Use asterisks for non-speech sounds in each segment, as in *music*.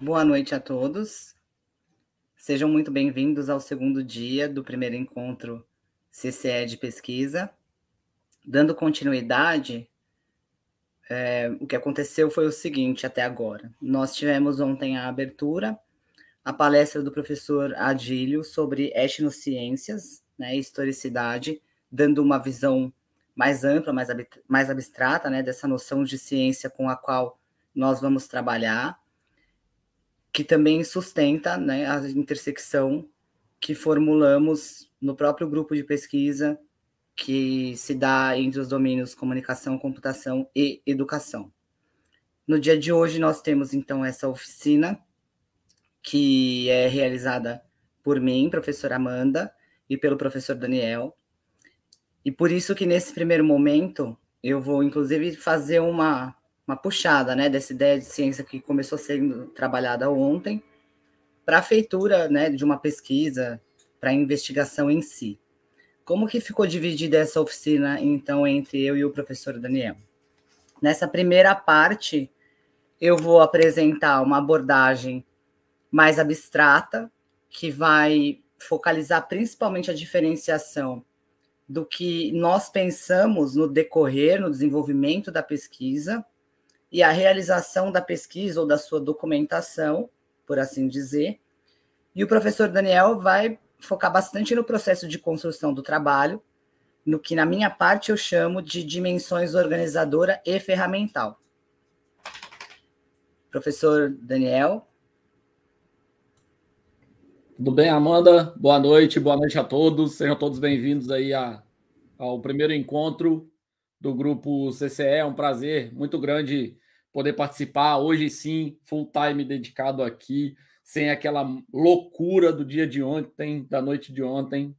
Boa noite a todos. Sejam muito bem-vindos ao segundo dia do primeiro encontro CCE de pesquisa. Dando continuidade, é, o que aconteceu foi o seguinte até agora. Nós tivemos ontem a abertura, a palestra do professor Adílio sobre etnociências, né, historicidade, dando uma visão mais ampla, mais, mais abstrata, né, dessa noção de ciência com a qual nós vamos trabalhar que também sustenta né, a intersecção que formulamos no próprio grupo de pesquisa que se dá entre os domínios comunicação, computação e educação. No dia de hoje, nós temos então essa oficina, que é realizada por mim, professora Amanda, e pelo professor Daniel. E por isso que nesse primeiro momento eu vou inclusive fazer uma uma puxada né, dessa ideia de ciência que começou sendo trabalhada ontem para a feitura né, de uma pesquisa, para a investigação em si. Como que ficou dividida essa oficina, então, entre eu e o professor Daniel? Nessa primeira parte, eu vou apresentar uma abordagem mais abstrata, que vai focalizar principalmente a diferenciação do que nós pensamos no decorrer, no desenvolvimento da pesquisa, e a realização da pesquisa ou da sua documentação, por assim dizer. E o professor Daniel vai focar bastante no processo de construção do trabalho, no que na minha parte eu chamo de dimensões organizadora e ferramental. Professor Daniel. Tudo bem, Amanda? Boa noite, boa noite a todos. Sejam todos bem-vindos aí a, ao primeiro encontro do grupo CCE. É um prazer muito grande poder participar. Hoje sim, full time dedicado aqui, sem aquela loucura do dia de ontem, da noite de ontem.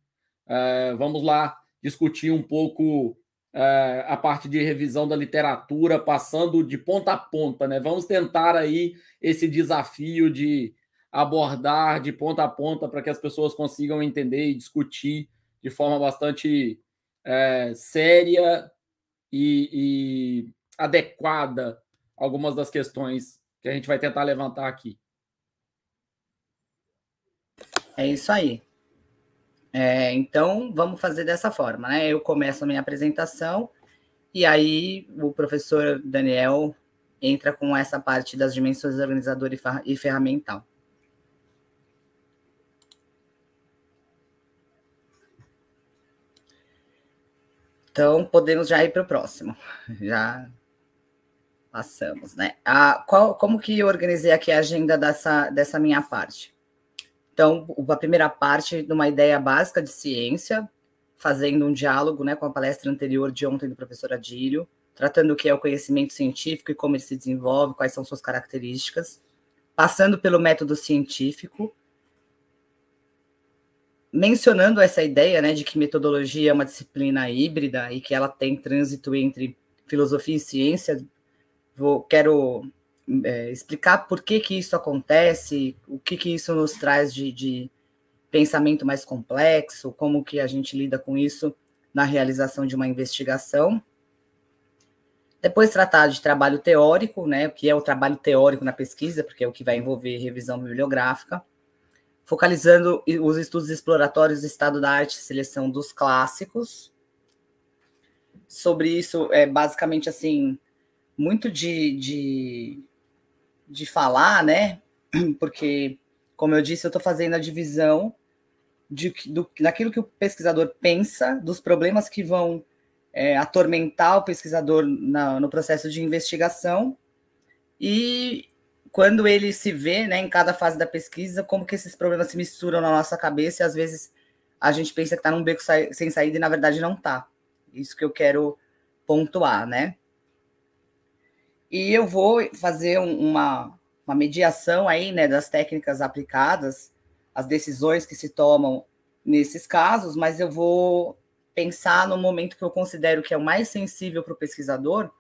É, vamos lá discutir um pouco é, a parte de revisão da literatura, passando de ponta a ponta, né? Vamos tentar aí esse desafio de abordar de ponta a ponta para que as pessoas consigam entender e discutir de forma bastante é, séria e, e adequada algumas das questões que a gente vai tentar levantar aqui. É isso aí. É, então, vamos fazer dessa forma, né? Eu começo a minha apresentação e aí o professor Daniel entra com essa parte das dimensões organizador e ferramental. Então, podemos já ir para o próximo. *laughs* Já passamos, né? Ah, qual, como que eu organizei aqui a agenda dessa, dessa minha parte? Então, a primeira parte de uma ideia básica de ciência, fazendo um diálogo né, com a palestra anterior de ontem do professor Adílio, tratando o que é o conhecimento científico e como ele se desenvolve, quais são suas características, passando pelo método científico, mencionando essa ideia né, de que metodologia é uma disciplina híbrida e que ela tem trânsito entre filosofia e ciência, vou, quero é, explicar por que, que isso acontece, o que, que isso nos traz de, de pensamento mais complexo, como que a gente lida com isso na realização de uma investigação. Depois tratar de trabalho teórico, né, o que é o trabalho teórico na pesquisa, porque é o que vai envolver revisão bibliográfica focalizando os estudos exploratórios do estado da arte e seleção dos clássicos. Sobre isso, é basicamente assim, muito de, de, de falar, né? Porque, como eu disse, eu estou fazendo a divisão de, do, daquilo que o pesquisador pensa, dos problemas que vão é, atormentar o pesquisador na, no processo de investigação e quando ele se vê, né, em cada fase da pesquisa, como que esses problemas se misturam na nossa cabeça e às vezes a gente pensa que está num beco sem saída e na verdade não está. Isso que eu quero pontuar, né? E eu vou fazer uma, uma mediação aí, né, das técnicas aplicadas, as decisões que se tomam nesses casos, mas eu vou pensar no momento que eu considero que é o mais sensível para o pesquisador,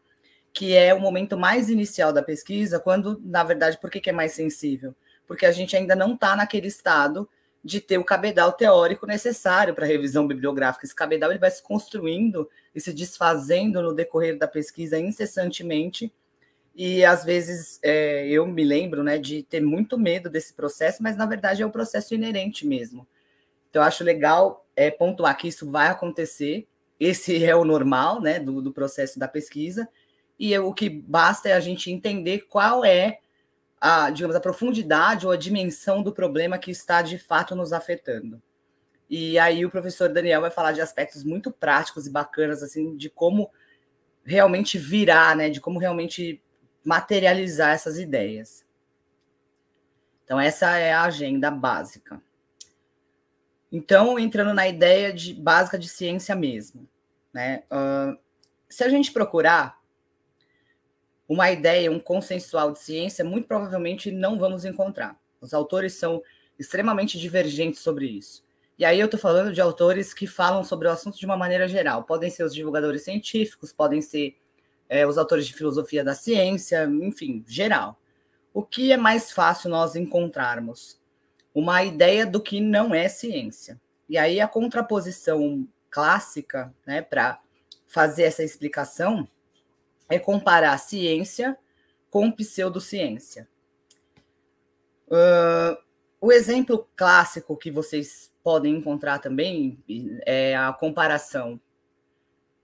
que é o momento mais inicial da pesquisa, quando, na verdade, por que, que é mais sensível? Porque a gente ainda não está naquele estado de ter o cabedal teórico necessário para a revisão bibliográfica. Esse cabedal ele vai se construindo e se desfazendo no decorrer da pesquisa incessantemente. E às vezes é, eu me lembro né, de ter muito medo desse processo, mas na verdade é um processo inerente mesmo. Então, acho legal é, pontuar que isso vai acontecer, esse é o normal né, do, do processo da pesquisa, e o que basta é a gente entender qual é a, digamos, a profundidade ou a dimensão do problema que está de fato nos afetando. E aí o professor Daniel vai falar de aspectos muito práticos e bacanas assim de como realmente virar, né, de como realmente materializar essas ideias. Então essa é a agenda básica. Então entrando na ideia de básica de ciência mesmo, né? Uh, se a gente procurar uma ideia, um consensual de ciência, muito provavelmente não vamos encontrar. Os autores são extremamente divergentes sobre isso. E aí eu estou falando de autores que falam sobre o assunto de uma maneira geral. Podem ser os divulgadores científicos, podem ser é, os autores de filosofia da ciência, enfim, geral. O que é mais fácil nós encontrarmos? Uma ideia do que não é ciência. E aí a contraposição clássica, né, para fazer essa explicação, é comparar ciência com pseudociência. Uh, o exemplo clássico que vocês podem encontrar também é a comparação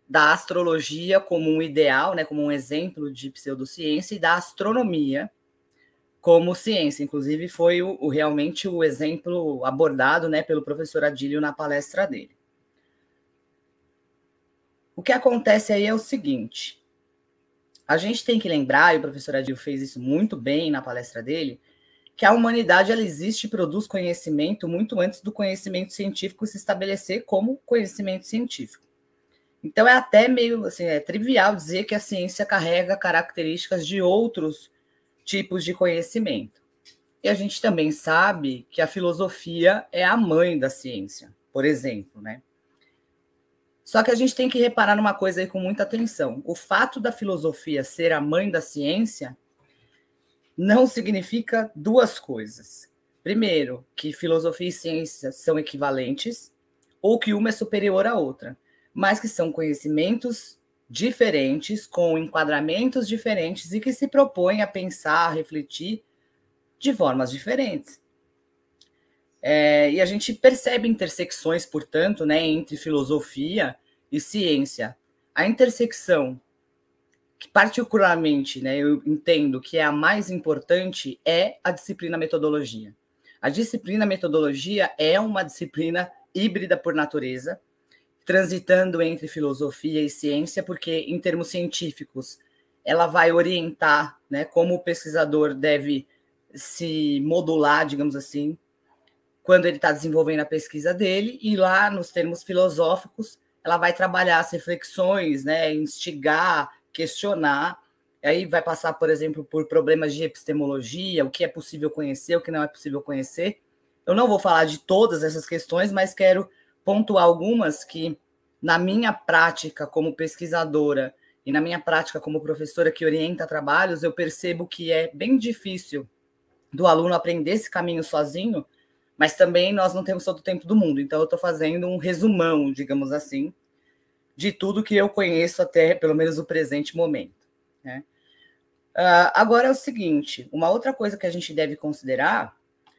da astrologia como um ideal, né, como um exemplo de pseudociência, e da astronomia como ciência. Inclusive, foi o, o realmente o exemplo abordado né, pelo professor Adílio na palestra dele. O que acontece aí é o seguinte: a gente tem que lembrar, e o professor Adil fez isso muito bem na palestra dele, que a humanidade ela existe e produz conhecimento muito antes do conhecimento científico se estabelecer como conhecimento científico. Então é até meio assim, é trivial dizer que a ciência carrega características de outros tipos de conhecimento. E a gente também sabe que a filosofia é a mãe da ciência, por exemplo, né? Só que a gente tem que reparar numa coisa aí com muita atenção. O fato da filosofia ser a mãe da ciência não significa duas coisas. Primeiro, que filosofia e ciência são equivalentes, ou que uma é superior à outra, mas que são conhecimentos diferentes, com enquadramentos diferentes e que se propõem a pensar, a refletir de formas diferentes. É, e a gente percebe intersecções, portanto, né, entre filosofia e ciência. A intersecção que particularmente né, eu entendo que é a mais importante é a disciplina metodologia. A disciplina metodologia é uma disciplina híbrida por natureza, transitando entre filosofia e ciência, porque em termos científicos ela vai orientar né, como o pesquisador deve se modular, digamos assim, quando ele está desenvolvendo a pesquisa dele, e lá, nos termos filosóficos, ela vai trabalhar as reflexões, né, instigar, questionar, aí vai passar, por exemplo, por problemas de epistemologia, o que é possível conhecer, o que não é possível conhecer. Eu não vou falar de todas essas questões, mas quero pontuar algumas que, na minha prática como pesquisadora e na minha prática como professora que orienta trabalhos, eu percebo que é bem difícil do aluno aprender esse caminho sozinho, mas também nós não temos todo o tempo do mundo, então eu estou fazendo um resumão, digamos assim, de tudo que eu conheço até pelo menos o presente momento. Né? Uh, agora é o seguinte: uma outra coisa que a gente deve considerar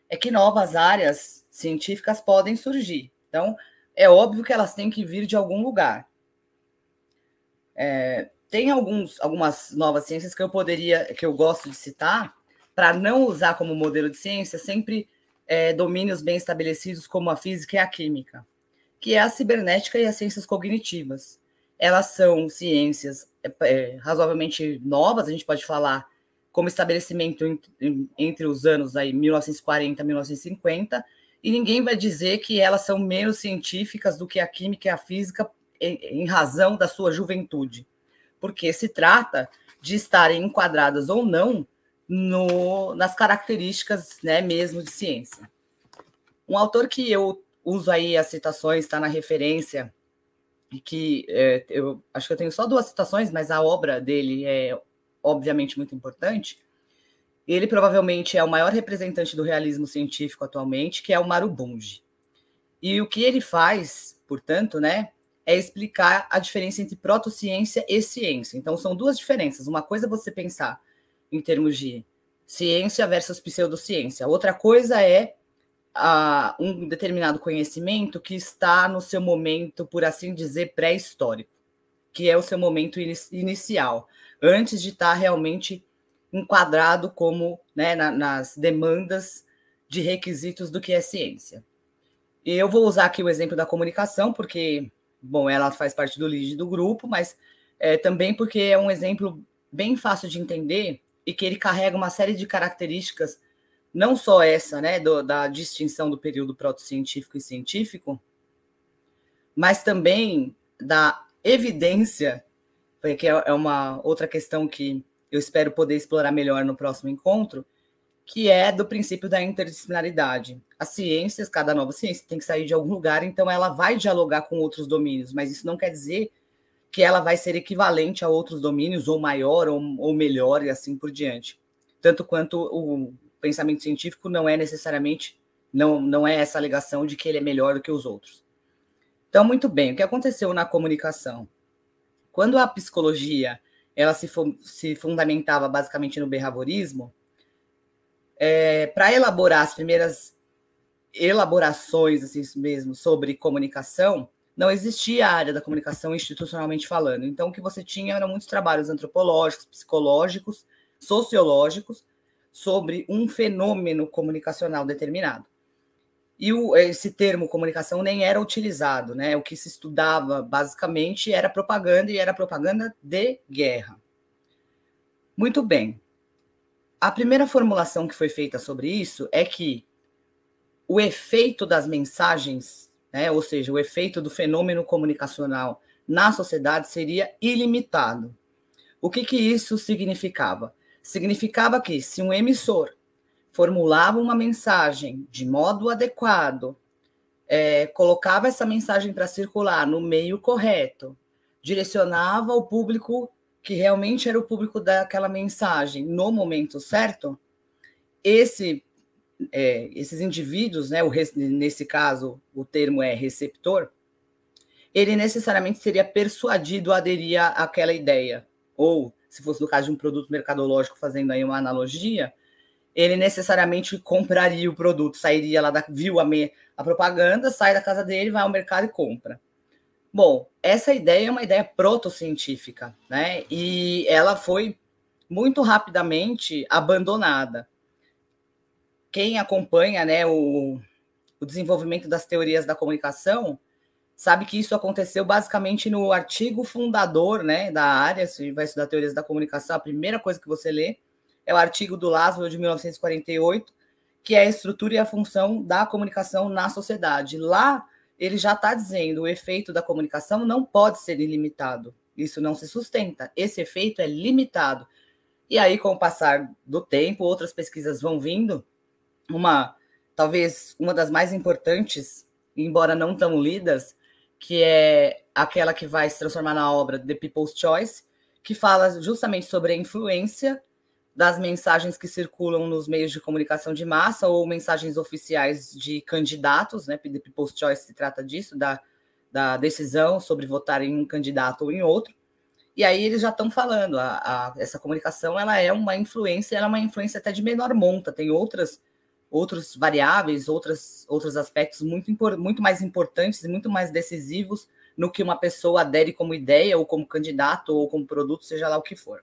é que novas áreas científicas podem surgir. Então, é óbvio que elas têm que vir de algum lugar. É, tem alguns, algumas novas ciências que eu poderia, que eu gosto de citar, para não usar como modelo de ciência sempre é, domínios bem estabelecidos como a física e a química, que é a cibernética e as ciências cognitivas. Elas são ciências é, é razoavelmente novas, a gente pode falar como estabelecimento entre, entre os anos aí, 1940 e 1950, e ninguém vai dizer que elas são menos científicas do que a química e a física em, em razão da sua juventude, porque se trata de estarem enquadradas ou não no, nas características né, mesmo de ciência. Um autor que eu uso aí as citações, está na referência, e que é, eu acho que eu tenho só duas citações, mas a obra dele é obviamente muito importante. Ele provavelmente é o maior representante do realismo científico atualmente, que é o Marubunji. E o que ele faz, portanto, né, é explicar a diferença entre protociência e ciência. Então, são duas diferenças. Uma coisa é você pensar em termos de ciência versus pseudociência. Outra coisa é um determinado conhecimento que está no seu momento, por assim dizer, pré-histórico, que é o seu momento in inicial, antes de estar tá realmente enquadrado como né, na, nas demandas de requisitos do que é ciência. E eu vou usar aqui o exemplo da comunicação, porque, bom, ela faz parte do lead do grupo, mas é, também porque é um exemplo bem fácil de entender e que ele carrega uma série de características, não só essa, né, do, da distinção do período protocientífico e científico, mas também da evidência, porque é, é uma outra questão que eu espero poder explorar melhor no próximo encontro, que é do princípio da interdisciplinaridade. As ciências, cada nova ciência tem que sair de algum lugar, então ela vai dialogar com outros domínios, mas isso não quer dizer que ela vai ser equivalente a outros domínios, ou maior, ou, ou melhor, e assim por diante. Tanto quanto o pensamento científico não é necessariamente, não, não é essa alegação de que ele é melhor do que os outros. Então, muito bem, o que aconteceu na comunicação? Quando a psicologia ela se, se fundamentava basicamente no behaviorismo, é, para elaborar as primeiras elaborações assim mesmo sobre comunicação, não existia a área da comunicação institucionalmente falando. Então, o que você tinha eram muitos trabalhos antropológicos, psicológicos, sociológicos, sobre um fenômeno comunicacional determinado. E o, esse termo comunicação nem era utilizado, né? O que se estudava basicamente era propaganda e era propaganda de guerra. Muito bem. A primeira formulação que foi feita sobre isso é que o efeito das mensagens né? ou seja, o efeito do fenômeno comunicacional na sociedade seria ilimitado. O que, que isso significava? Significava que se um emissor formulava uma mensagem de modo adequado, é, colocava essa mensagem para circular no meio correto, direcionava o público que realmente era o público daquela mensagem no momento certo, esse é, esses indivíduos, né, o, nesse caso o termo é receptor, ele necessariamente seria persuadido a aderir àquela ideia. Ou, se fosse no caso de um produto mercadológico, fazendo aí uma analogia, ele necessariamente compraria o produto, sairia lá, da, viu a, me, a propaganda, sai da casa dele, vai ao mercado e compra. Bom, essa ideia é uma ideia protocientífica, né? E ela foi muito rapidamente abandonada quem acompanha né, o, o desenvolvimento das teorias da comunicação sabe que isso aconteceu basicamente no artigo fundador né, da área, se vai estudar teorias da comunicação, a primeira coisa que você lê é o artigo do Laszlo de 1948, que é a estrutura e a função da comunicação na sociedade. Lá ele já está dizendo o efeito da comunicação não pode ser ilimitado. Isso não se sustenta. Esse efeito é limitado. E aí, com o passar do tempo, outras pesquisas vão vindo uma talvez uma das mais importantes, embora não tão lidas, que é aquela que vai se transformar na obra The People's Choice, que fala justamente sobre a influência das mensagens que circulam nos meios de comunicação de massa ou mensagens oficiais de candidatos, né? The People's Choice se trata disso, da, da decisão sobre votar em um candidato ou em outro. E aí eles já estão falando, a, a, essa comunicação ela é uma influência, ela é uma influência até de menor monta, tem outras outras variáveis, outras, outros aspectos muito, muito mais importantes e muito mais decisivos no que uma pessoa adere como ideia, ou como candidato, ou como produto, seja lá o que for.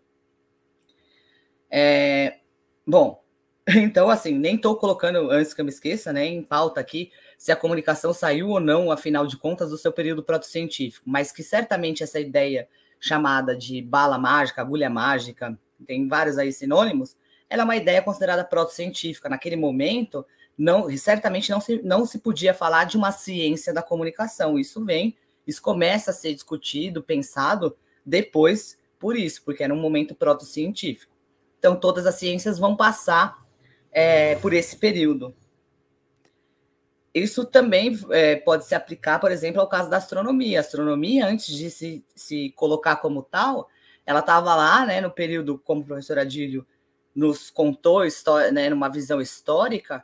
É, bom, *laughs* então, assim, nem estou colocando, antes que eu me esqueça, né, em pauta aqui, se a comunicação saiu ou não, afinal de contas, do seu período protocientífico, mas que certamente essa ideia chamada de bala mágica, agulha mágica, tem vários aí sinônimos, ela é uma ideia considerada proto-científica. Naquele momento, não, certamente não se, não se podia falar de uma ciência da comunicação. Isso vem, isso começa a ser discutido, pensado depois por isso, porque era um momento proto-científico. Então, todas as ciências vão passar é, por esse período. Isso também é, pode se aplicar, por exemplo, ao caso da astronomia. A astronomia, antes de se, se colocar como tal, ela estava lá, né, no período, como o professor Adílio nos contou história, né, numa visão histórica,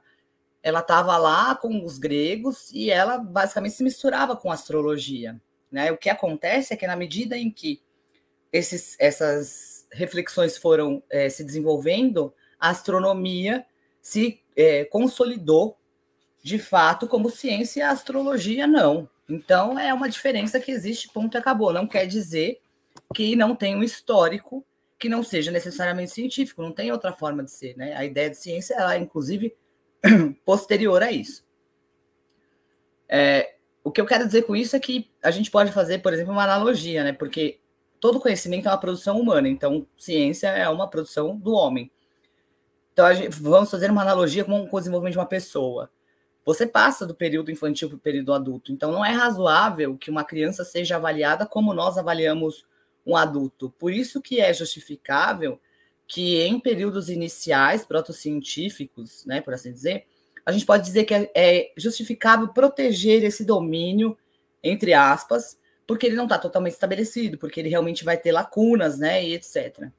ela estava lá com os gregos e ela basicamente se misturava com a astrologia. Né? O que acontece é que, na medida em que esses, essas reflexões foram é, se desenvolvendo, a astronomia se é, consolidou de fato como ciência e a astrologia não. Então, é uma diferença que existe, ponto e acabou. Não quer dizer que não tem um histórico que não seja necessariamente científico, não tem outra forma de ser, né? A ideia de ciência, ela é, inclusive, *clears throat* posterior a isso. É, o que eu quero dizer com isso é que a gente pode fazer, por exemplo, uma analogia, né? Porque todo conhecimento é uma produção humana, então ciência é uma produção do homem. Então, gente, vamos fazer uma analogia com o desenvolvimento de uma pessoa. Você passa do período infantil para o período adulto, então não é razoável que uma criança seja avaliada como nós avaliamos um adulto. Por isso que é justificável que em períodos iniciais, protocientíficos, né, por assim dizer, a gente pode dizer que é, é justificável proteger esse domínio, entre aspas, porque ele não está totalmente estabelecido, porque ele realmente vai ter lacunas, né, e etc.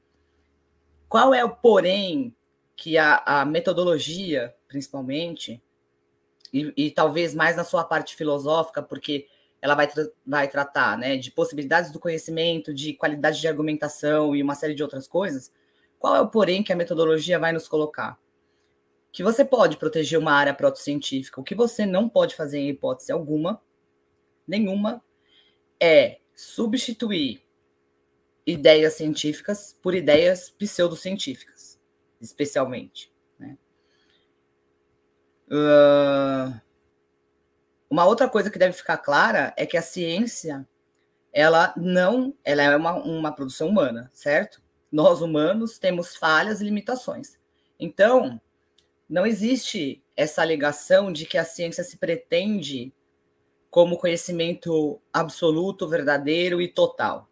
Qual é o porém que a, a metodologia, principalmente, e, e talvez mais na sua parte filosófica, porque ela vai, tra vai tratar né, de possibilidades do conhecimento, de qualidade de argumentação e uma série de outras coisas, qual é o porém que a metodologia vai nos colocar? Que você pode proteger uma área protocientífica, o que você não pode fazer em hipótese alguma, nenhuma, é substituir ideias científicas por ideias pseudocientíficas, especialmente. Né? Uh... Uma outra coisa que deve ficar clara é que a ciência, ela não, ela é uma, uma produção humana, certo? Nós humanos temos falhas e limitações. Então, não existe essa alegação de que a ciência se pretende como conhecimento absoluto, verdadeiro e total.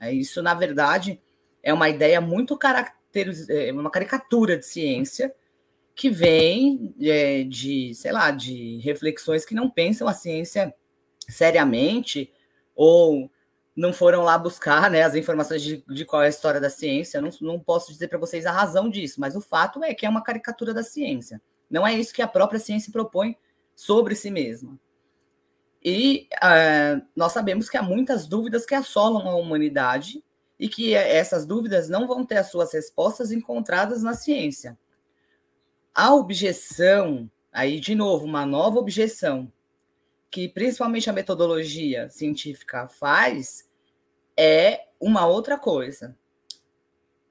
É, isso, na verdade, é uma ideia muito caracterizada, é, uma caricatura de ciência que vem é, de, sei lá, de reflexões que não pensam a ciência seriamente ou não foram lá buscar né, as informações de, de qual é a história da ciência. Eu não, não posso dizer para vocês a razão disso, mas o fato é que é uma caricatura da ciência. Não é isso que a própria ciência propõe sobre si mesma. E uh, nós sabemos que há muitas dúvidas que assolam a humanidade e que eh, essas dúvidas não vão ter as suas respostas encontradas na ciência. A objeção, aí de novo, uma nova objeção, que principalmente a metodologia científica faz, é uma outra coisa.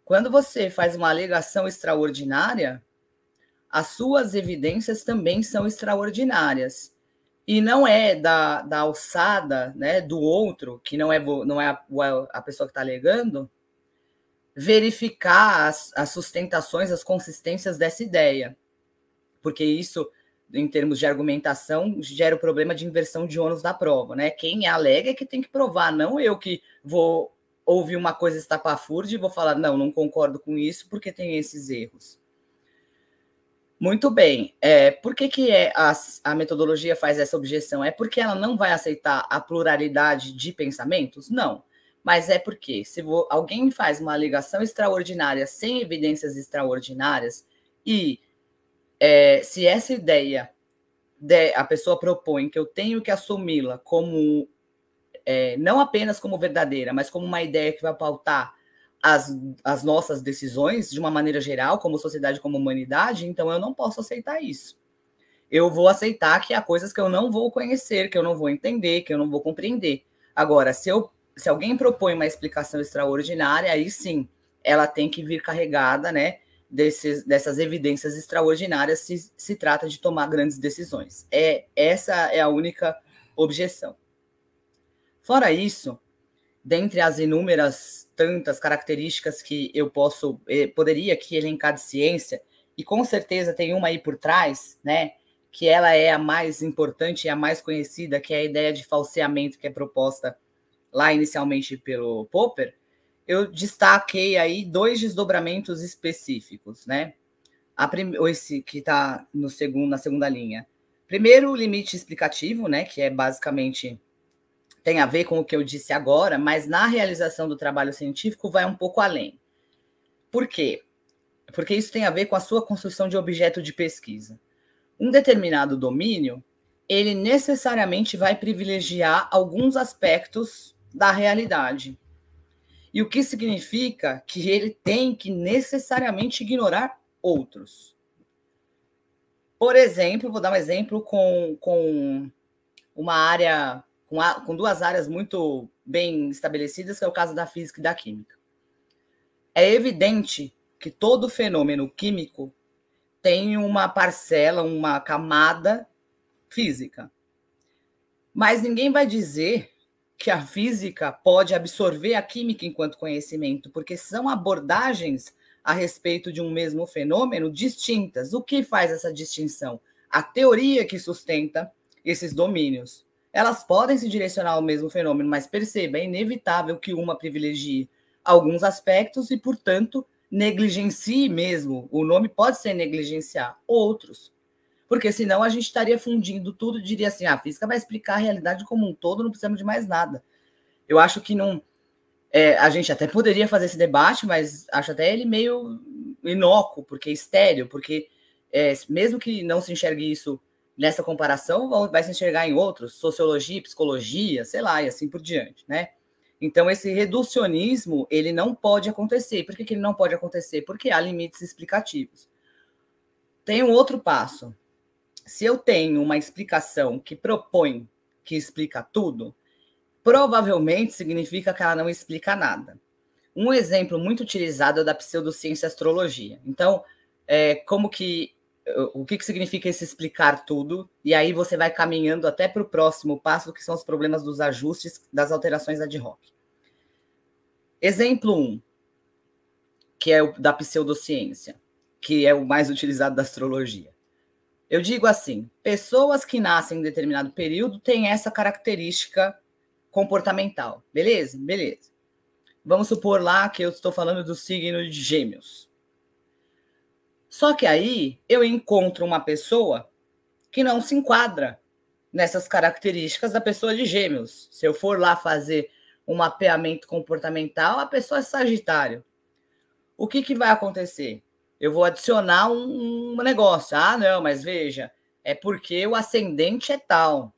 Quando você faz uma alegação extraordinária, as suas evidências também são extraordinárias. E não é da, da alçada né, do outro, que não é, não é a, a pessoa que está alegando, verificar as, as sustentações, as consistências dessa ideia, porque isso, em termos de argumentação, gera o problema de inversão de ônus da prova, né? Quem alega é que tem que provar, não eu que vou ouvir uma coisa estapafúrdia e vou falar, não, não concordo com isso porque tem esses erros. Muito bem. É, por que, que é a, a, metodologia faz essa objeção? É porque ela não vai aceitar a pluralidade de pensamentos? Não. Mas é porque se alguém faz uma alegação extraordinária sem evidências extraordinárias e é, se essa ideia de, a pessoa propõe que eu tenho que assumi-la como é, não apenas como verdadeira, mas como uma ideia que vai pautar as, as nossas decisões de uma maneira geral, como sociedade, como humanidade, então eu não posso aceitar isso. Eu vou aceitar que há coisas que eu não vou conhecer, que eu não vou entender, que eu não vou compreender. Agora, se eu se alguém propõe uma explicação extraordinária, aí sim, ela tem que vir carregada, né, desses, dessas evidências extraordinárias se, se trata de tomar grandes decisões. É essa é a única objeção. Fora isso, dentre as inúmeras tantas características que eu posso eh, poderia aqui elencar de ciência, e com certeza tem uma aí por trás, né, que ela é a mais importante e a mais conhecida, que é a ideia de falseamento que é proposta lá inicialmente pelo Popper, eu destaquei aí dois desdobramentos específicos, né? A prim... Esse que está segundo, na segunda linha. Primeiro, o limite explicativo, né? Que é basicamente tem a ver com o que eu disse agora, mas na realização do trabalho científico vai um pouco além. Por quê? Porque isso tem a ver com a sua construção de objeto de pesquisa. Um determinado domínio, ele necessariamente vai privilegiar alguns aspectos da realidade. E o que significa que ele tem que necessariamente ignorar outros. Por exemplo, vou dar um exemplo com, com uma área, com, a, com duas áreas muito bem estabelecidas, que é o caso da física e da química. É evidente que todo fenômeno químico tem uma parcela, uma camada física. Mas ninguém vai dizer que a física pode absorver a química enquanto conhecimento, porque são abordagens a respeito de um mesmo fenômeno distintas. O que faz essa distinção? A teoria que sustenta esses domínios. Elas podem se direcionar ao mesmo fenômeno, mas perceba, é inevitável que uma privilegie alguns aspectos e, portanto, negligencie mesmo. O nome pode ser negligenciar outros. Porque senão a gente estaria fundindo tudo, diria assim: ah, a física vai explicar a realidade como um todo, não precisamos de mais nada. Eu acho que não. É, a gente até poderia fazer esse debate, mas acho até ele meio inócuo, porque é estéreo, porque é, mesmo que não se enxergue isso nessa comparação, vai se enxergar em outros, sociologia, psicologia, sei lá, e assim por diante, né? Então, esse reducionismo, ele não pode acontecer. Por que, que ele não pode acontecer? Porque há limites explicativos. Tem um outro passo, se eu tenho uma explicação que propõe que explica tudo, provavelmente significa que ela não explica nada. Um exemplo muito utilizado é da pseudociência astrologia. Então, é, como que o que, que significa esse explicar tudo? E aí você vai caminhando até para o próximo passo, que são os problemas dos ajustes, das alterações ad hoc. Exemplo 1, um, que é o da pseudociência, que é o mais utilizado da astrologia. Eu digo assim: pessoas que nascem em determinado período têm essa característica comportamental. Beleza? Beleza. Vamos supor lá que eu estou falando do signo de Gêmeos. Só que aí eu encontro uma pessoa que não se enquadra nessas características da pessoa de Gêmeos. Se eu for lá fazer um mapeamento comportamental, a pessoa é Sagitário. O que, que vai acontecer? eu vou adicionar um, um negócio. Ah, não, mas veja, é porque o ascendente é tal.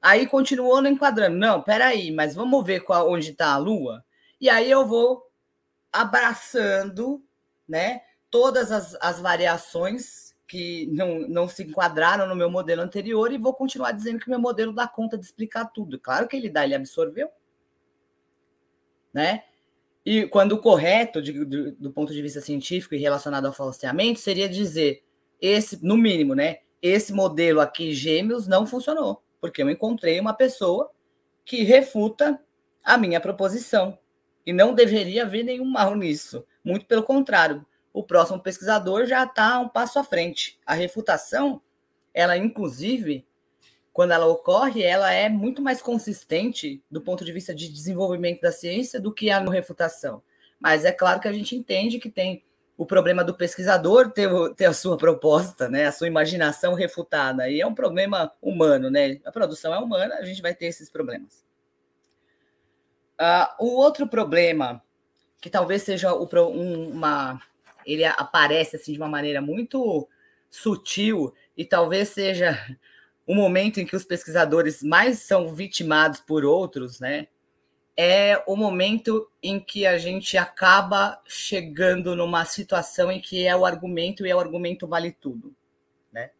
Aí continuou enquadrando. Não, peraí, mas vamos ver qual, onde está a Lua? E aí eu vou abraçando né, todas as, as variações que não, não se enquadraram no meu modelo anterior e vou continuar dizendo que meu modelo dá conta de explicar tudo. Claro que ele dá, ele absorveu. Né? E quando o correto, de, do, do ponto de vista científico e relacionado ao falseamento, seria dizer esse, no mínimo, né? Esse modelo aqui, gêmeos, não funcionou, porque eu encontrei uma pessoa que refuta a minha proposição. E não deveria haver nenhum mal nisso. Muito pelo contrário, o próximo pesquisador já está um passo à frente. A refutação, ela inclusive quando ela ocorre, ela é muito mais consistente do ponto de vista de desenvolvimento da ciência do que a não refutação. Mas é claro que a gente entende que tem o problema do pesquisador ter, ter a sua proposta, né, a sua imaginação refutada. E é um problema humano, né? A produção é humana, a gente vai ter esses problemas. Uh, ah, o outro problema, que talvez seja o, um, uma. Ele aparece assim de uma maneira muito sutil, e talvez seja o momento em que os pesquisadores mais são vitimados por outros, né? É o momento em que a gente acaba chegando numa situação em que é o argumento e é o argumento vale tudo, né?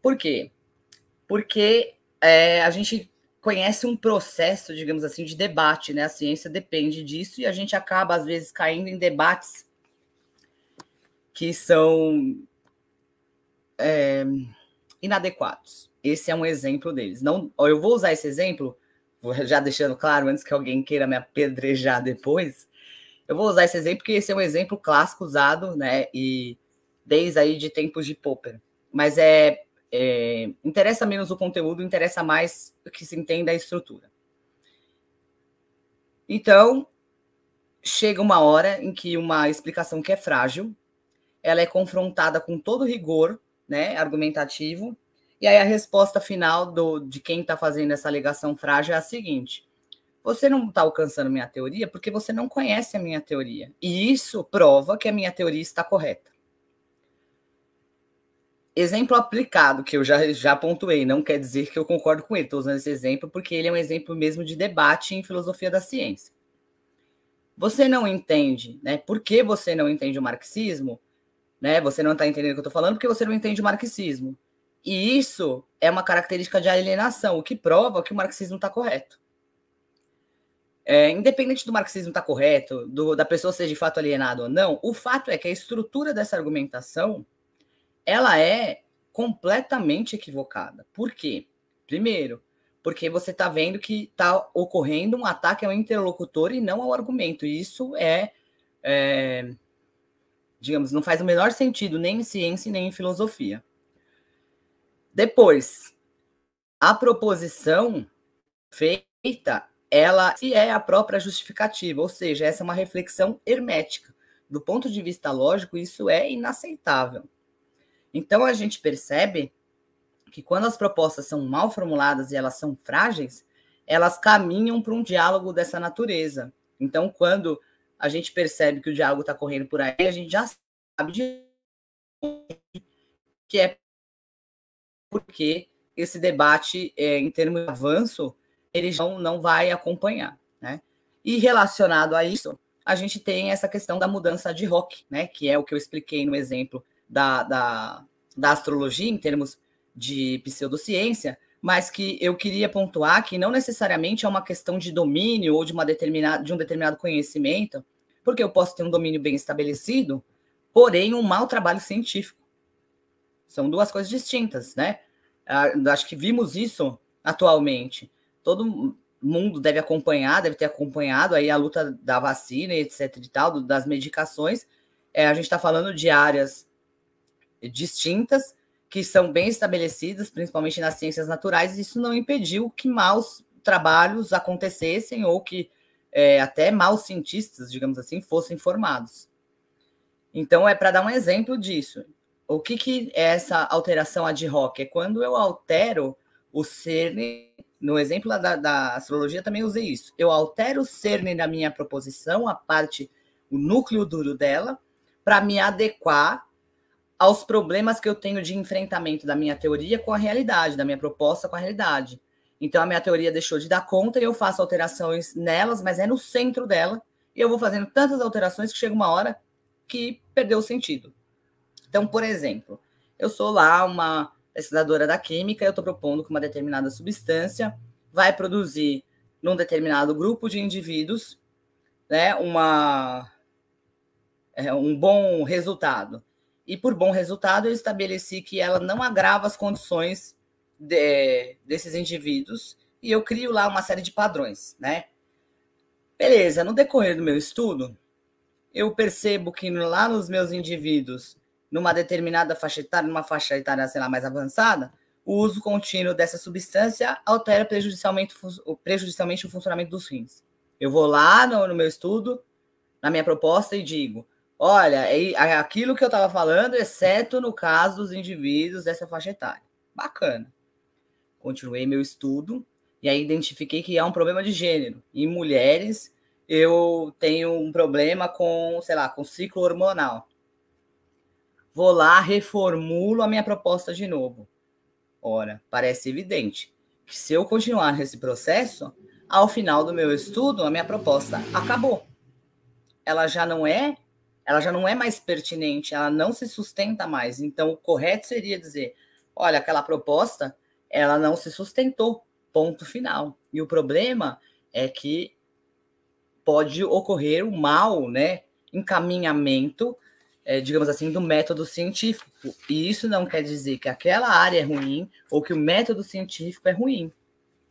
Por quê? Porque é, a gente conhece um processo, digamos assim, de debate, né? A ciência depende disso e a gente acaba às vezes caindo em debates que são é, inadequados. Esse é um exemplo deles. Não, eu vou usar esse exemplo, já deixando claro, antes que alguém queira me apedrejar *laughs* depois. Eu vou usar esse exemplo porque esse é um exemplo clássico usado, né? E desde aí de tempos de Popper. Mas é, é interessa menos o conteúdo, interessa mais o que se entenda a estrutura. Então, chega uma hora em que uma explicação que é frágil, ela é confrontada com todo rigor, né, argumentativo, e aí a resposta final do, de quem está fazendo essa alegação frágil é a seguinte: você não está alcançando minha teoria porque você não conhece a minha teoria. E isso prova que a minha teoria está correta. Exemplo aplicado, que eu já, já pontuei, não quer dizer que eu concordo com ele, estou usando esse exemplo porque ele é um exemplo mesmo de debate em filosofia da ciência. Você não entende, né? Por que você não entende o marxismo? Né? Você não está entendendo o que eu estou falando porque você não entende o marxismo. E isso é uma característica de alienação, o que prova que o marxismo está correto. É, independente do marxismo estar tá correto, do, da pessoa ser de fato alienada ou não, o fato é que a estrutura dessa argumentação ela é completamente equivocada. Por quê? Primeiro, porque você está vendo que está ocorrendo um ataque ao interlocutor e não ao argumento. E isso é, é, digamos, não faz o menor sentido nem em ciência nem em filosofia. Depois, a proposição feita, ela se é a própria justificativa, ou seja, essa é uma reflexão hermética. Do ponto de vista lógico, isso é inaceitável. Então a gente percebe que quando as propostas são mal formuladas e elas são frágeis, elas caminham para um diálogo dessa natureza. Então, quando a gente percebe que o diálogo está correndo por aí, a gente já sabe de que é porque esse debate, é, em termos de avanço, ele não, não vai acompanhar. Né? E relacionado a isso, a gente tem essa questão da mudança de rock, né? que é o que eu expliquei no exemplo da, da, da astrologia, em termos de pseudociência, mas que eu queria pontuar que não necessariamente é uma questão de domínio ou de, uma determinada, de um determinado conhecimento, porque eu posso ter um domínio bem estabelecido, porém um mau trabalho científico. São duas coisas distintas, né? Ah, acho que vimos isso atualmente. Todo mundo deve acompanhar, deve ter acompanhado aí a luta da vacina, etc e tal, das medicações. É, a gente está falando de áreas distintas que são bem estabelecidas, principalmente nas ciências naturais. Isso não impediu que maus trabalhos acontecessem ou que é, até maus cientistas, digamos assim, fossem formados. Então, é para dar um exemplo disso. O que, que é essa alteração ad hoc? É quando eu altero o cerne, no exemplo da, da astrologia também usei isso, eu altero o cerne da minha proposição, a parte, o núcleo duro dela, para me adequar aos problemas que eu tenho de enfrentamento da minha teoria com a realidade, da minha proposta com a realidade. Então a minha teoria deixou de dar conta e eu faço alterações nelas, mas é no centro dela. E eu vou fazendo tantas alterações que chega uma hora que perdeu o sentido. Então, por exemplo, eu sou lá uma pesquisadora da química, eu estou propondo que uma determinada substância vai produzir num determinado grupo de indivíduos né, uma, é, um bom resultado. E por bom resultado, eu estabeleci que ela não agrava as condições de, desses indivíduos e eu crio lá uma série de padrões, né? Beleza, no decorrer do meu estudo, eu percebo que lá nos meus indivíduos numa determinada faixa etária, numa faixa etária, sei lá, mais avançada, o uso contínuo dessa substância altera prejudicialmente, prejudicialmente o funcionamento dos rins. Eu vou lá no, no meu estudo, na minha proposta, e digo: olha, é aquilo que eu estava falando, exceto no caso dos indivíduos dessa faixa etária. Bacana. Continuei meu estudo e aí identifiquei que há um problema de gênero. Em mulheres, eu tenho um problema com, sei lá, com ciclo hormonal vou lá, reformulo a minha proposta de novo. Ora, parece evidente que se eu continuar nesse processo, ao final do meu estudo, a minha proposta acabou. Ela já não é, ela já não é mais pertinente, ela não se sustenta mais. Então, o correto seria dizer, olha, aquela proposta, ela não se sustentou, ponto final. E o problema é que pode ocorrer o um mal, né, encaminhamento é, digamos assim, do método científico. E isso não quer dizer que aquela área é ruim ou que o método científico é ruim.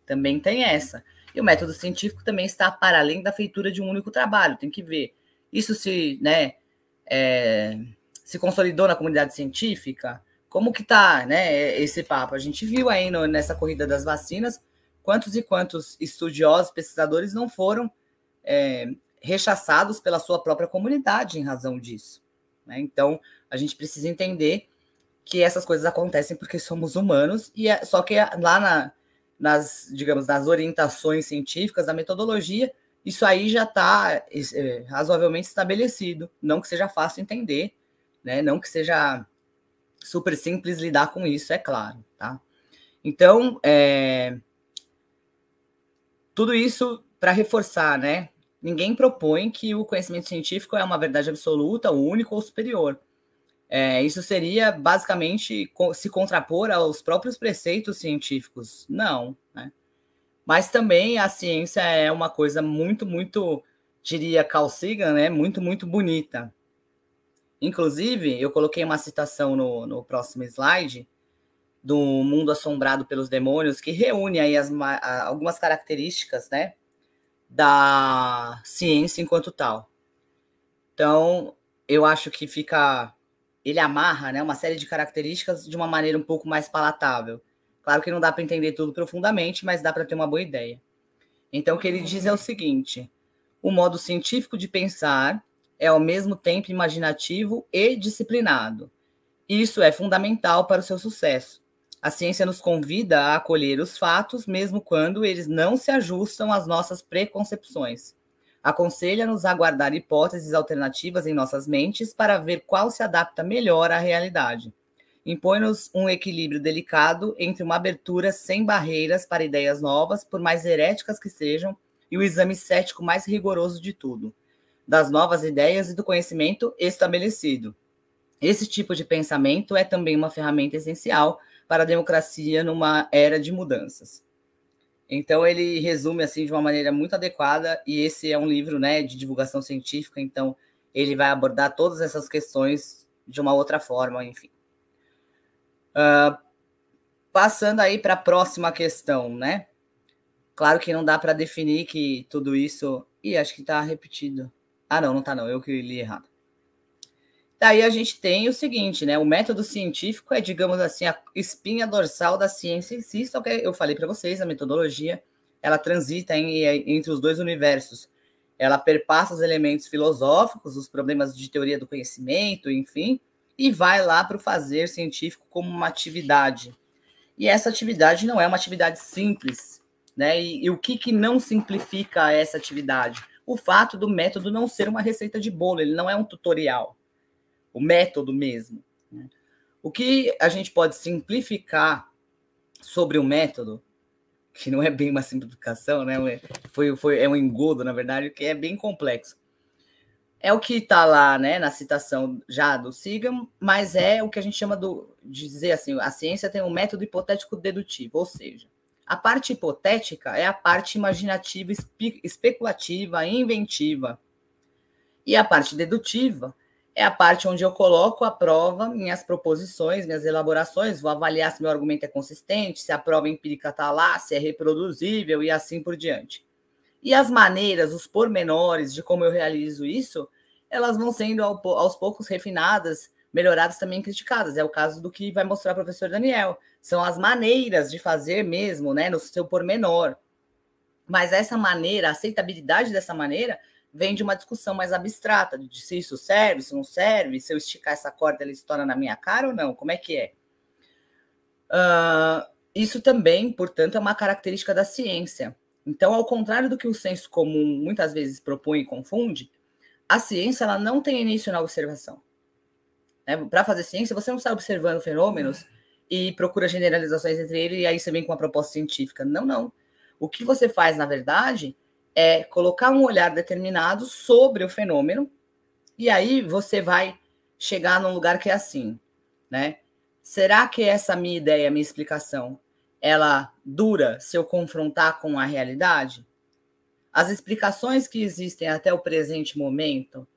Também tem essa. E o método científico também está para além da feitura de um único trabalho, tem que ver. Isso se, né, é, se consolidou na comunidade científica? Como que tá, né, esse papo? A gente viu aí no, nessa corrida das vacinas quantos e quantos estudiosos, pesquisadores não foram é, rechaçados pela sua própria comunidade em razão disso. Né? Então, a gente precisa entender que essas coisas acontecem porque somos humanos, e é, só que é, lá na, nas, digamos, nas orientações científicas, na metodologia, isso aí já está é, razoavelmente estabelecido. Não que seja fácil entender, né? não que seja super simples lidar com isso, é claro. Tá? Então, é... tudo isso para reforçar, né? ninguém propõe que o conhecimento científico é uma verdade absoluta, única ou superior. É, isso seria basicamente se contrapor aos próprios preceitos científicos. Não. Né? Mas também a ciência é uma coisa muito, muito, diria Carl Sagan, né? muito, muito bonita. Inclusive, eu coloquei uma citação no, no próximo slide do Mundo Assombrado pelos Demônios, que reúne aí as, algumas características né, da ciência enquanto tal. Então, eu acho que fica. Ele amarra né, uma série de características de uma maneira um pouco mais palatável. Claro que não dá para entender tudo profundamente, mas dá para ter uma boa ideia. Então, o que ele diz é o seguinte: o modo científico de pensar é ao mesmo tempo imaginativo e disciplinado. Isso é fundamental para o seu sucesso a ciência nos convida a acolher os fatos, mesmo quando eles não se ajustam às nossas preconcepções. Aconselha-nos a guardar hipóteses alternativas em nossas mentes para ver qual se adapta melhor à realidade. Impõe-nos um equilíbrio delicado entre uma abertura sem barreiras para ideias novas, por mais heréticas que sejam, e o exame cético mais rigoroso de tudo, das novas ideias e do conhecimento estabelecido. Esse tipo de pensamento é também uma ferramenta essencial para a democracia numa era de mudanças. Então ele resume assim de uma maneira muito adequada e esse é um livro, né, de divulgação científica, então ele vai abordar todas essas questões de uma outra forma, enfim. Uh, passando aí para a próxima questão, né? Claro que não dá para definir que tudo isso e acho que está repetido. Ah, não, não está não, eu que li errado. Daí a gente tem o seguinte, né? O método científico é, digamos assim, a espinha dorsal da ciência em si, só que eu falei para vocês, a metodologia, ela transita em, é, entre os dois universos. Ela perpassa os elementos filosóficos, os problemas de teoria do conhecimento, enfim, e vai lá para o fazer científico como uma atividade. E essa atividade não é uma atividade simples, né? E, e o que, que não simplifica essa atividade? O fato do método não ser uma receita de bolo, ele não é um tutorial o método mesmo. Né? O que a gente pode simplificar sobre o método, que não é bem uma simplificação, né? É, foi, foi, é um engodo, na verdade, que é bem complexo. É o que está lá né, na citação já do Sigam, mas é o que a gente chama do, de dizer assim: a ciência tem um método hipotético dedutivo, ou seja, a parte hipotética é a parte imaginativa, espe, especulativa, inventiva. E a parte dedutiva é a parte onde eu coloco à prova minhas proposições, minhas elaborações, vou avaliar se meu argumento é consistente, se a prova empírica está lá, se é reproduzível e assim por diante. E as maneiras, os pormenores de como eu realizo isso, elas vão sendo aos poucos refinadas, melhoradas também criticadas. É o caso do que vai mostrar o professor Daniel. São as maneiras de fazer mesmo, né, no seu pormenor. Mas essa maneira, a aceitabilidade dessa maneira, vem de uma discussão mais abstrata, de se isso serve, se não serve, se eu esticar essa corda, ela estoura na minha cara ou não, como é que é? Uh, isso também, portanto, é uma característica da ciência. Então, ao contrário do que o senso comum muitas vezes propõe e confunde, a ciência ela não tem início na observação. Né? Para fazer ciência, você não sai observando fenômenos e procura generalizações entre eles e aí você vem com uma proposta científica. Não, não. O que você faz, na verdade, é colocar um olhar determinado sobre o fenômeno, e aí você vai chegar num lugar que é assim, né? Será que essa minha ideia, minha explicação, ela dura se eu confrontar com a realidade? As explicações que existem até o presente momento,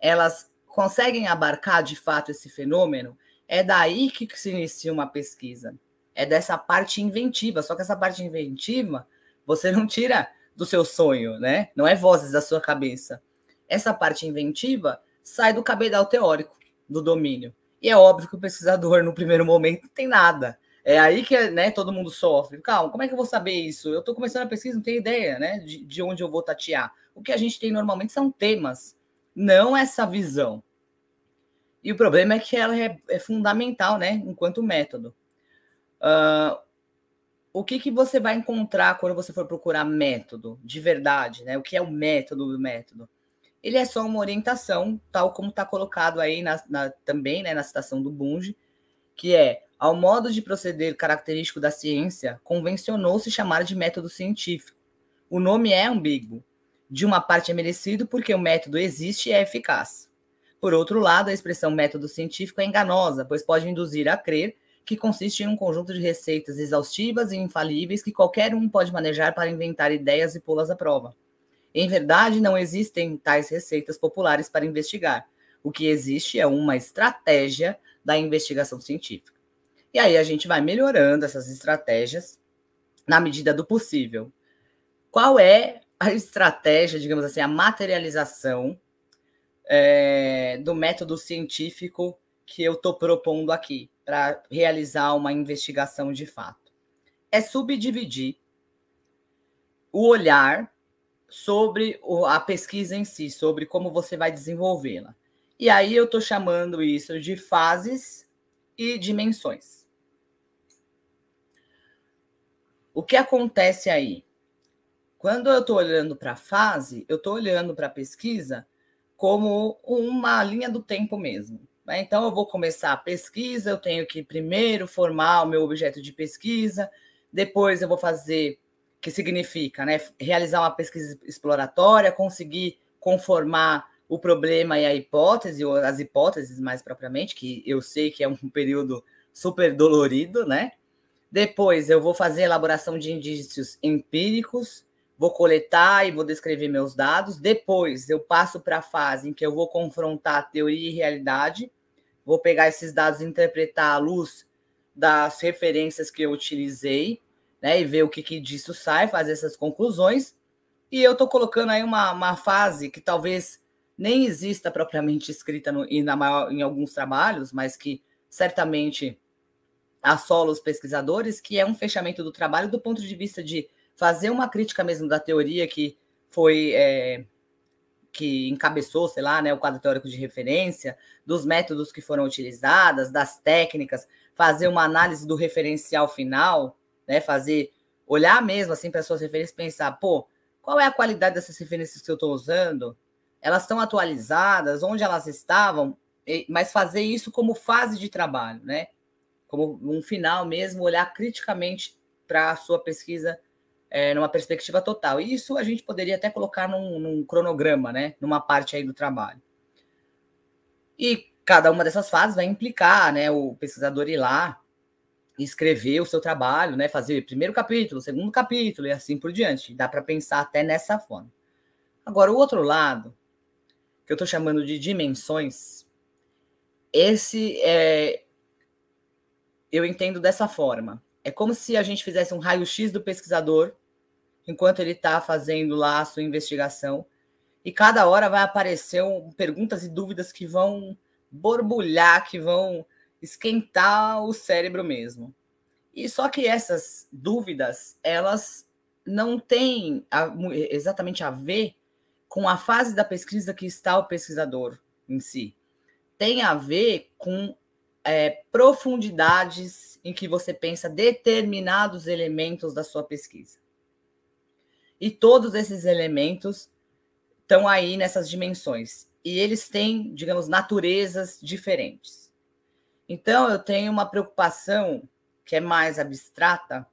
elas conseguem abarcar de fato esse fenômeno? É daí que se inicia uma pesquisa. É dessa parte inventiva, só que essa parte inventiva você não tira do seu sonho, né? Não é vozes da sua cabeça. Essa parte inventiva sai do cabedal teórico do domínio. E é óbvio que o pesquisador, no primeiro momento, não tem nada. É aí que né, todo mundo sofre. Calma, como é que eu vou saber isso? Eu estou começando a pesquisa, não tenho ideia né, de, de onde eu vou tatear. O que a gente tem normalmente são temas, não essa visão. E o problema é que ela é, é fundamental né, enquanto método o que, que você vai encontrar quando você for procurar método de verdade, né? O que é o método do método? Ele é só uma orientação, tal como está colocado aí na, na, também né, na citação do Bunge, que é ao modo de proceder característico da ciência, convencionou-se chamar de método científico. O nome é ambíguo. De uma parte é merecido porque o método existe e é eficaz. Por outro lado, a expressão método científico é enganosa, pois pode induzir a crer que consiste em um conjunto de receitas exaustivas e infalíveis que qualquer um pode manejar para inventar ideias e pô-las à prova. Em verdade, não existem tais receitas populares para investigar. O que existe é uma estratégia da investigação científica. E aí a gente vai melhorando essas estratégias na medida do possível. Qual é a estratégia, digamos assim, a materialização é, do método científico que eu estou propondo aqui para realizar uma investigação de fato. É subdividir o olhar sobre a pesquisa em si, sobre como você vai desenvolvê-la. E aí eu estou chamando isso de fases e dimensões. O que acontece aí? Quando eu estou olhando para a fase, eu estou olhando para a pesquisa como uma linha do tempo mesmo. Né? Então, eu vou começar a pesquisa, eu tenho que primeiro formar o meu objeto de pesquisa, depois eu vou fazer, que significa né, realizar uma pesquisa exploratória, conseguir conformar o problema e a hipótese, ou as hipóteses mais propriamente, que eu sei que é um *laughs* período super dolorido, né? Depois eu vou fazer elaboração de indícios empíricos, vou coletar e vou descrever meus dados. Depois eu passo para a fase em que eu vou confrontar teoria e realidade vou pegar esses dados e interpretar à luz das referências que eu utilizei, né, e ver o que, que disso sai, fazer essas conclusões. E eu estou colocando aí uma, uma fase que talvez nem exista propriamente escrita no, e na maior, em alguns trabalhos, mas que certamente assola os pesquisadores, que é um fechamento do trabalho do ponto de vista de fazer uma crítica mesmo da teoria que foi é, que encabeçou, sei lá, né, o quadro teórico de referência, dos métodos que foram utilizados, das técnicas, fazer uma análise do referencial final, né, fazer olhar mesmo assim para as suas referências, pensar, pô, qual é a qualidade dessas referências que eu estou usando? Elas estão atualizadas? Onde elas estavam? Mas fazer isso como fase de trabalho, né? Como um final mesmo, olhar criticamente para a sua pesquisa é, numa perspectiva total. E isso a gente poderia até colocar num, num, cronograma, né? Numa parte aí do trabalho. E cada uma dessas fases vai implicar, né? O pesquisador ir lá escrever o seu trabalho, né? Fazer primeiro capítulo, segundo capítulo e assim por diante. Dá para pensar até nessa forma. Agora, o outro lado, que eu estou chamando de dimensões, esse é, eu entendo dessa forma é como se a gente fizesse um raio-x do pesquisador, enquanto ele está fazendo lá a sua investigação, e cada hora vai aparecer um, perguntas e dúvidas que vão borbulhar, que vão esquentar o cérebro mesmo. E só que essas dúvidas, elas não têm a, exatamente a ver com a fase da pesquisa que está o pesquisador em si. Tem a ver com é, profundidades em que você pensa determinados elementos da sua pesquisa. E todos esses elementos estão aí nessas dimensões. E eles têm, digamos, naturezas diferentes. Então, eu tenho uma preocupação que é mais abstrata,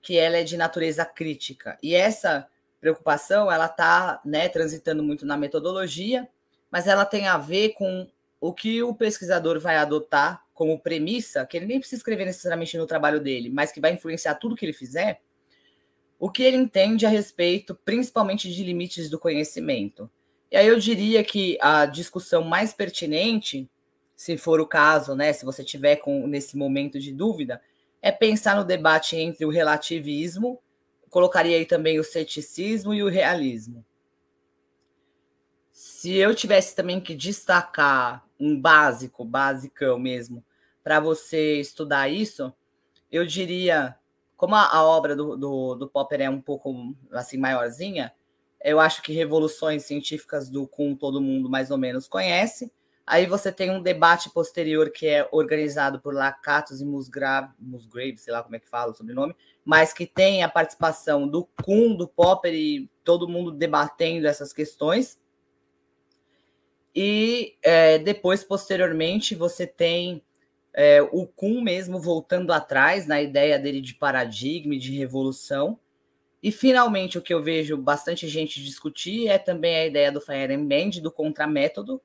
que ela é de natureza crítica. E essa preocupação, ela está né, transitando muito na metodologia, mas ela tem a ver com o que o pesquisador vai adotar como premissa, que ele nem precisa escrever necessariamente no trabalho dele, mas que vai influenciar tudo que ele fizer, o que ele entende a respeito, principalmente de limites do conhecimento. E aí eu diria que a discussão mais pertinente, se for o caso, né, se você tiver com nesse momento de dúvida, é pensar no debate entre o relativismo, colocaria aí também o ceticismo e o realismo se eu tivesse também que destacar um básico, basicão mesmo, para você estudar isso, eu diria, como a, a obra do, do, do, Popper é um pouco assim maiorzinha, eu acho que Revoluções Científicas do Kuhn todo mundo mais ou menos conhece. Aí você tem um debate posterior que é organizado por Lacatos e Musgrave, Musgrave, sei lá como é que fala o sobrenome, mas que tem a participação do Kuhn, do Popper e todo mundo debatendo essas questões. E é, depois, posteriormente, você tem é, o Kuhn mesmo voltando atrás na ideia dele de paradigma, de revolução. E finalmente, o que eu vejo bastante gente discutir é também a ideia do Feyerabend, do contramétodo,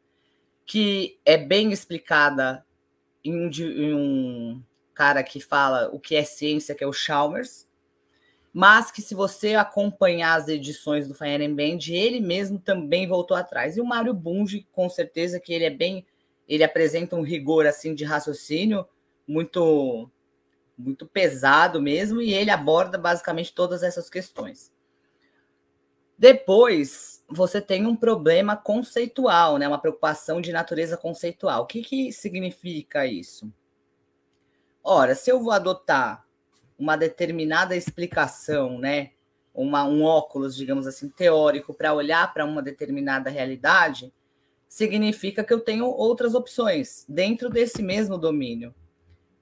que é bem explicada em um, em um cara que fala o que é ciência, que é o Chalmers, mas que se você acompanhar as edições do Fire Band, ele mesmo também voltou atrás. E o Mário Bunge, com certeza que ele é bem, ele apresenta um rigor assim de raciocínio muito muito pesado mesmo e ele aborda basicamente todas essas questões. Depois, você tem um problema conceitual, né? Uma preocupação de natureza conceitual. O que, que significa isso? Ora, se eu vou adotar uma determinada explicação, né? Uma, um óculos, digamos assim, teórico para olhar para uma determinada realidade, significa que eu tenho outras opções dentro desse mesmo domínio.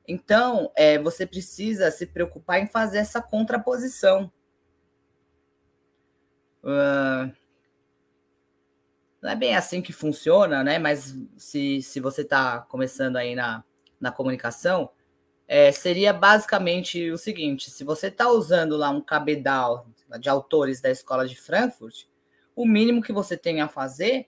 Então, é, você precisa se preocupar em fazer essa contraposição. Uh, não é bem assim que funciona, né? Mas se, se você está começando aí na, na comunicação, é, seria basicamente o seguinte: se você está usando lá um cabedal de autores da escola de Frankfurt, o mínimo que você tem a fazer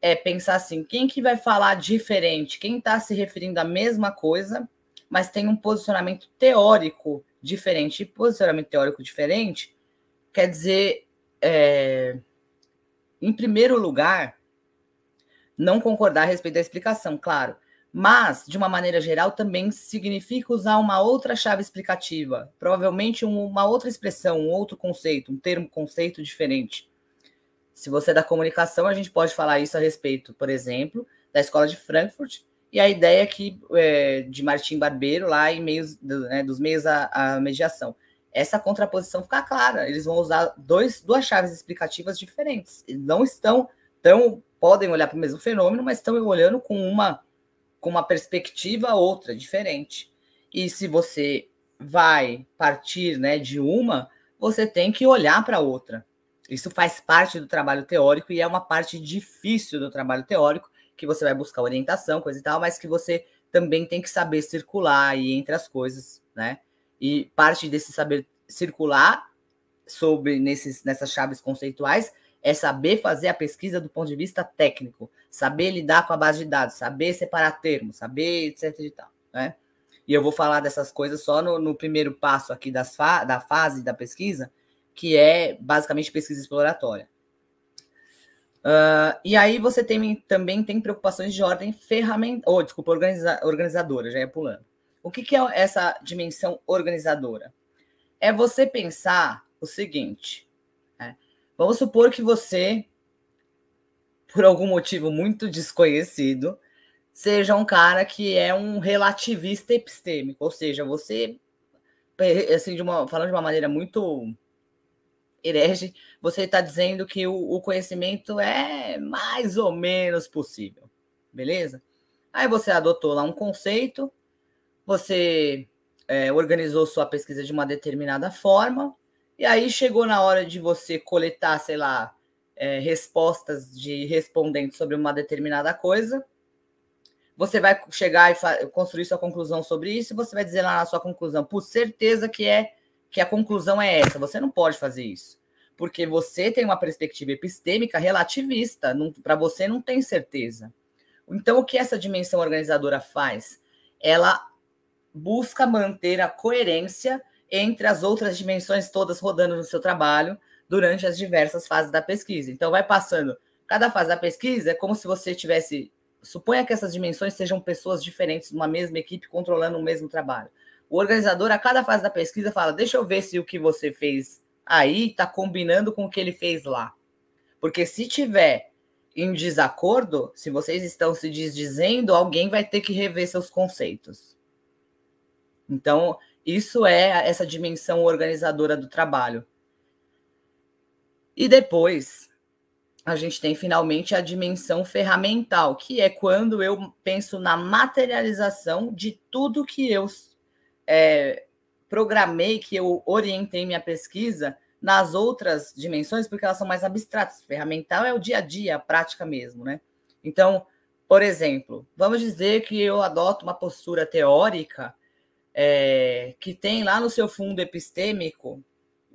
é pensar assim: quem que vai falar diferente? Quem está se referindo à mesma coisa, mas tem um posicionamento teórico diferente? E posicionamento teórico diferente quer dizer, é, em primeiro lugar, não concordar a respeito da explicação, claro mas, de uma maneira geral, também significa usar uma outra chave explicativa, provavelmente uma outra expressão, um outro conceito, um termo, conceito diferente. Se você é da comunicação, a gente pode falar isso a respeito, por exemplo, da escola de Frankfurt e a ideia que é, de Martim Barbeiro lá em meios do, né, dos meios à, à, mediação. Essa contraposição fica clara. Eles vão usar dois, duas chaves explicativas diferentes. Eles não estão tão podem olhar para o mesmo fenômeno, mas estão olhando com uma com uma perspectiva outra, diferente. E se você vai partir né, de uma, você tem que olhar para outra. Isso faz parte do trabalho teórico e é uma parte difícil do trabalho teórico, que você vai buscar orientação, coisa e tal, mas que você também tem que saber circular e entre as coisas, né? E parte desse saber circular sobre nesses, nessas chaves conceituais é saber fazer a pesquisa do ponto de vista técnico, saber lidar com a base de dados, saber separar termos, saber etc e tal, né? E eu vou falar dessas coisas só no, no primeiro passo aqui das fa da fase da pesquisa, que é basicamente pesquisa exploratória. Uh, e aí você tem, também tem preocupações de ordem ferramenta, ou oh, desculpa, organiza, organizadora, já ia pulando. O que, que é essa dimensão organizadora? É você pensar o seguinte: né? vamos supor que você por algum motivo muito desconhecido, seja um cara que é um relativista epistêmico, ou seja, você assim de uma falando de uma maneira muito herege, você está dizendo que o, o, conhecimento é mais ou menos possível, beleza? Aí você adotou lá um conceito, você é, organizou sua pesquisa de uma determinada forma, e aí chegou na hora de você coletar, sei lá, é, respostas de respondentes sobre uma determinada coisa. Você vai chegar e construir sua conclusão sobre isso, e você vai dizer lá na sua conclusão, por certeza que é que a conclusão é essa. Você não pode fazer isso, porque você tem uma perspectiva epistêmica relativista. Para você não tem certeza. Então, o que essa dimensão organizadora faz? Ela busca manter a coerência entre as outras dimensões todas rodando no seu trabalho, durante as diversas fases da pesquisa. Então, vai passando. Cada fase da pesquisa é como se você tivesse. Suponha que essas dimensões sejam pessoas diferentes numa mesma equipe controlando o mesmo trabalho. O organizador, a cada fase da pesquisa, fala: deixa eu ver se o que você fez aí está combinando com o que ele fez lá. Porque se tiver em desacordo, se vocês estão se desdizendo, alguém vai ter que rever seus conceitos. Então, isso é essa dimensão organizadora do trabalho. E depois a gente tem finalmente a dimensão ferramental, que é quando eu penso na materialização de tudo que eu é, programei, que eu orientei minha pesquisa nas outras dimensões, porque elas são mais abstratas. Ferramental é o dia a dia, a prática mesmo, né? Então, por exemplo, vamos dizer que eu adoto uma postura teórica é, que tem lá no seu fundo epistêmico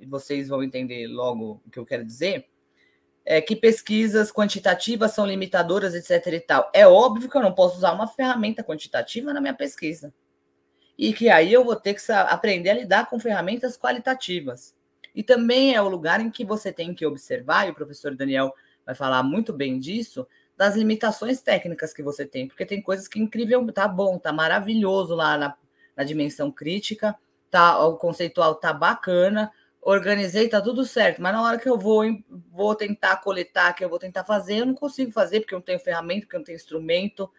vocês vão entender logo o que eu quero dizer, é que pesquisas quantitativas são limitadoras, etc. e tal. É óbvio que eu não posso usar uma ferramenta quantitativa na minha pesquisa. E que aí eu vou ter que aprender a lidar com ferramentas qualitativas. E também é o lugar em que você tem que observar, e o professor Daniel vai falar muito bem disso, das limitações técnicas que você tem, porque tem coisas que incrível, tá bom, tá maravilhoso lá na, na dimensão crítica, tá o conceitual tá bacana, organizei, tá tudo certo. Mas na hora que eu vou, vou tentar coletar, que eu vou tentar fazer, eu não consigo fazer, porque eu não tenho ferramenta, porque eu não tenho instrumento,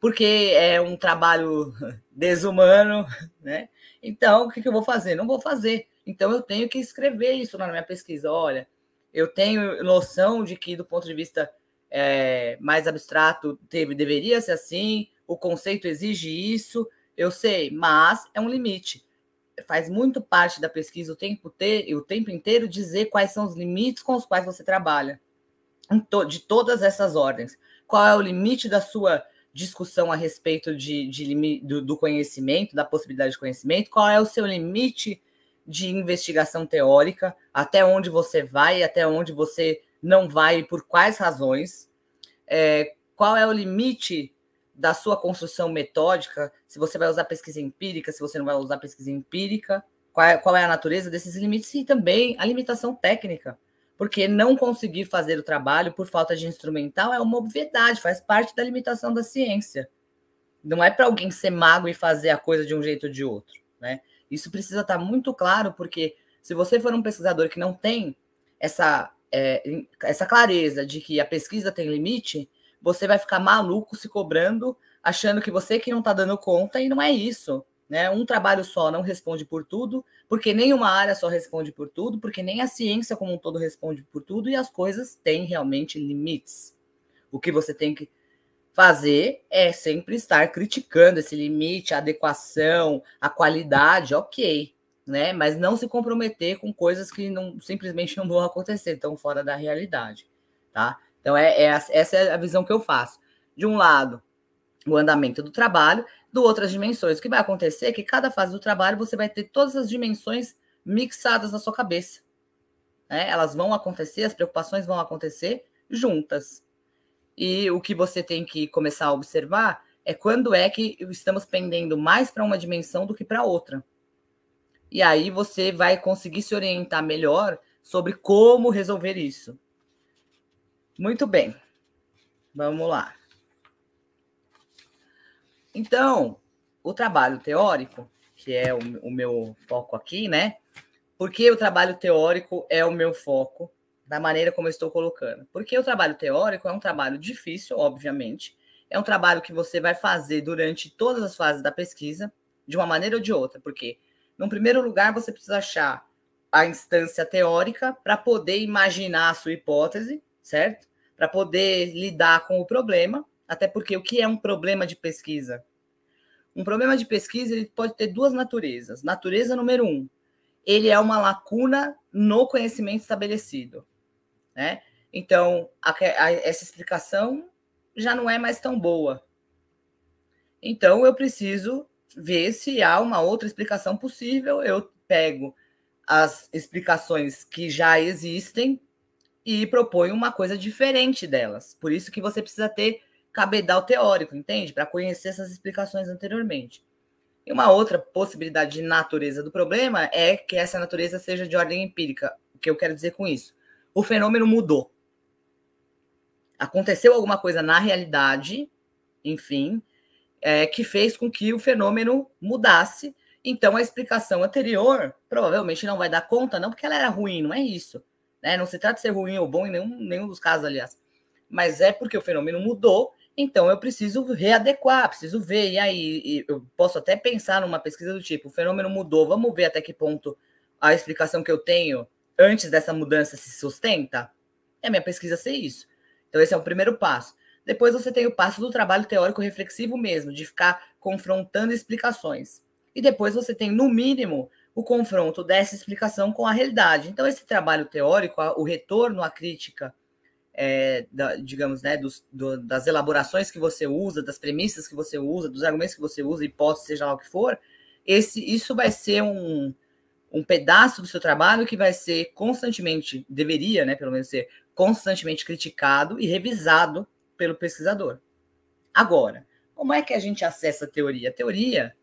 porque é um trabalho *laughs* desumano, *laughs* né? Então, o que, que eu vou fazer? Não vou fazer. Então, eu tenho que escrever isso na minha pesquisa. Olha, eu tenho noção de que, do ponto de vista é, mais abstrato, teve, deveria ser assim, o conceito exige isso, eu sei, mas é um limite faz muito parte da pesquisa o tempo, ter, o tempo inteiro dizer quais são os limites com os quais você trabalha, to, de todas essas ordens. Qual é o limite da sua discussão a respeito de, de do, do, conhecimento, da possibilidade de conhecimento? Qual é o seu limite de investigação teórica? Até onde você vai, até onde você não vai e por quais razões? É, qual é o limite da sua construção metódica, se você vai usar pesquisa empírica, se você não vai usar pesquisa empírica, qual é, qual é a natureza desses limites e também a limitação técnica. Porque não conseguir fazer o trabalho por falta de instrumental é uma obviedade, faz parte da limitação da ciência. Não é para alguém ser mago e fazer a coisa de um jeito ou de outro, né? Isso precisa estar tá muito claro, porque se você for um pesquisador que não tem essa, é, essa clareza de que a pesquisa tem limite, você vai ficar maluco se cobrando, achando que você que não está dando conta, e não é isso. Né? Um trabalho só não responde por tudo, porque nenhuma área só responde por tudo, porque nem a ciência como um todo responde por tudo, e as coisas têm realmente limites. O que você tem que fazer é sempre estar criticando esse limite, a adequação, a qualidade, ok, né? Mas não se comprometer com coisas que não simplesmente não vão acontecer, estão fora da realidade, tá? Então, é, é, essa é a visão que eu faço. De um lado, o andamento do trabalho, do outro, as dimensões. O que vai acontecer é que cada fase do trabalho você vai ter todas as dimensões mixadas na sua cabeça. Né? Elas vão acontecer, as preocupações vão acontecer juntas. E o que você tem que começar a observar é quando é que estamos pendendo mais para uma dimensão do que para outra. E aí você vai conseguir se orientar melhor sobre como resolver isso. Muito bem. Vamos lá. Então, o trabalho teórico, que é o, o meu foco aqui, né? Porque o trabalho teórico é o meu foco da maneira como eu estou colocando. Porque o trabalho teórico é um trabalho difícil, obviamente. É um trabalho que você vai fazer durante todas as fases da pesquisa, de uma maneira ou de outra, porque, no primeiro lugar, você precisa achar a instância teórica para poder imaginar a sua hipótese, certo? para poder lidar com o problema, até porque o que é um problema de pesquisa? Um problema de pesquisa ele pode ter duas naturezas. Natureza número um, ele é uma lacuna no conhecimento estabelecido, né? Então a, a, essa explicação já não é mais tão boa. Então eu preciso ver se há uma outra explicação possível. Eu pego as explicações que já existem e propõe uma coisa diferente delas. Por isso que você precisa ter cabedal teórico, entende? Para conhecer essas explicações anteriormente. E uma outra possibilidade de natureza do problema é que essa natureza seja de ordem empírica. O que eu quero dizer com isso? O fenômeno mudou. Aconteceu alguma coisa na realidade, enfim, é, que fez com que o fenômeno mudasse. Então, a explicação anterior provavelmente não vai dar conta, não porque ela era ruim, não é isso. Né? Não se trata de ser ruim ou bom em nenhum, nenhum dos casos, aliás. Mas é porque o fenômeno mudou, então eu preciso readequar, preciso ver. E aí, e eu posso até pensar numa pesquisa do tipo: o fenômeno mudou, vamos ver até que ponto a explicação que eu tenho antes dessa mudança se sustenta? É minha pesquisa ser isso. Então, esse é o primeiro passo. Depois você tem o passo do trabalho teórico reflexivo mesmo, de ficar confrontando explicações. E depois você tem, no mínimo, o confronto dessa explicação com a realidade. Então, esse trabalho teórico, o retorno à crítica, é, da, digamos, né, dos, do, das elaborações que você usa, das premissas que você usa, dos argumentos que você usa, hipótese, seja lá o que for, esse, isso vai ser um, um pedaço do seu trabalho que vai ser constantemente, deveria, né, pelo menos ser constantemente criticado e revisado pelo pesquisador. Agora, como é que a gente acessa a teoria? A teoria,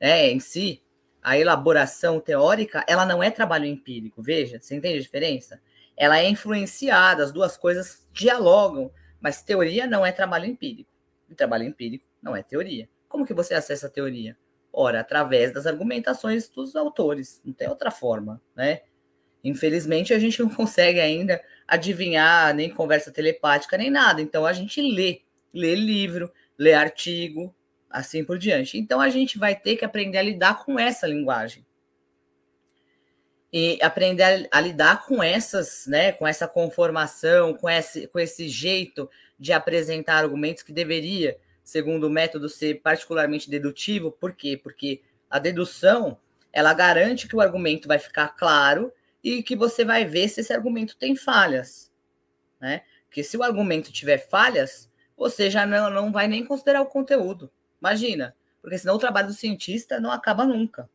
né, em si, a elaboração teórica, ela não é trabalho empírico, veja, você entende a diferença? Ela é influenciada, as duas coisas dialogam, mas teoria não é trabalho empírico. E trabalho empírico não é teoria. Como que você acessa a teoria? Ora, através das argumentações dos autores, não tem outra forma, né? Infelizmente, a gente não *laughs* consegue ainda adivinhar nem conversa telepática, nem nada. Então, a gente lê, lê livro, lê artigo, assim por diante. Então a gente vai ter que aprender a lidar com essa linguagem e aprender a, a lidar com essas, né, com essa conformação, com esse, com esse jeito de apresentar argumentos que deveria, segundo o método, ser particularmente dedutivo. Por quê? Porque a dedução ela garante que o argumento vai ficar claro e que você vai ver se esse argumento tem falhas, né? Porque se o argumento tiver falhas, você já não, não vai nem considerar o conteúdo. Imagina, porque senão o trabalho do cientista não acaba nunca.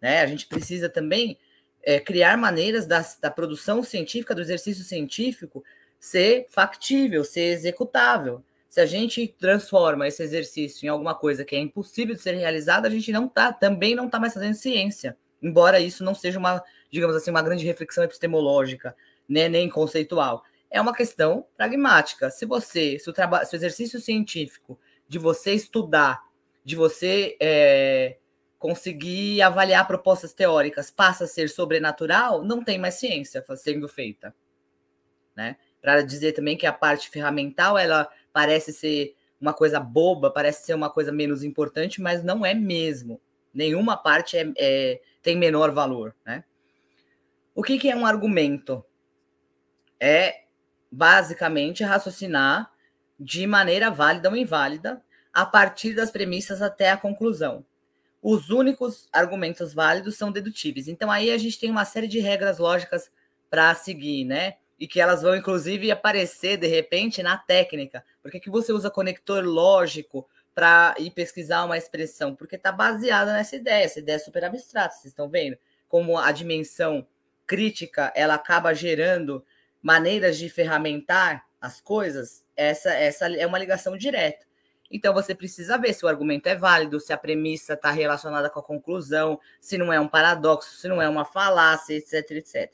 Né? A gente precisa também é, criar maneiras da, da produção científica, do exercício científico, ser factível, ser executável. Se a gente transforma esse exercício em alguma coisa que é impossível de ser realizada, a gente não tá, também não está mais fazendo ciência. Embora isso não seja uma, digamos assim, uma grande reflexão epistemológica, né, nem conceitual. É uma questão pragmática. Se você, se o, trabalho, se o exercício científico de você estudar, de você é, conseguir avaliar propostas teóricas, passa a ser sobrenatural, não tem mais ciência sendo feita. Né? Para dizer também que a parte ferramental ela parece ser uma coisa boba, parece ser uma coisa menos importante, mas não é mesmo. Nenhuma parte é, é tem menor valor. Né? O que, que é um argumento? É basicamente raciocinar de maneira válida ou inválida, a partir das premissas até a conclusão. Os únicos argumentos válidos são dedutíveis. Então aí a gente tem uma série de regras lógicas para seguir, né? E que elas vão inclusive aparecer de repente na técnica. Por que, que você usa conector lógico para ir pesquisar uma expressão? Porque está baseada nessa ideia, essa ideia é super abstrata, vocês estão vendo? Como a dimensão crítica ela acaba gerando maneiras de ferramentar as coisas essa, essa é uma ligação direta. Então você precisa ver se o argumento é válido, se a premissa está relacionada com a conclusão, se não é um paradoxo, se não é uma falácia, etc, etc.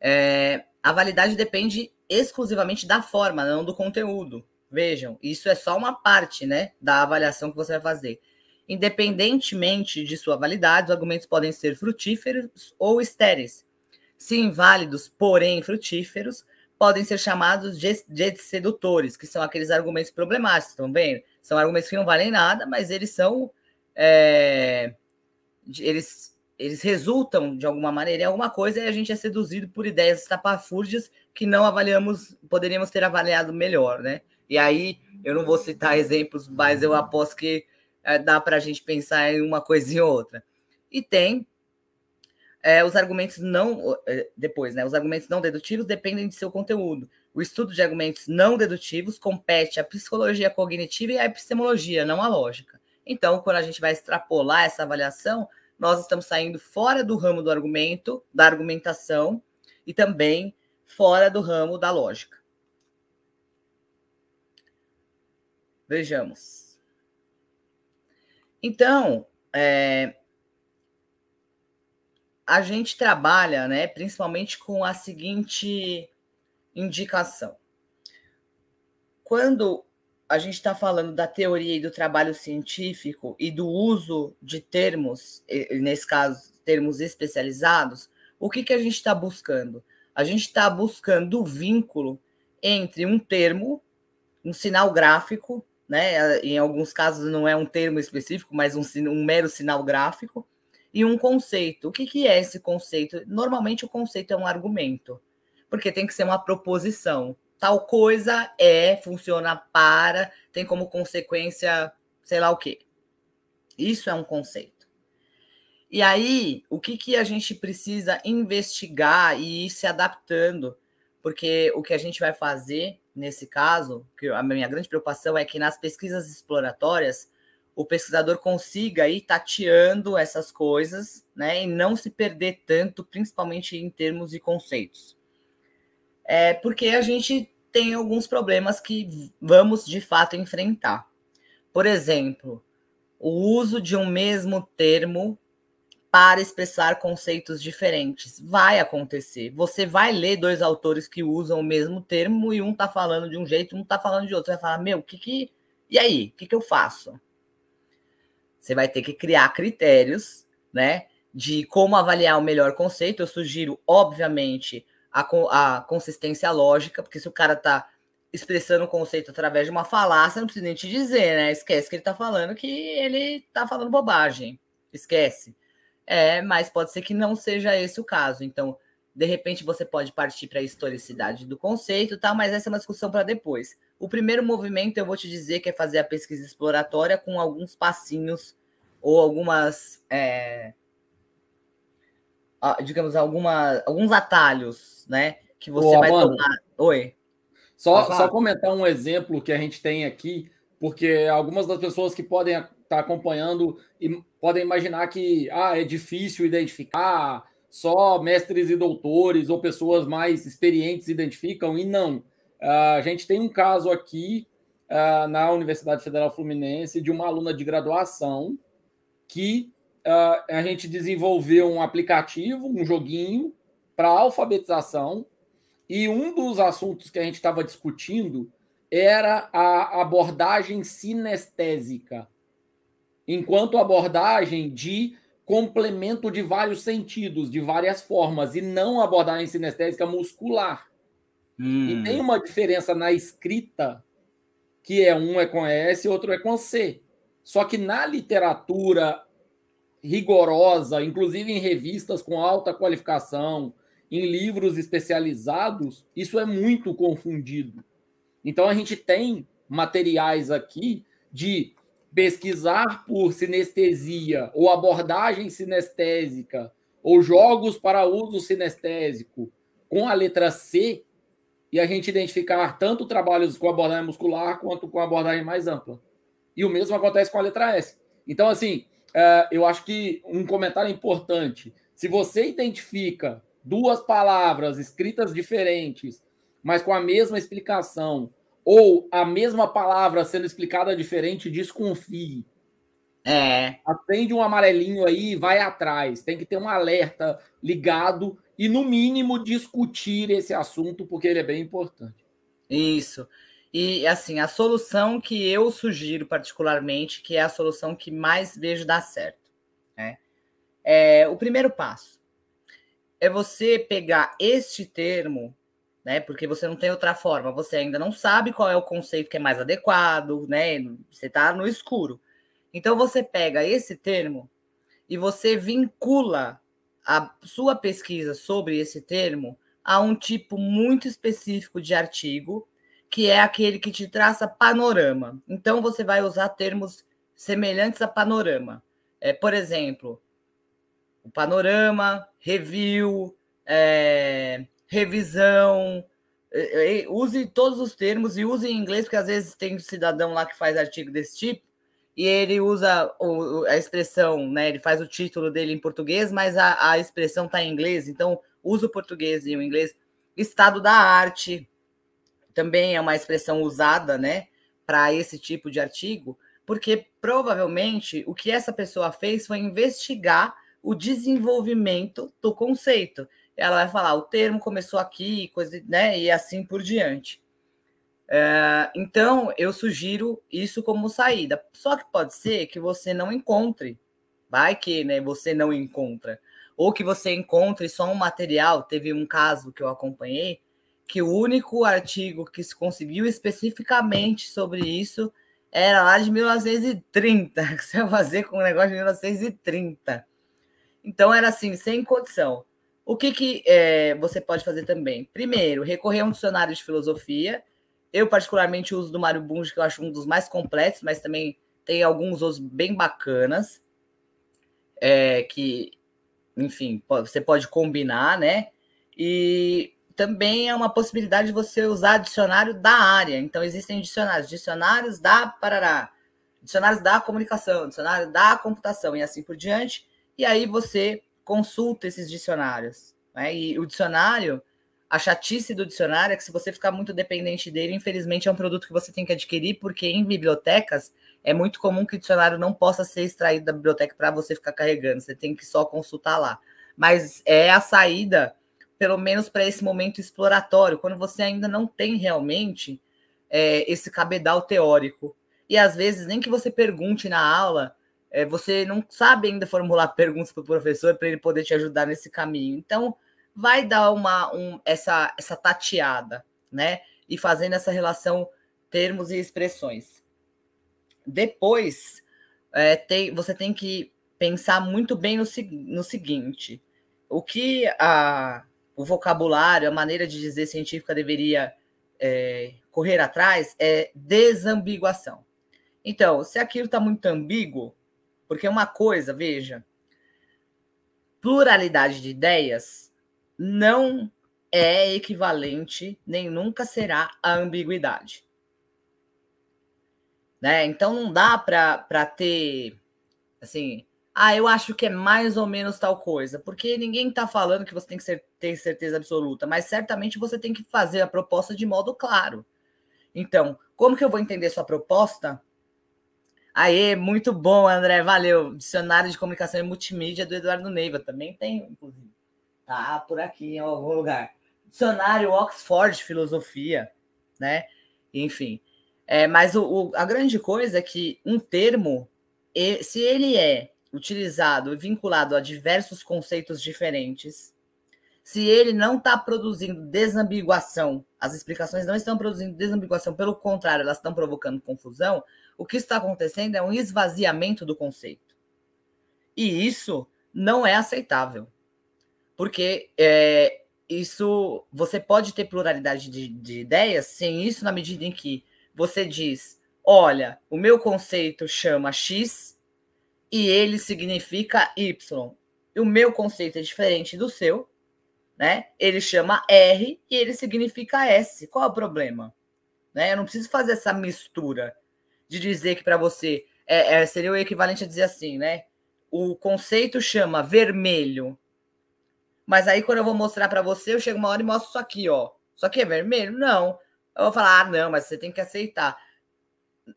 É, a validade depende exclusivamente da forma, não do conteúdo. Vejam, isso é só uma parte né, da avaliação que você vai fazer. Independentemente de sua validade, os argumentos podem ser frutíferos ou estéreis. Se inválidos, porém frutíferos, podem ser chamados de, de sedutores, que são aqueles argumentos problemáticos, estão vendo? São argumentos que não valem nada, mas eles são. É, eles, eles resultam de alguma maneira em alguma coisa e a gente é seduzido por ideias tapafúrdias que não avaliamos, poderíamos ter avaliado melhor, né? E aí, eu não vou citar exemplos, mas eu aposto que é, dá para a gente pensar em uma coisa e outra. E tem é, os argumentos não. É, depois, né? Os argumentos não dedutivos dependem de seu conteúdo. O estudo de argumentos não dedutivos compete à psicologia cognitiva e à epistemologia, não à lógica. Então, quando a gente vai extrapolar essa avaliação, nós estamos saindo fora do ramo do argumento, da argumentação, e também fora do ramo da lógica. Vejamos. Então, é, a gente trabalha, né, principalmente com a seguinte indicação. Quando a gente está falando da teoria e do trabalho científico e do uso de termos, nesse caso, termos especializados, o que, que a gente está buscando? A gente está buscando o vínculo entre um termo, um sinal gráfico, né? em alguns casos não é um termo específico, mas um, um mero sinal gráfico, e um conceito. O que, que é esse conceito? Normalmente o conceito é um argumento, porque tem que ser uma proposição. Tal coisa é, funciona para, tem como consequência sei lá o quê. Isso é um conceito. E aí, o que, que a gente precisa investigar e ir se adaptando? Porque o que a gente vai fazer nesse caso, que a minha grande preocupação é que nas pesquisas exploratórias, o pesquisador consiga ir tateando essas coisas, né, e não se perder tanto, principalmente em termos de conceitos. É porque a gente tem alguns problemas que vamos de fato enfrentar. Por exemplo, o uso de um mesmo termo para expressar conceitos diferentes. Vai acontecer. Você vai ler dois autores que usam o mesmo termo e um está falando de um jeito, um está falando de outro. Você vai falar, meu, o que que. E aí, o que, que eu faço? Você vai ter que criar critérios, né? De como avaliar o melhor conceito. Eu sugiro, obviamente, a, a consistência lógica, porque se o cara tá expressando o conceito através de uma falácia, não precisa nem te dizer, né? Esquece que ele tá falando que ele tá falando bobagem. Esquece. É, mas pode ser que não seja esse o caso. Então, de repente, você pode partir para a historicidade do conceito, tá? Mas essa é uma discussão para depois. O primeiro movimento eu vou te dizer que é fazer a pesquisa exploratória com alguns passinhos ou algumas, é, digamos, alguma, alguns atalhos, né? Que você vai tomar. Oi. Só, só comentar um exemplo que a gente tem aqui, porque algumas das pessoas que podem estar tá acompanhando e podem imaginar que ah, é difícil identificar, só mestres e doutores ou pessoas mais experientes identificam, e não. Ah, a gente tem um caso aqui uh, na Universidade Federal Fluminense de uma aluna de graduação que uh, a gente desenvolveu um aplicativo, um joguinho para alfabetização, e um dos assuntos que a gente estava discutindo era a abordagem sinestésica, enquanto abordagem de complemento de vários sentidos, de várias formas, e não abordagem sinestésica muscular. Hum. E tem uma diferença na escrita, que é um é com S e outro é com C. Só que na literatura rigorosa, inclusive em revistas com alta qualificação, em livros especializados, isso é muito confundido. Então a gente tem materiais aqui de pesquisar por sinestesia ou abordagem sinestésica ou jogos para uso sinestésico com a letra C e a gente identificar tanto trabalhos com abordagem muscular quanto com abordagem mais ampla. E o mesmo acontece com a letra S. Então, assim, é, eu acho que um comentário importante: se você identifica duas palavras escritas diferentes, mas com a mesma explicação, ou a mesma palavra sendo explicada diferente, desconfie. É. atende um amarelinho aí e vai atrás. Tem que ter um alerta ligado e, no mínimo, discutir esse assunto, porque ele é bem importante. Isso. E, assim, a solução que eu sugiro particularmente, que é a solução que mais vejo dar certo, né? É, o primeiro passo é você pegar este termo, né? Porque você não tem outra forma, você ainda não sabe qual é o conceito que é mais adequado, né? Você está no escuro. Então você pega esse termo e você vincula a sua pesquisa sobre esse termo a um tipo muito específico de artigo, que é aquele que te traça panorama. Então, você vai usar termos semelhantes a panorama. É, por exemplo, o panorama, review, é, revisão. É, é, use todos os termos e use em inglês, porque às vezes tem um cidadão lá que faz artigo desse tipo e ele usa o, a expressão, né? Ele faz o título dele em português, mas a, a expressão está em inglês, então usa o português e o inglês. Estado da arte também é uma expressão usada, né? Para esse tipo de artigo, porque provavelmente o que essa pessoa fez foi investigar o desenvolvimento do conceito. Ela vai falar, o termo começou aqui, coisa, né? E assim por diante. É, então, eu sugiro isso como saída. Só que pode ser que você não encontre. Vai que né, você não encontra. Ou que você encontre só um material. Teve um caso que eu acompanhei que o único artigo que se conseguiu especificamente sobre isso era lá de 1930. *laughs* Que você vai fazer com o um negócio de 1930. Então, era assim, sem condição. O que, que é, você pode fazer também? Primeiro, recorrer a um dicionário de filosofia eu, particularmente, uso do Mario Bunge, que eu acho um dos mais completos, mas também tem alguns outros bem bacanas. É, que, enfim, você pode combinar, né? E também é uma possibilidade de você usar dicionário da área. Então, existem dicionários, dicionários da Parará, dicionários da comunicação, dicionário da computação e assim por diante. E aí você consulta esses dicionários. Né? E o dicionário a chatice do dicionário é que se você ficar muito dependente dele, infelizmente é um produto que você tem que adquirir, porque em bibliotecas é muito comum que o dicionário não possa ser extraído da biblioteca para você ficar carregando, você tem que só consultar lá. Mas é a saída, pelo menos para esse momento exploratório, quando você ainda não tem realmente é, esse cabedal teórico. E às vezes, nem que você pergunte na aula, é, você não sabe ainda formular *laughs* perguntas para o professor para ele poder te ajudar nesse caminho. Então, vai dar uma um, essa, essa tateada, né? E fazendo essa relação termos e expressões. Depois, é, tem, você tem que pensar muito bem no, no seguinte: o que a, o vocabulário, a maneira de dizer científica deveria é, correr atrás é desambiguação. Então, se aquilo está muito ambíguo, porque uma coisa, veja, pluralidade de ideias não é equivalente nem nunca será a ambiguidade. Né? Então não dá para ter assim, ah, eu acho que é mais ou menos tal coisa, porque ninguém está falando que você tem que ser, ter certeza absoluta, mas certamente você tem que fazer a proposta de modo claro. Então, como que eu vou entender sua proposta? Aê, muito bom, André, valeu. Dicionário de Comunicação e Multimídia do Eduardo Neiva, também tem, inclusive. Tá por aqui em algum lugar. Dicionário Oxford Filosofia, né? Enfim. É, mas o, o, a grande coisa é que um termo, se ele é utilizado e vinculado a diversos conceitos diferentes, se ele não está produzindo desambiguação, as explicações não estão produzindo desambiguação, pelo contrário, elas estão provocando confusão, o que está acontecendo é um esvaziamento do conceito. E isso não é aceitável porque é, isso você pode ter pluralidade de, de ideias sem isso, na medida em que você diz: olha, o meu conceito chama X e ele significa Y. E o meu conceito é diferente do seu, né? Ele chama R e ele significa S. Qual é o problema? Né? Eu não preciso fazer essa mistura de dizer que para você é, é, seria o equivalente a dizer assim, né? O conceito chama vermelho mas aí quando eu vou mostrar para você, eu chego uma hora e mostro isso aqui, ó. Isso aqui é vermelho? Não. Eu vou falar, ah, não, mas você tem que aceitar.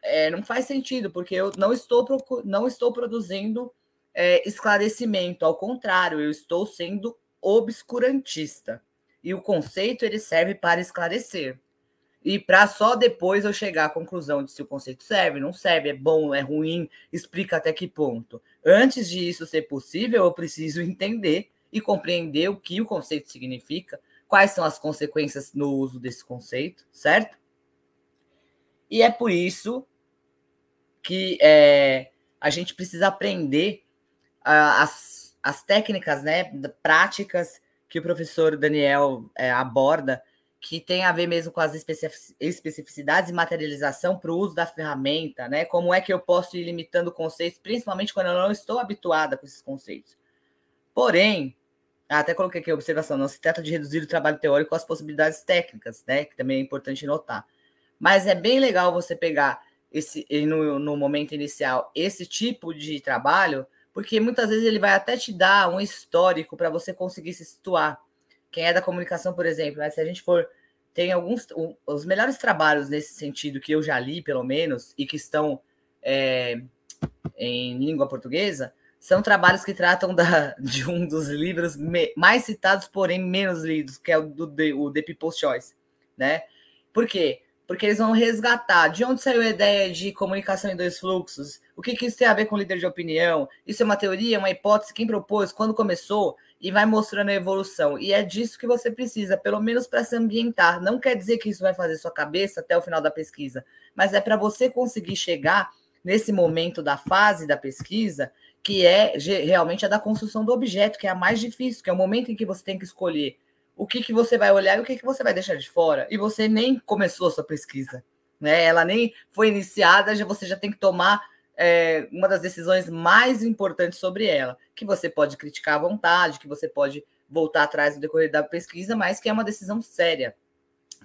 É, não faz sentido, porque eu não estou, não estou produzindo é, esclarecimento. Ao contrário, eu estou sendo obscurantista. E o conceito ele serve para esclarecer. E para só depois eu chegar à conclusão de se o conceito serve, não serve, é bom, é ruim, explica até que ponto. Antes de isso ser possível, eu preciso entender e compreender o que o conceito significa, quais são as consequências no uso desse conceito, certo? E é por isso que é, a gente precisa aprender as, as técnicas, né, práticas que o professor Daniel é, aborda, que tem a ver mesmo com as especificidades e materialização para o uso da ferramenta, né? Como é que eu posso ir limitando conceitos, principalmente quando eu não estou habituada com esses conceitos. Porém, ah, até coloquei aqui a observação, não se trata de reduzir o trabalho teórico às possibilidades técnicas, né? Que também é importante notar. Mas é bem legal você pegar esse no, no momento inicial esse tipo de trabalho, porque muitas vezes ele vai até te dar um histórico para você conseguir se situar. Quem é da comunicação, por exemplo, né? se a gente for tem alguns um, os melhores trabalhos nesse sentido que eu já li, pelo menos, e que estão é, em língua portuguesa, são trabalhos que tratam da, *laughs* de um dos livros me, mais citados, porém menos lidos, que é o do The, o The People's Choice, né? Por quê? Porque eles vão resgatar de onde saiu a ideia de comunicação em dois fluxos, o que, que isso tem a ver com líder de opinião, isso é uma teoria, uma hipótese, quem propôs, quando começou, e vai mostrando a evolução. E é disso que você precisa, pelo menos para se ambientar. Não quer dizer que isso vai fazer sua cabeça até o final da pesquisa, mas é para você conseguir chegar nesse momento da fase da pesquisa que é realmente a é da construção do objeto, que é a mais difícil, que é o momento em que você tem que escolher o que, que você vai olhar e o que, que você vai deixar de fora. E você nem começou a sua pesquisa, né? Ela nem foi iniciada, já você já tem que tomar é, uma das decisões mais importantes sobre ela, que você pode criticar à vontade, que você pode voltar atrás no decorrer da pesquisa, mas que é uma decisão séria,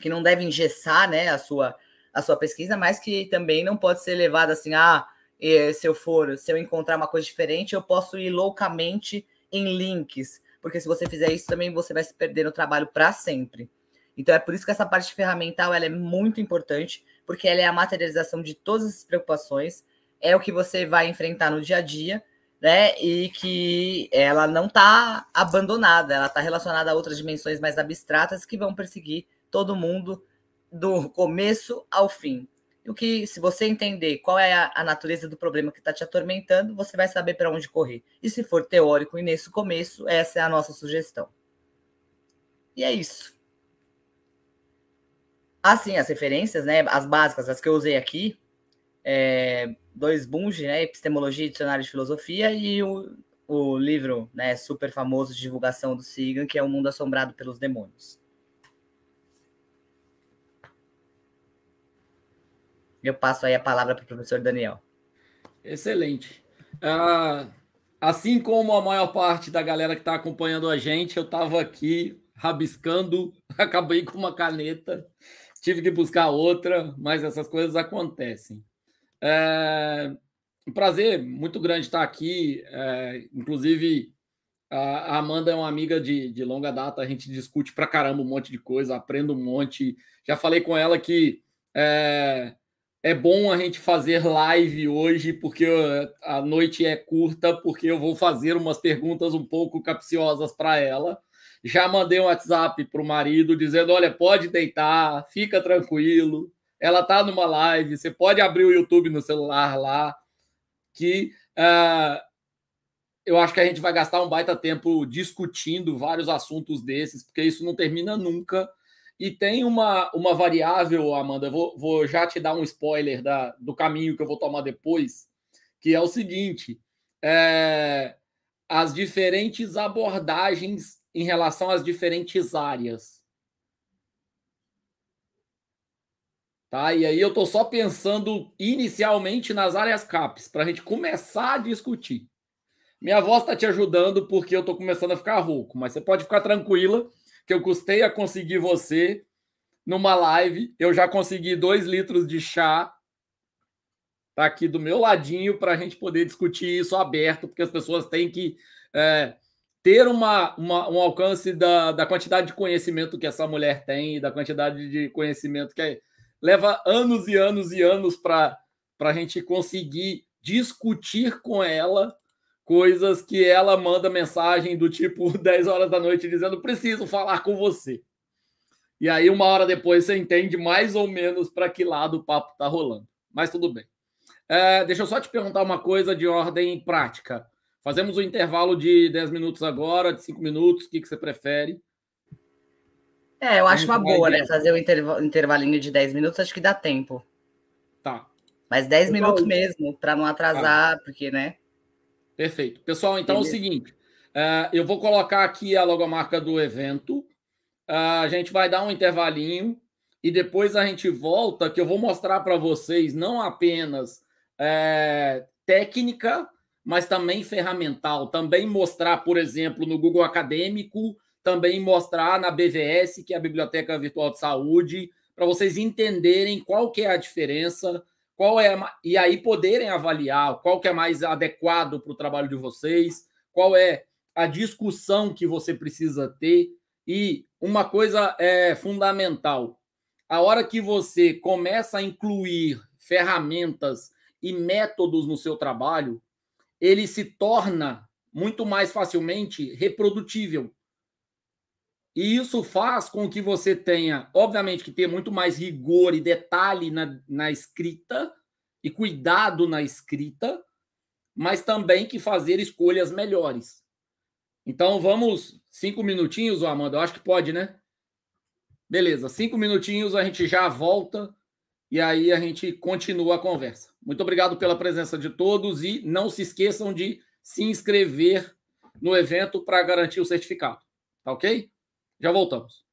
que não deve engessar né, a, sua, a sua pesquisa, mas que também não pode ser levada assim, ah, se eu for, se eu encontrar uma coisa diferente, eu posso ir loucamente em links, porque se você fizer isso também você vai se perder no trabalho para sempre. Então é por isso que essa parte ferramental ela é muito importante, porque ela é a materialização de todas as preocupações, é o que você vai enfrentar no dia a dia, né? E que ela não está abandonada, ela está relacionada a outras dimensões mais abstratas que vão perseguir todo mundo do começo ao fim o que, se você entender qual é a, a natureza do problema que está te atormentando, você vai saber para onde correr. E se for teórico e nesse começo, essa é a nossa sugestão. E é isso. Assim, as referências, né, as básicas, as que eu usei aqui, é, dois Bunge, né, Epistemologia e Dicionário de Filosofia, e o, o livro né, super famoso de divulgação do Sigan, que é O Mundo Assombrado pelos Demônios. eu passo aí a palavra para o professor Daniel. Excelente. Uh, assim como a maior parte da galera que está acompanhando a gente, eu estava aqui rabiscando, *laughs* acabei com uma caneta, tive que buscar outra, mas essas coisas acontecem. É, um prazer muito grande estar aqui. É, inclusive, a Amanda é uma amiga de, de longa data, a gente discute pra caramba um monte de coisa, aprendo um monte. Já falei com ela que é, é bom a gente fazer live hoje, porque a noite é curta, porque eu vou fazer umas perguntas um pouco capciosas para ela. Já mandei um WhatsApp para o marido dizendo: olha, pode deitar, fica tranquilo. Ela tá numa live, você pode abrir o YouTube no celular lá, que uh, eu acho que a gente vai gastar um baita tempo discutindo vários assuntos desses, porque isso não termina nunca e tem uma, uma variável, Amanda, vou, vou já te dar um spoiler da, do caminho que eu vou tomar depois, que é o seguinte: é, as diferentes abordagens em relação às diferentes áreas. Tá? E aí eu estou só pensando inicialmente nas áreas CAPES, para a gente começar a discutir. Minha voz está te ajudando porque eu estou começando a ficar rouco, mas você pode ficar tranquila que eu custei a conseguir você numa live. Eu já consegui dois litros de chá. Tá aqui do meu ladinho para a gente poder discutir isso aberto, porque as pessoas têm que é, ter uma, uma, um alcance da, da quantidade de conhecimento que essa mulher tem e da quantidade de conhecimento que é, leva anos e anos e anos para a gente conseguir discutir com ela coisas que ela manda mensagem do tipo 10 *laughs* horas da noite dizendo preciso falar com você. E aí uma hora depois você entende mais ou menos para que lado o papo está rolando. Mas tudo bem. É, deixa eu só te perguntar uma coisa de ordem prática. Fazemos um intervalo de 10 minutos agora, de 5 minutos, o que, que você prefere? É, eu acho uma boa, né? Fazer um intervalinho de 10 minutos, acho que dá tempo. Tá. Mas 10 minutos mesmo, para não atrasar, tá. porque, né? Perfeito. Pessoal, então Beleza. é o seguinte: uh, eu vou colocar aqui a logomarca do evento. Uh, a gente vai dar um intervalinho e depois a gente volta, que eu vou mostrar para vocês não apenas é, técnica, mas também ferramental. Também mostrar, por exemplo, no Google Acadêmico, também mostrar na BVS, que é a Biblioteca Virtual de Saúde, para vocês entenderem qual que é a diferença qual é e aí poderem avaliar qual que é mais adequado para o trabalho de vocês, qual é a discussão que você precisa ter e uma coisa é fundamental, a hora que você começa a incluir ferramentas e métodos no seu trabalho, ele se torna muito mais facilmente reprodutível. E isso faz com que você tenha, obviamente, que ter muito mais rigor e detalhe na, na escrita e cuidado na escrita, mas também que fazer escolhas melhores. Então vamos, cinco minutinhos, Amanda, eu acho que pode, né? Beleza, cinco minutinhos, a gente já volta e aí a gente continua a conversa. Muito obrigado pela presença de todos e não se esqueçam de se inscrever no evento para garantir o certificado, tá ok? Já voltamos.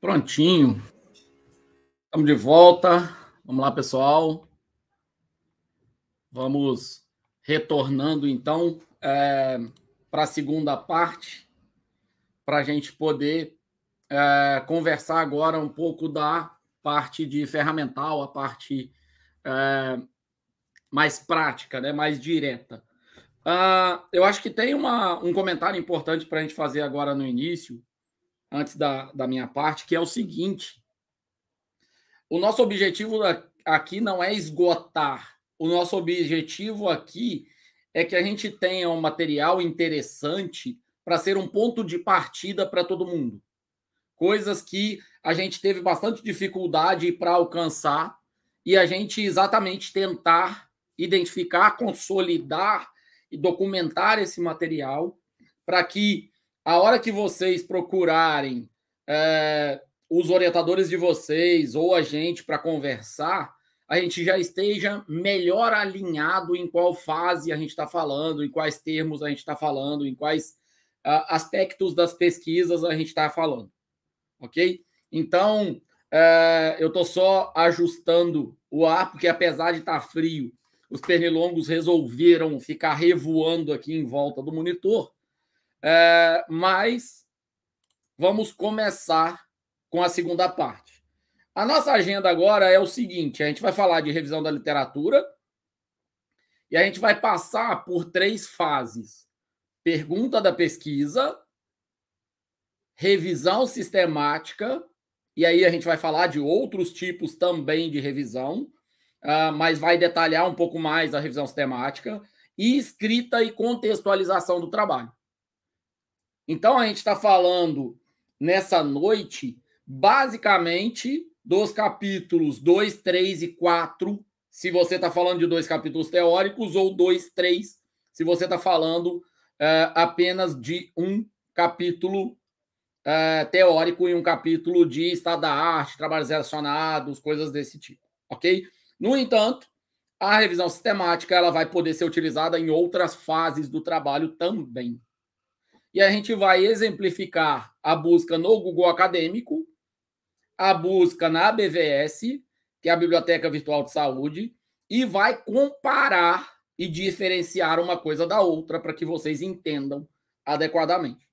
Prontinho. Estamos de volta. Vamos lá, pessoal. Vamos retornando, então, é, para a segunda parte, para a gente poder é, conversar agora um pouco da parte de ferramental, a parte é, mais prática, né, mais direta. Uh, eu acho que tem uma, um comentário importante para a gente fazer agora no início, antes da, da minha parte, que é o seguinte: o nosso objetivo aqui não é esgotar, o nosso objetivo aqui é que a gente tenha um material interessante para ser um ponto de partida para todo mundo. Coisas que a gente teve bastante dificuldade para alcançar e a gente exatamente tentar identificar, consolidar e documentar esse material para que a hora que vocês procurarem é, os orientadores de vocês ou a gente para conversar, a gente já esteja melhor alinhado em qual fase a gente está falando, em quais termos a gente está falando, em quais uh, aspectos das pesquisas a gente está falando. Ok? Então, uh, eu estou só ajustando o ar, porque apesar de estar tá frio, os pernilongos resolveram ficar revoando aqui em volta do monitor. É, mas vamos começar com a segunda parte. A nossa agenda agora é o seguinte: a gente vai falar de revisão da literatura e a gente vai passar por três fases: pergunta da pesquisa, revisão sistemática, e aí a gente vai falar de outros tipos também de revisão, uh, mas vai detalhar um pouco mais a revisão sistemática, e escrita e contextualização do trabalho. Então, a gente está falando nessa noite, basicamente, dos capítulos 2, 3 e 4, se você está falando de dois capítulos teóricos, ou 2, 3, se você está falando uh, apenas de um capítulo uh, teórico e um capítulo de estado da arte, trabalhos relacionados, coisas desse tipo, ok? No entanto, a revisão sistemática ela vai poder ser utilizada em outras fases do trabalho também. E a gente vai exemplificar a busca no Google Acadêmico, a busca na BVS, que é a Biblioteca Virtual de Saúde, e vai comparar e diferenciar uma coisa da outra para que vocês entendam adequadamente.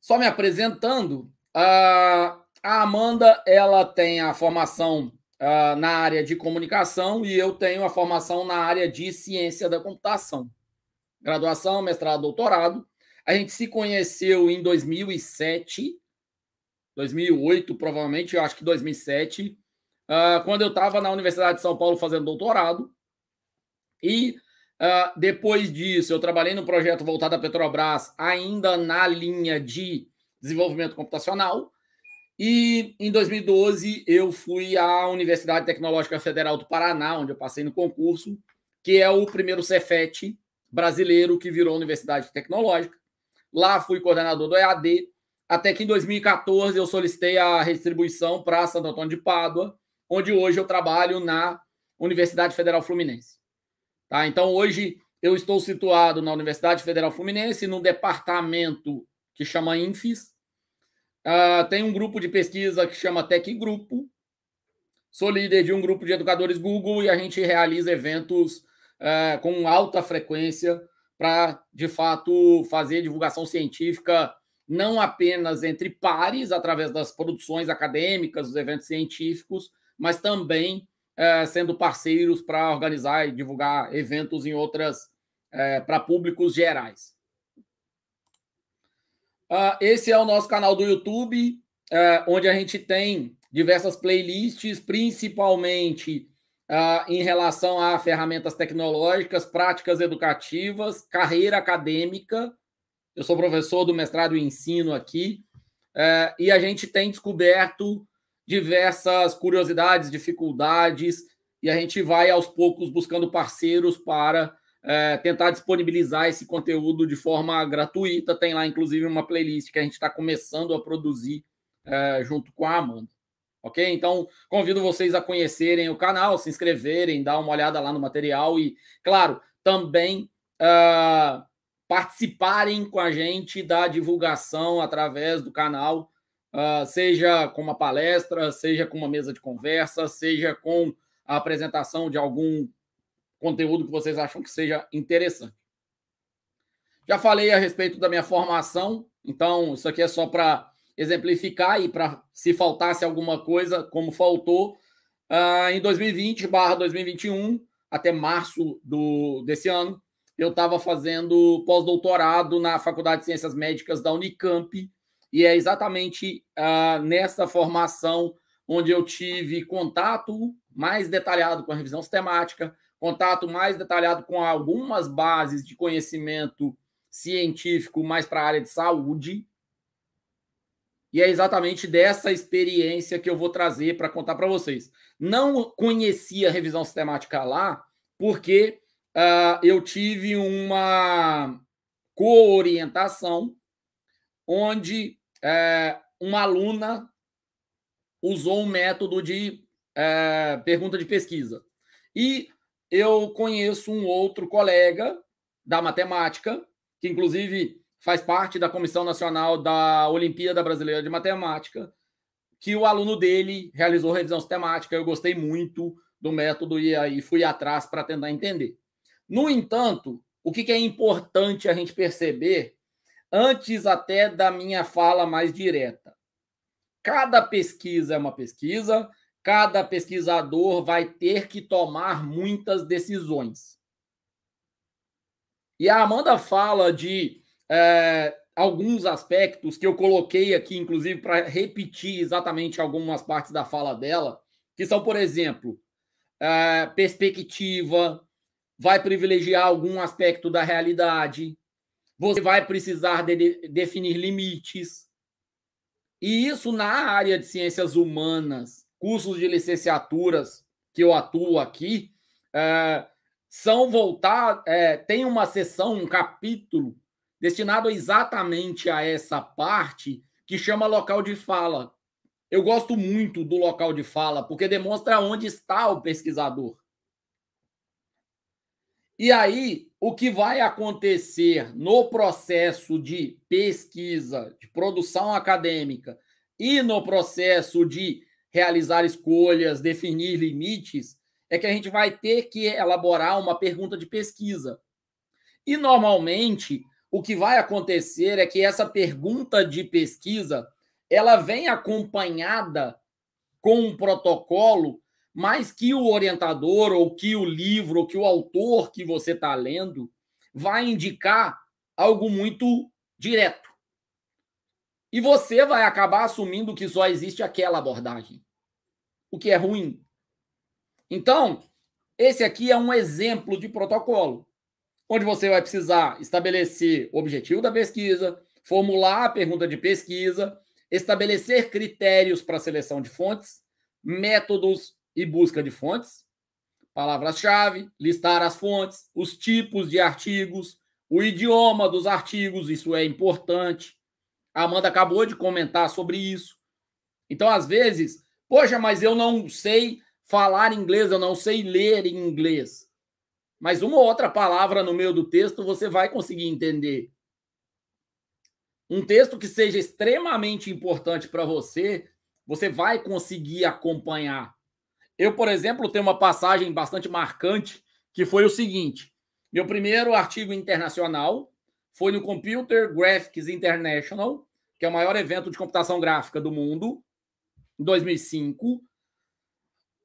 Só me apresentando, ah, a Amanda ela tem a formação uh, na área de comunicação e eu tenho a formação na área de ciência da computação. Graduação, mestrado, doutorado. A gente se conheceu em 2007, 2008, provavelmente, eu acho que 2007, uh, ah, quando eu estava na Universidade de São Paulo fazendo doutorado. E uh, depois disso, eu trabalhei no projeto voltado à Petrobras, ainda na linha de desenvolvimento computacional. E em 2012 eu fui à Universidade Tecnológica Federal do Paraná, onde eu passei no concurso, que é o primeiro Cefet brasileiro que virou Universidade Tecnológica. Lá fui coordenador do EAD, até que em 2014 eu solicitei a redistribuição para Santo Antônio de Pádua, onde hoje eu trabalho na Universidade Federal Fluminense. Tá? Então hoje eu estou situado na Universidade Federal Fluminense, num departamento que chama INFES, Uh, tem um grupo de pesquisa que chama Tech Grupo. Sou líder de um grupo de educadores Google e a gente realiza eventos uh, com alta frequência para, de fato, fazer divulgação científica não apenas entre pares, através das produções acadêmicas, dos eventos científicos, mas também uh, sendo parceiros para organizar e divulgar eventos em outras, eh, para públicos gerais. Ah, esse é o nosso canal do YouTube, uh, onde a gente tem diversas playlists, principalmente uh, em relação a ferramentas tecnológicas, práticas educativas, carreira acadêmica. Eu sou professor do mestrado em ensino aqui, eh, e a gente tem descoberto diversas curiosidades, dificuldades, e a gente vai aos poucos buscando parceiros para é, tentar disponibilizar esse conteúdo de forma gratuita. Tem lá, inclusive, uma playlist que a gente está começando a produzir é, junto com a Amanda. Ok? Então, convido vocês a conhecerem o canal, se inscreverem, dar uma olhada lá no material e, claro, também uh, participarem com a gente da divulgação através do canal, uh, seja com uma palestra, seja com uma mesa de conversa, seja com a apresentação de algum conteúdo que vocês acham que seja interessante. Já falei a respeito da minha formação, então isso aqui é só para exemplificar e para se faltasse alguma coisa, como faltou, uh, em 2020 barra 2021, até março do, desse ano, eu estava fazendo pós-doutorado na Faculdade de Ciências Médicas da Unicamp, e é exatamente uh, nessa formação onde eu tive contato mais detalhado com a revisão sistemática, contato mais detalhado com algumas bases de conhecimento científico mais para a área de saúde. E é exatamente dessa experiência que eu vou trazer para contar para vocês. Não conhecia revisão sistemática lá, porque uh, eu tive uma coorientação onde uh, uma aluna usou um método de uh, pergunta de pesquisa. E eu conheço um outro colega da matemática, que inclusive faz parte da Comissão Nacional da Olimpíada Brasileira de Matemática, que o aluno dele realizou revisão sistemática. Eu gostei muito do método e aí fui atrás para tentar entender. No entanto, o que, que é importante a gente perceber, antes até da minha fala mais direta? Cada pesquisa é uma pesquisa, cada pesquisador vai ter que tomar muitas decisões. E a Amanda fala de é, alguns aspectos que eu coloquei aqui, inclusive, para repetir exatamente algumas partes da fala dela, que são, por exemplo, é, perspectiva, vai privilegiar algum aspecto da realidade, você vai precisar de definir limites. E isso na área de ciências humanas cursos de licenciaturas que eu atuo aqui é, são voltar é, tem uma sessão, um capítulo destinado exatamente a essa parte que chama local de fala. Eu gosto muito do local de fala porque demonstra onde está o pesquisador. E aí, o que vai acontecer no processo de pesquisa, de produção acadêmica e no processo de realizar escolhas, definir limites, é que a gente vai ter que elaborar uma pergunta de pesquisa. E normalmente o que vai acontecer é que essa pergunta de pesquisa ela vem acompanhada com um protocolo, mas que o orientador ou que o livro ou que o autor que você está lendo vai indicar algo muito direto. E você vai acabar assumindo que só existe aquela abordagem o que é ruim. Então, esse aqui é um exemplo de protocolo, onde você vai precisar estabelecer o objetivo da pesquisa, formular a pergunta de pesquisa, estabelecer critérios para seleção de fontes, métodos e busca de fontes, palavras-chave, listar as fontes, os tipos de artigos, o idioma dos artigos, isso é importante. A Amanda acabou de comentar sobre isso. Então, às vezes, Poxa, mas eu não sei falar inglês, eu não sei ler em inglês. Mas uma ou outra palavra no meio do texto você vai conseguir entender. Um texto que seja extremamente importante para você, você vai conseguir acompanhar. Eu, por exemplo, tenho uma passagem bastante marcante que foi o seguinte: meu primeiro artigo internacional foi no Computer Graphics International, que é o maior evento de computação gráfica do mundo, em 2005.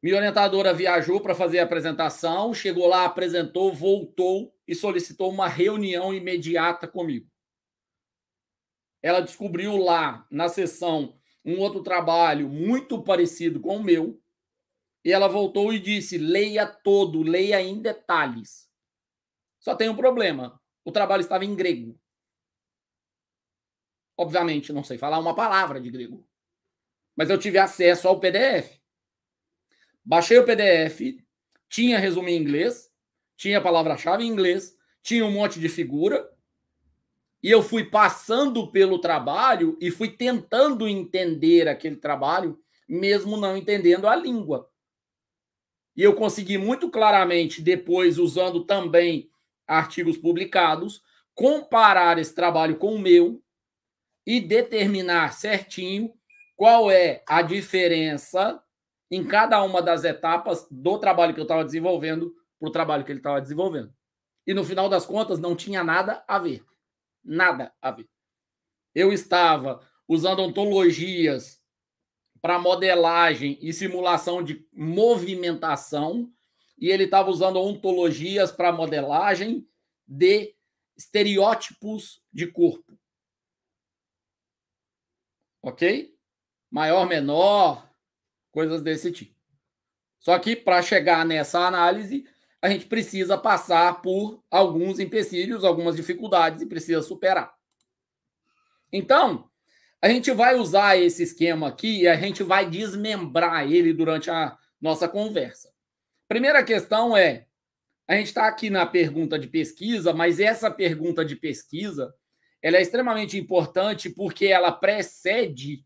Minha orientadora viajou para fazer a apresentação, chegou lá, apresentou, voltou e solicitou uma reunião imediata comigo. Ela descobriu lá na sessão um outro trabalho muito parecido com o meu, e ela voltou e disse: leia todo, leia em detalhes. Só tem um problema: o trabalho estava em grego. Obviamente, não sei falar uma palavra de grego mas eu tive acesso ao PDF. Baixei o PDF, tinha resumo em inglês, tinha palavra-chave em inglês, tinha um monte de figura, e eu fui passando pelo trabalho e fui tentando entender aquele trabalho, mesmo não entendendo a língua. E eu consegui muito claramente, depois, usando também artigos publicados, comparar esse trabalho com o meu e determinar certinho qual é a diferença em cada uma das etapas do trabalho que eu estava desenvolvendo para o trabalho que ele estava desenvolvendo. E no final das contas, não tinha nada a ver. Nada a ver. Eu estava usando ontologias para modelagem e simulação de movimentação, e ele estava usando ontologias para modelagem de estereótipos de corpo. Ok? maior, menor, coisas desse tipo. Só que para chegar nessa análise, a gente precisa passar por alguns empecilhos, algumas dificuldades e precisa superar. Então, a gente vai usar esse esquema aqui e a gente vai desmembrar ele durante a nossa conversa. Primeira questão é: a gente está aqui na pergunta de pesquisa, mas essa pergunta de pesquisa ela é extremamente importante porque ela precede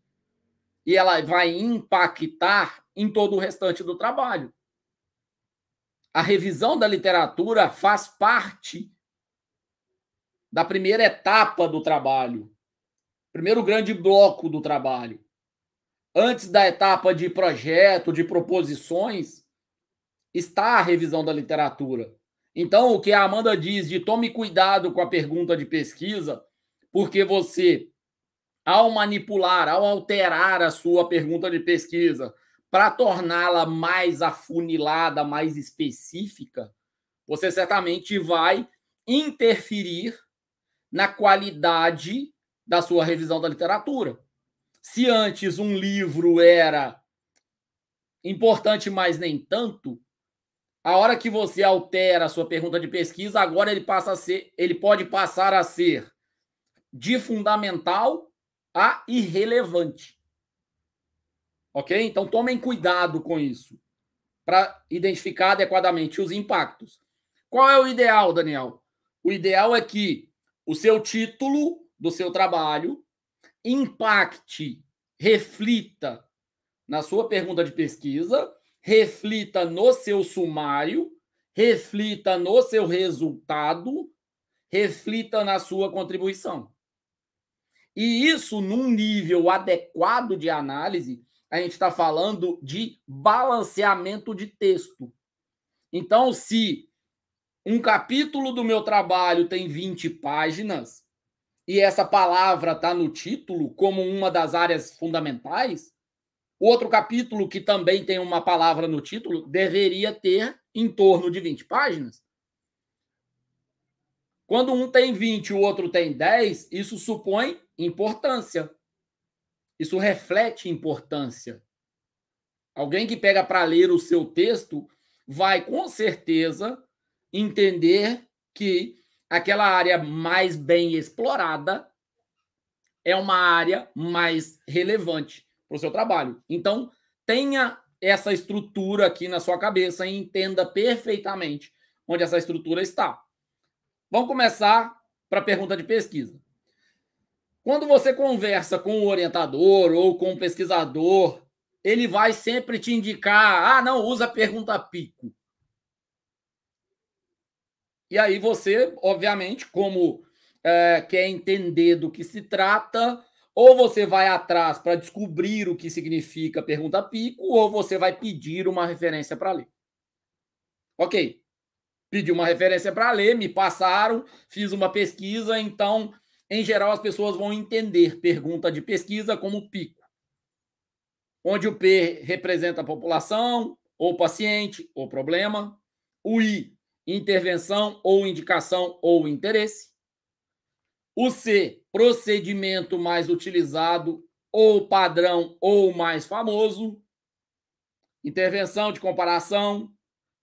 e ela vai impactar em todo o restante do trabalho. A revisão da literatura faz parte da primeira etapa do trabalho, primeiro grande bloco do trabalho. Antes da etapa de projeto, de proposições, está a revisão da literatura. Então, o que a Amanda diz de tome cuidado com a pergunta de pesquisa, porque você ao manipular, ao alterar a sua pergunta de pesquisa para torná-la mais afunilada, mais específica, você certamente vai interferir na qualidade da sua revisão da literatura. Se antes um livro era importante, mas nem tanto, a hora que você altera a sua pergunta de pesquisa, agora ele passa a ser, ele pode passar a ser de fundamental a irrelevante. Ok? Então tomem cuidado com isso para identificar adequadamente os impactos. Qual é o ideal, Daniel? O ideal é que o seu título do seu trabalho impacte, reflita na sua pergunta de pesquisa, reflita no seu sumário, reflita no seu resultado, reflita na sua contribuição. E isso, num nível adequado de análise, a gente está falando de balanceamento de texto. Então, se um capítulo do meu trabalho tem 20 páginas, e essa palavra está no título como uma das áreas fundamentais, outro capítulo que também tem uma palavra no título deveria ter em torno de 20 páginas. Quando um tem 20 e o outro tem 10, isso supõe importância. Isso reflete importância. Alguém que pega para ler o seu texto vai com certeza entender que aquela área mais bem explorada é uma área mais relevante para o seu trabalho. Então, tenha essa estrutura aqui na sua cabeça e entenda perfeitamente onde essa estrutura está. Vamos começar para a pergunta de pesquisa. Quando você conversa com o orientador ou com o pesquisador, ele vai sempre te indicar: ah, não, usa pergunta pico. E aí você, obviamente, como é, quer entender do que se trata, ou você vai atrás para descobrir o que significa pergunta pico, ou você vai pedir uma referência para ler. Ok. Pedi uma referência para ler, me passaram, fiz uma pesquisa, então em geral, as pessoas vão entender pergunta de pesquisa como pico, onde o P representa a população, ou paciente, ou problema, o I, intervenção, ou indicação, ou interesse, o C, procedimento mais utilizado, ou padrão, ou mais famoso, intervenção de comparação,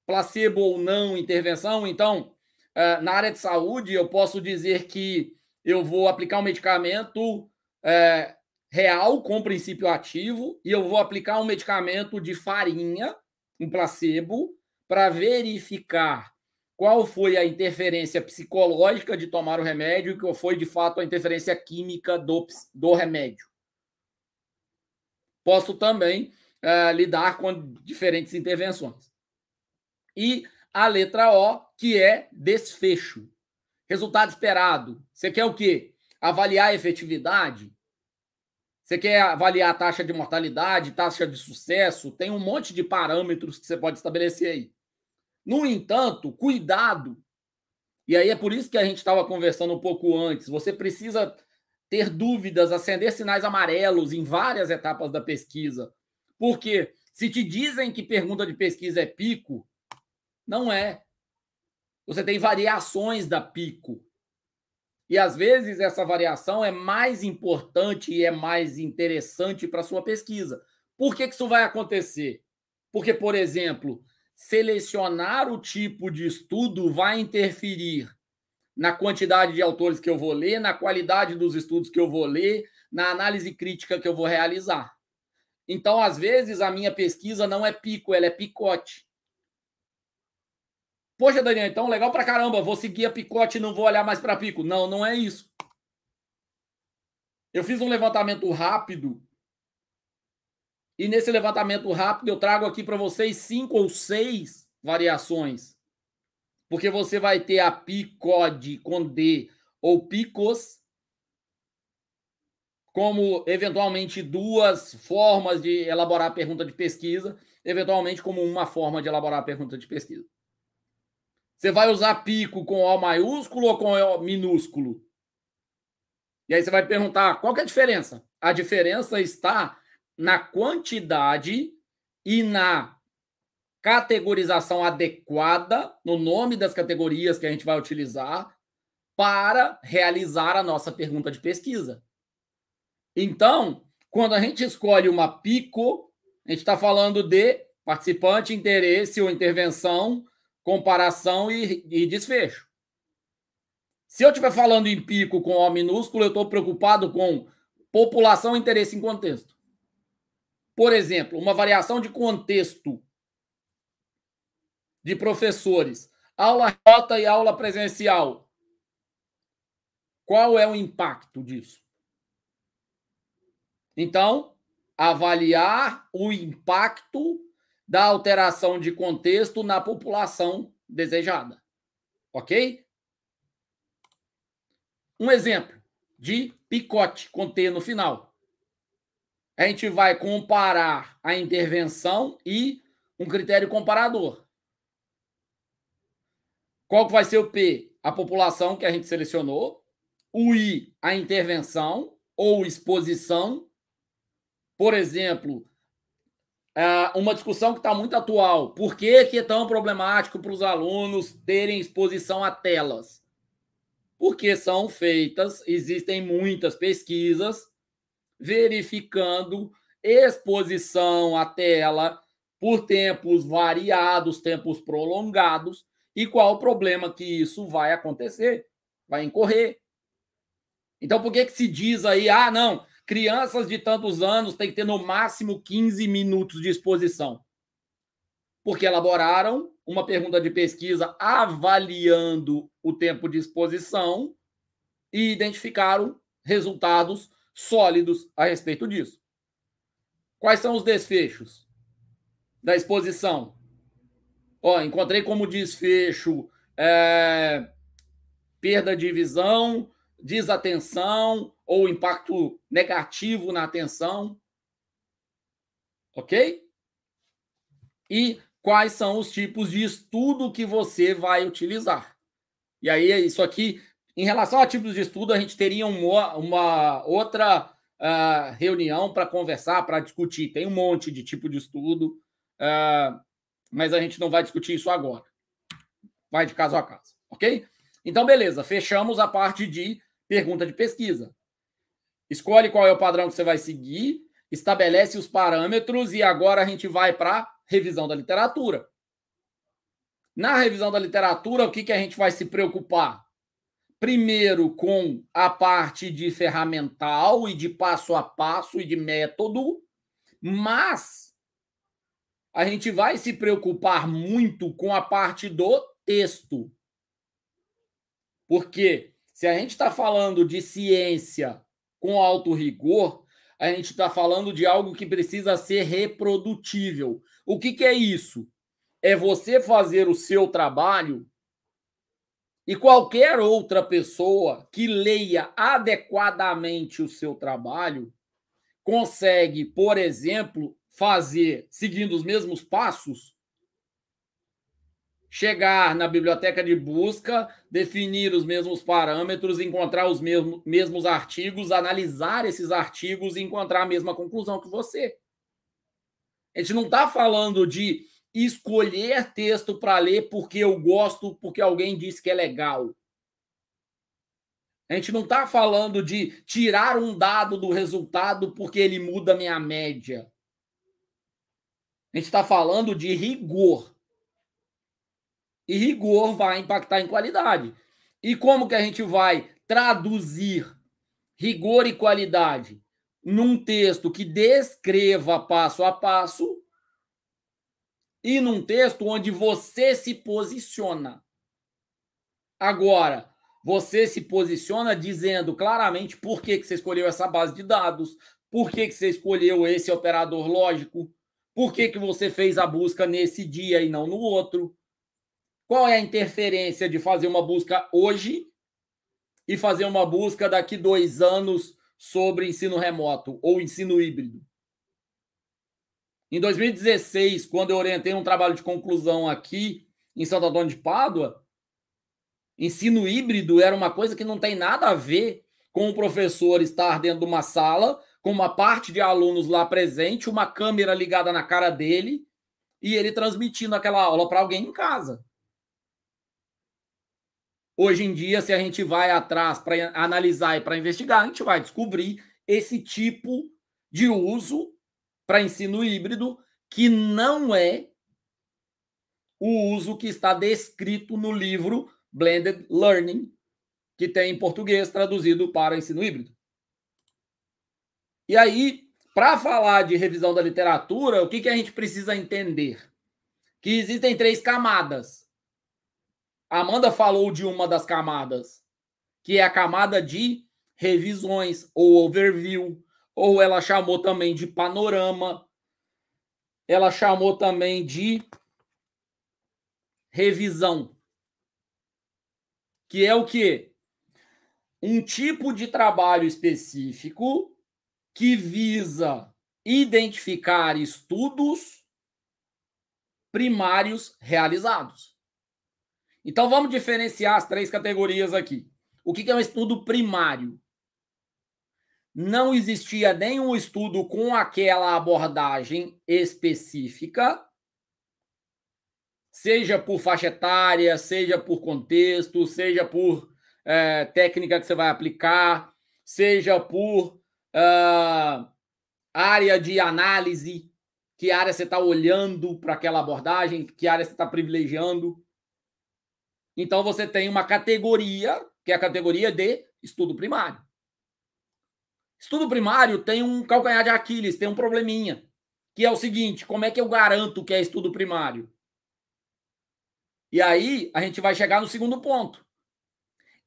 placebo ou não intervenção. Então, eh, na área de saúde, eu posso dizer que eu vou aplicar um medicamento é, real com princípio ativo e eu vou aplicar um medicamento de farinha, um placebo, para verificar qual foi a interferência psicológica de tomar o remédio e qual foi, de fato, a interferência química do, do remédio. Posso também é, lidar com diferentes intervenções. E a letra O, que é desfecho. Resultado esperado. Você quer o quê? Avaliar a efetividade? Você quer avaliar a taxa de mortalidade, taxa de sucesso? Tem um monte de parâmetros que você pode estabelecer aí. No entanto, cuidado. E aí é por isso que a gente estava conversando um pouco antes. Você precisa ter dúvidas, acender sinais amarelos em várias etapas da pesquisa. Porque se te dizem que pergunta de pesquisa é pico, não é. Você tem variações da pico. E às vezes essa variação é mais importante e é mais interessante para sua pesquisa. Por que, que isso vai acontecer? Porque, por exemplo, selecionar o tipo de estudo vai interferir na quantidade de autores que eu vou ler, na qualidade dos estudos que eu vou ler, na análise crítica que eu vou realizar. Então, às vezes, a minha pesquisa não é pico, ela é picote. Poxa, Daniel, então legal pra caramba, vou seguir a picote e não vou olhar mais para pico. Não, não é isso. Eu fiz um levantamento rápido e nesse levantamento rápido eu trago aqui para vocês cinco ou seis variações. Porque você vai ter a picode com D ou picos como eventualmente duas formas de elaborar a pergunta de pesquisa, eventualmente como uma forma de elaborar a pergunta de pesquisa. Você vai usar pico com O maiúsculo ou com O minúsculo? E aí você vai perguntar qual é a diferença? A diferença está na quantidade e na categorização adequada, no nome das categorias que a gente vai utilizar, para realizar a nossa pergunta de pesquisa. Então, quando a gente escolhe uma pico, a gente está falando de participante, interesse ou intervenção comparação e, e desfecho. Se eu estiver falando em pico com O minúsculo, eu estou preocupado com população, interesse em contexto. Por exemplo, uma variação de contexto de professores, aula remota e aula presencial. Qual é o impacto disso? Então, avaliar o impacto da alteração de contexto na população desejada. Ok? Um exemplo de picote com T no final. A gente vai comparar a intervenção e um critério comparador. Qual vai ser o P? A população que a gente selecionou. O I, a intervenção ou exposição. Por exemplo, é uma discussão que está muito atual. Por que, que é tão problemático para os alunos terem exposição a telas? Porque são feitas, existem muitas pesquisas verificando exposição à tela por tempos variados, tempos prolongados, e qual o problema que isso vai acontecer, vai incorrer. Então, por que, que se diz aí, ah, não, Crianças de tantos anos têm que ter no máximo 15 minutos de exposição. Porque elaboraram uma pergunta de pesquisa avaliando o tempo de exposição e identificaram resultados sólidos a respeito disso. Quais são os desfechos da exposição? Ó, encontrei como desfecho é, perda de visão, desatenção, ou impacto negativo na atenção. Ok? E quais são os tipos de estudo que você vai utilizar? E aí, isso aqui, em relação a tipos de estudo, a gente teria uma, uma outra uh, reunião para conversar, para discutir. Tem um monte de tipo de estudo, uh, mas a gente não vai discutir isso agora. Vai de caso a caso, ok? Então, beleza, fechamos a parte de pergunta de pesquisa. Escolhe qual é o padrão que você vai seguir, estabelece os parâmetros e agora a gente vai para revisão da literatura. Na revisão da literatura, o que, que a gente vai se preocupar? Primeiro, com a parte de ferramental e de passo a passo e de método, mas a gente vai se preocupar muito com a parte do texto. Porque se a gente está falando de ciência com alto rigor, a gente está falando de algo que precisa ser reprodutível. O que, que é isso? É você fazer o seu trabalho e qualquer outra pessoa que leia adequadamente o seu trabalho consegue, por exemplo, fazer, seguindo os mesmos passos, chegar na biblioteca de busca, definir os mesmos parâmetros, encontrar os mesmos, mesmos artigos, analisar esses artigos e encontrar a mesma conclusão que você. A gente não está falando de escolher texto para ler porque eu gosto, porque alguém disse que é legal. A gente não está falando de tirar um dado do resultado porque ele muda minha média. A gente está falando de rigor e rigor vai impactar em qualidade. E como que a gente vai traduzir rigor e qualidade num texto que descreva passo a passo e num texto onde você se posiciona? Agora, você se posiciona dizendo claramente por que, que você escolheu essa base de dados, por que, que você escolheu esse operador lógico, por que, que você fez a busca nesse dia e não no outro. Qual é a interferência de fazer uma busca hoje e fazer uma busca daqui dois anos sobre ensino remoto ou ensino híbrido? Em 2016, quando eu orientei um trabalho de conclusão aqui em Santo Antônio de Pádua, ensino híbrido era uma coisa que não tem nada a ver com o professor estar dentro de uma sala com uma parte de alunos lá presente, uma câmera ligada na cara dele e ele transmitindo aquela aula para alguém em casa. Hoje em dia, se a gente vai atrás para analisar e para investigar, a gente vai descobrir esse tipo de uso para ensino híbrido que não é o uso que está descrito no livro Blended Learning, que tem em português traduzido para ensino híbrido. E aí, para falar de revisão da literatura, o que, que a gente precisa entender? Que existem três camadas. A Amanda falou de uma das camadas, que é a camada de revisões ou overview, ou ela chamou também de panorama, ela chamou também de revisão, que é o que um tipo de trabalho específico que visa identificar estudos primários realizados. Então vamos diferenciar as três categorias aqui. O que é um estudo primário? Não existia nenhum estudo com aquela abordagem específica, seja por faixa etária, seja por contexto, seja por é, técnica que você vai aplicar, seja por uh, área de análise, que área você está olhando para aquela abordagem, que área você está privilegiando. Então você tem uma categoria, que é a categoria de estudo primário. Estudo primário tem um calcanhar de Aquiles, tem um probleminha, que é o seguinte: como é que eu garanto que é estudo primário? E aí a gente vai chegar no segundo ponto.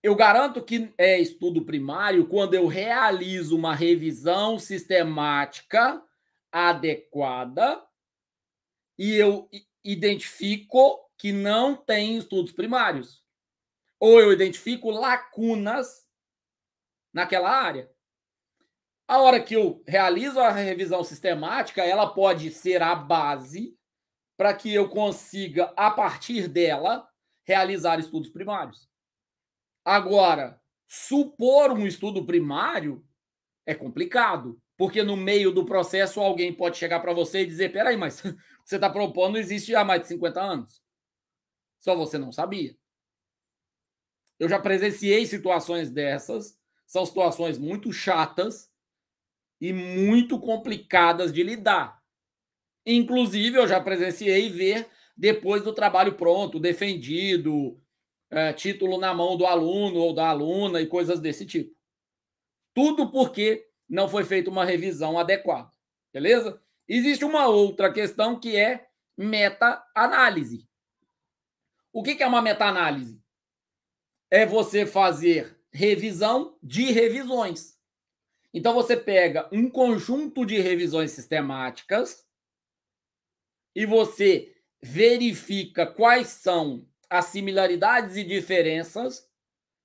Eu garanto que é estudo primário quando eu realizo uma revisão sistemática adequada e eu identifico que não tem estudos primários. Ou eu identifico lacunas naquela área. A hora que eu realizo a revisão sistemática, ela pode ser a base para que eu consiga, a partir dela, realizar estudos primários. Agora, supor um estudo primário é complicado, porque no meio do processo alguém pode chegar para você e dizer: peraí, mas *laughs* você está propondo existe há mais de 50 anos. Só você não sabia. Eu já presenciei situações dessas. São situações muito chatas e muito complicadas de lidar. Inclusive, eu já presenciei ver depois do trabalho pronto, defendido, é, título na mão do aluno ou da aluna e coisas desse tipo. Tudo porque não foi feita uma revisão adequada. Beleza? Existe uma outra questão que é meta-análise. O que é uma meta-análise? É você fazer revisão de revisões. Então você pega um conjunto de revisões sistemáticas e você verifica quais são as similaridades e diferenças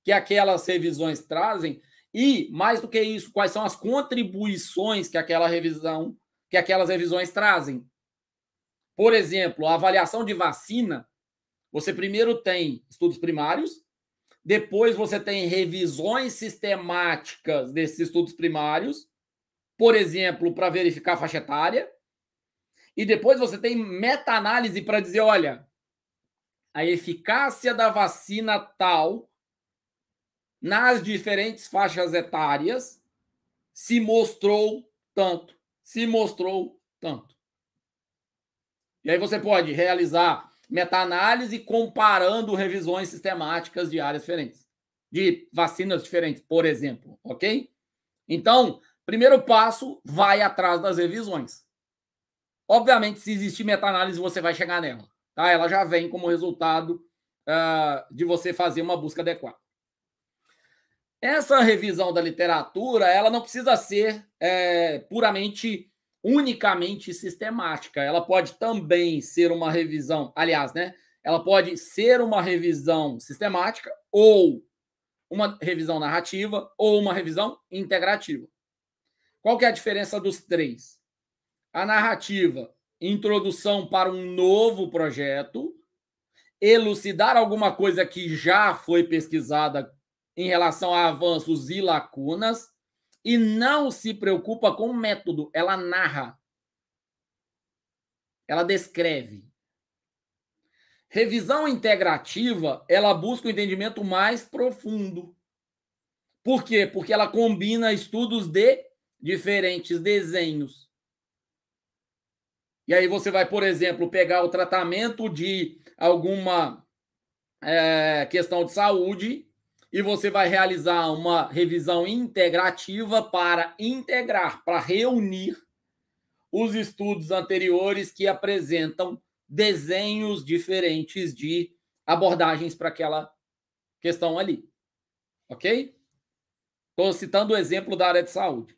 que aquelas revisões trazem e, mais do que isso, quais são as contribuições que aquela revisão, que aquelas revisões trazem. Por exemplo, a avaliação de vacina você primeiro tem estudos primários, depois você tem revisões sistemáticas desses estudos primários, por exemplo, para verificar a faixa etária, e depois você tem meta-análise para dizer, olha, a eficácia da vacina tal nas diferentes faixas etárias se mostrou tanto, se mostrou tanto. E aí você pode realizar meta-análise comparando revisões sistemáticas de áreas diferentes, de vacinas diferentes, por exemplo, ok? Então, primeiro passo, vai atrás das revisões. Obviamente, se existe meta-análise, você vai chegar nela, tá? Ela já vem como resultado uh, de você fazer uma busca adequada. Essa revisão da literatura, ela não precisa ser é, puramente unicamente sistemática. Ela pode também ser uma revisão, aliás, né? Ela pode ser uma revisão sistemática ou uma revisão narrativa ou uma revisão integrativa. Qual que é a diferença dos três? A narrativa, introdução para um novo projeto, elucidar alguma coisa que já foi pesquisada em relação a avanços e lacunas, e não se preocupa com o método, ela narra. Ela descreve. Revisão integrativa, ela busca o um entendimento mais profundo. Por quê? Porque ela combina estudos de diferentes desenhos. E aí você vai, por exemplo, pegar o tratamento de alguma é, questão de saúde e você vai realizar uma revisão integrativa para integrar, para reunir os estudos anteriores que apresentam desenhos diferentes de abordagens para aquela questão ali. Ok? Estou citando o exemplo da área de saúde.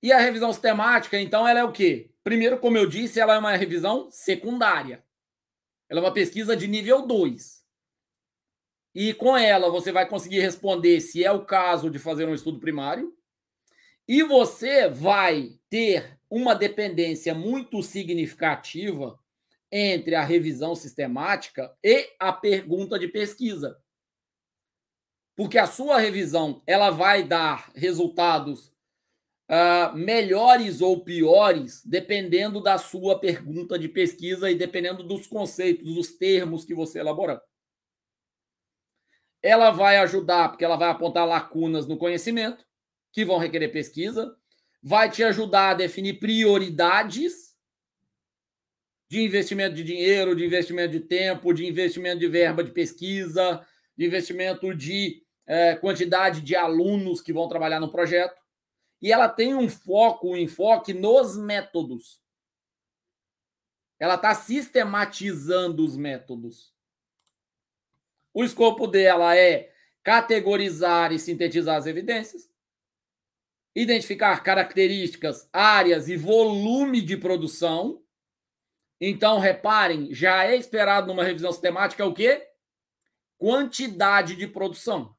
E a revisão sistemática, então, ela é o quê? Primeiro, como eu disse, ela é uma revisão secundária. Ela é uma pesquisa de nível 2. E com ela você vai conseguir responder se é o caso de fazer um estudo primário. E você vai ter uma dependência muito significativa entre a revisão sistemática e a pergunta de pesquisa. Porque a sua revisão ela vai dar resultados uh, melhores ou piores dependendo da sua pergunta de pesquisa e dependendo dos conceitos, dos termos que você elaborar. Ela vai ajudar, porque ela vai apontar lacunas no conhecimento, que vão requerer pesquisa. Vai te ajudar a definir prioridades de investimento de dinheiro, de investimento de tempo, de investimento de verba de pesquisa, de investimento de é, quantidade de alunos que vão trabalhar no projeto. E ela tem um foco, um enfoque nos métodos. Ela está sistematizando os métodos. O escopo dela é categorizar e sintetizar as evidências, identificar características, áreas e volume de produção. Então, reparem, já é esperado numa revisão sistemática o quê? Quantidade de produção.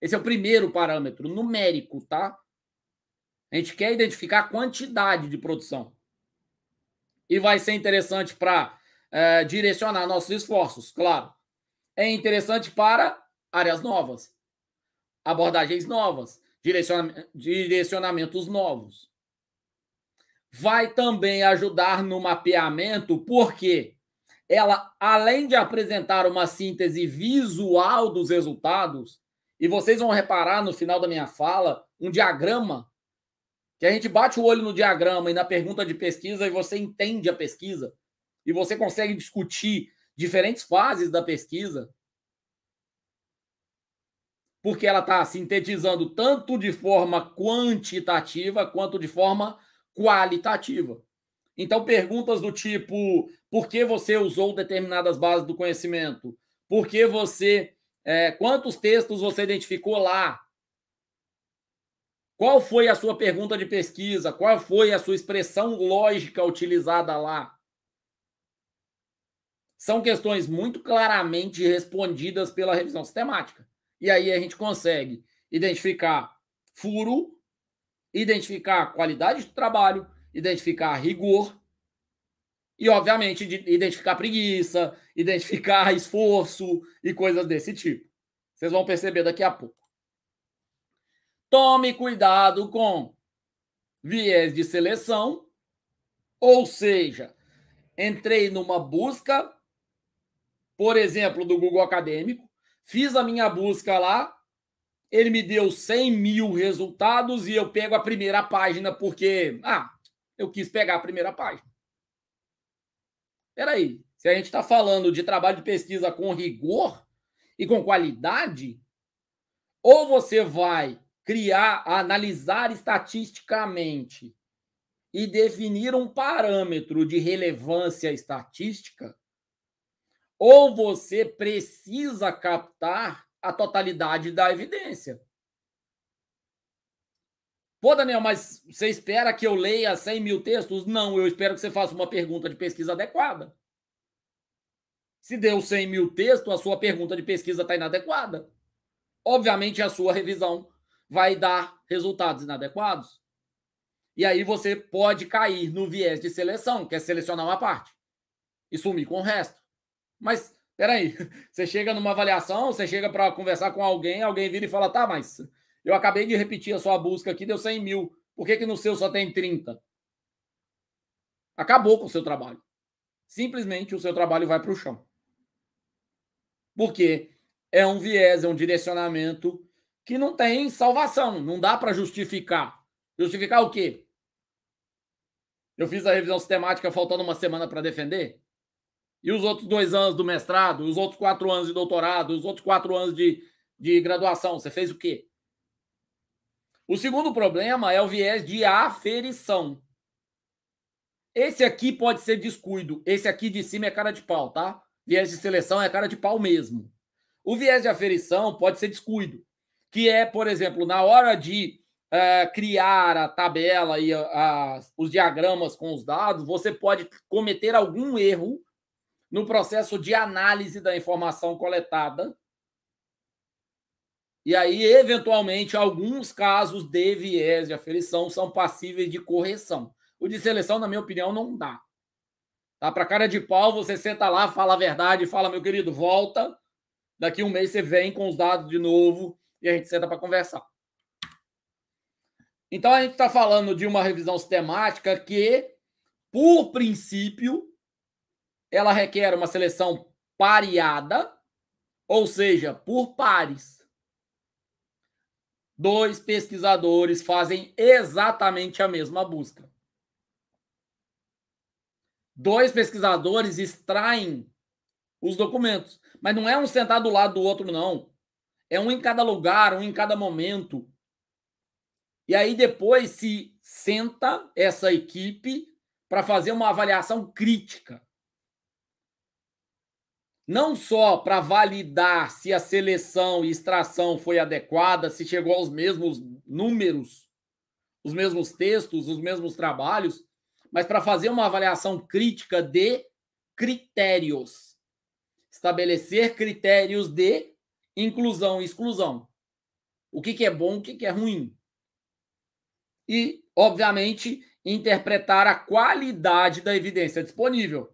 Esse é o primeiro parâmetro numérico, tá? A gente quer identificar a quantidade de produção. E vai ser interessante para é, eh, direcionar nossos esforços, claro é interessante para áreas novas, abordagens novas, direcionamentos novos. Vai também ajudar no mapeamento, porque ela, além de apresentar uma síntese visual dos resultados, e vocês vão reparar no final da minha fala um diagrama, que a gente bate o olho no diagrama e na pergunta de pesquisa e você entende a pesquisa, e você consegue discutir diferentes fases da pesquisa, porque ela está sintetizando tanto de forma quantitativa quanto de forma qualitativa. Então, perguntas do tipo: por que você usou determinadas bases do conhecimento? Por que você. É, quantos textos você identificou lá? Qual foi a sua pergunta de pesquisa? Qual foi a sua expressão lógica utilizada lá? são questões muito claramente respondidas pela revisão sistemática. E aí a gente consegue identificar furo, identificar qualidade do trabalho, identificar rigor e, obviamente, identificar preguiça, identificar *laughs* esforço e coisas desse tipo. Vocês vão perceber daqui a pouco. Tome cuidado com viés de seleção, ou seja, entrei numa busca por exemplo, do Google Acadêmico, fiz a minha busca lá, ele me deu 100 mil resultados e eu pego a primeira página porque, ah, eu quis pegar a primeira página. Peraí, aí, se a gente está falando de trabalho de pesquisa com rigor e com qualidade, ou você vai criar, analisar estatisticamente e definir um parâmetro de relevância estatística, ou você precisa captar a totalidade da evidência. Pô, Daniel, mas você espera que eu leia 100 mil textos? Não, eu espero que você faça uma pergunta de pesquisa adequada. Se deu 100 mil textos, a sua pergunta de pesquisa está inadequada. Obviamente, a sua revisão vai dar resultados inadequados. E aí você pode cair no viés de seleção, que é selecionar uma parte e sumir com o resto. Mas, peraí, *laughs* você chega numa avaliação, você chega para conversar com alguém, alguém vira e fala, tá, mas eu acabei de repetir a sua busca aqui, deu 100 mil, por que, que no seu só tem 30? Acabou com o seu trabalho. Simplesmente o seu trabalho vai para o chão. Porque é um viés, é um direcionamento que não tem salvação, não dá para justificar. Justificar o quê? Eu fiz a revisão sistemática faltando uma semana para defender? E os outros dois anos do mestrado, os outros quatro anos de doutorado, os outros quatro anos de, de graduação, você fez o quê? O segundo problema é o viés de aferição. Esse aqui pode ser descuido. Esse aqui de cima é cara de pau, tá? Viés de seleção é cara de pau mesmo. O viés de aferição pode ser descuido, que é, por exemplo, na hora de uh, criar a tabela e a, a, os diagramas com os dados, você pode cometer algum erro no processo de análise da informação coletada. E aí, eventualmente, alguns casos de viés de aferição são passíveis de correção. O de seleção, na minha opinião, não dá. Tá? Para cara de pau, você senta lá, fala a verdade, fala, meu querido, volta. Daqui um mês você vem com os dados de novo e a gente senta para conversar. Então, a gente está falando de uma revisão sistemática que, por princípio, ela requer uma seleção pareada, ou seja, por pares. Dois pesquisadores fazem exatamente a mesma busca. Dois pesquisadores extraem os documentos, mas não é um sentado do lado do outro, não. É um em cada lugar, um em cada momento. E aí depois se senta essa equipe para fazer uma avaliação crítica não só para validar se a seleção e extração foi adequada, se chegou aos mesmos números, os mesmos textos, os mesmos trabalhos, mas para fazer uma avaliação crítica de critérios. Estabelecer critérios de inclusão e exclusão. O que, que é bom, o que, que é ruim. E, obviamente, interpretar a qualidade da evidência disponível.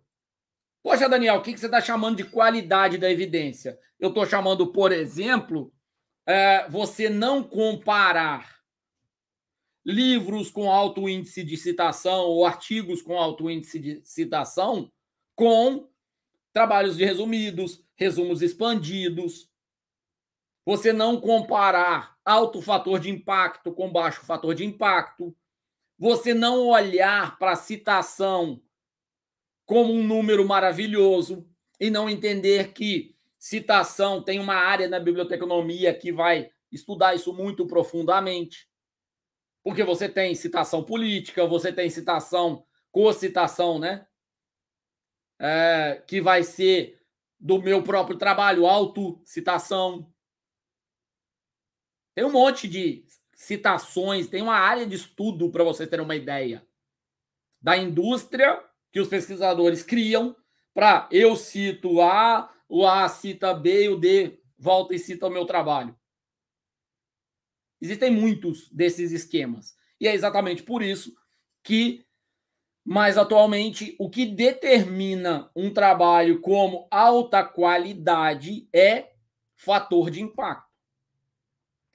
Poxa, Daniel, o que você está chamando de qualidade da evidência? Eu estou chamando, por exemplo, é, você não comparar livros com alto índice de citação ou artigos com alto índice de citação com trabalhos de resumidos, resumos expandidos. Você não comparar alto fator de impacto com baixo fator de impacto. Você não olhar para a citação como um número maravilhoso e não entender que citação tem uma área na biblioteconomia que vai estudar isso muito profundamente. Porque você tem citação política, você tem citação, cocitação, né? É, que vai ser do meu próprio trabalho, autocitação. Tem um monte de citações, tem uma área de estudo para vocês terem uma ideia. Da indústria que os pesquisadores criam para eu cito A, o A cita B, o D volta e cita o meu trabalho. Existem muitos desses esquemas. E é exatamente por isso que, mais atualmente, o que determina um trabalho como alta qualidade é fator de impacto.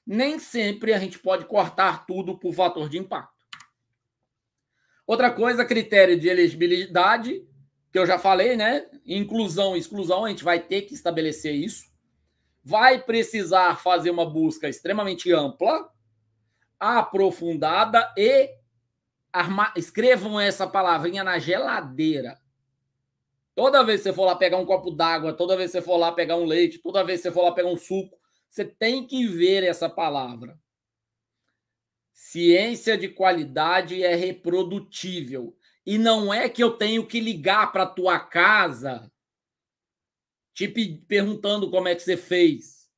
Nem sempre a gente pode cortar tudo por fator de impacto. Outra coisa, critério de elegibilidade, que eu já falei, né? Inclusão e exclusão, a gente vai ter que estabelecer isso. Vai precisar fazer uma busca extremamente ampla, aprofundada e arma... escrevam essa palavrinha na geladeira. Toda vez que você for lá pegar um copo d'água, toda vez que você for lá pegar um leite, toda vez que você for lá pegar um suco, você tem que ver essa palavra. Ciência de qualidade é reprodutível. E não é que eu tenho que ligar para tua casa te perguntando como é que você fez.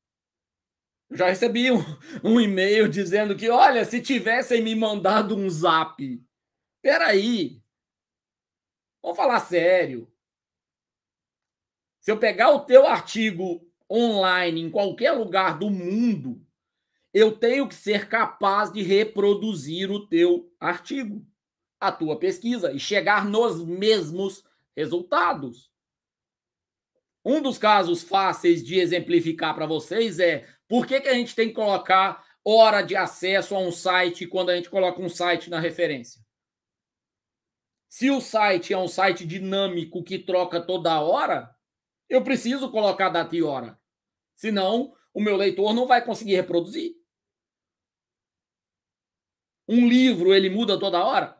Eu já recebi um, *laughs* um e-mail dizendo que, olha, se tivessem me mandado um zap. Peraí. Vamos falar sério. Se eu pegar o teu artigo online em qualquer lugar do mundo, eu tenho que ser capaz de reproduzir o teu artigo, a tua pesquisa e chegar nos mesmos resultados. Um dos casos fáceis de exemplificar para vocês é por que, que a gente tem que colocar hora de acesso a um site quando a gente coloca um site na referência. Se o site é um site dinâmico que troca toda hora, eu preciso colocar data e hora. Senão, o meu leitor não vai conseguir reproduzir. Um livro ele muda toda hora?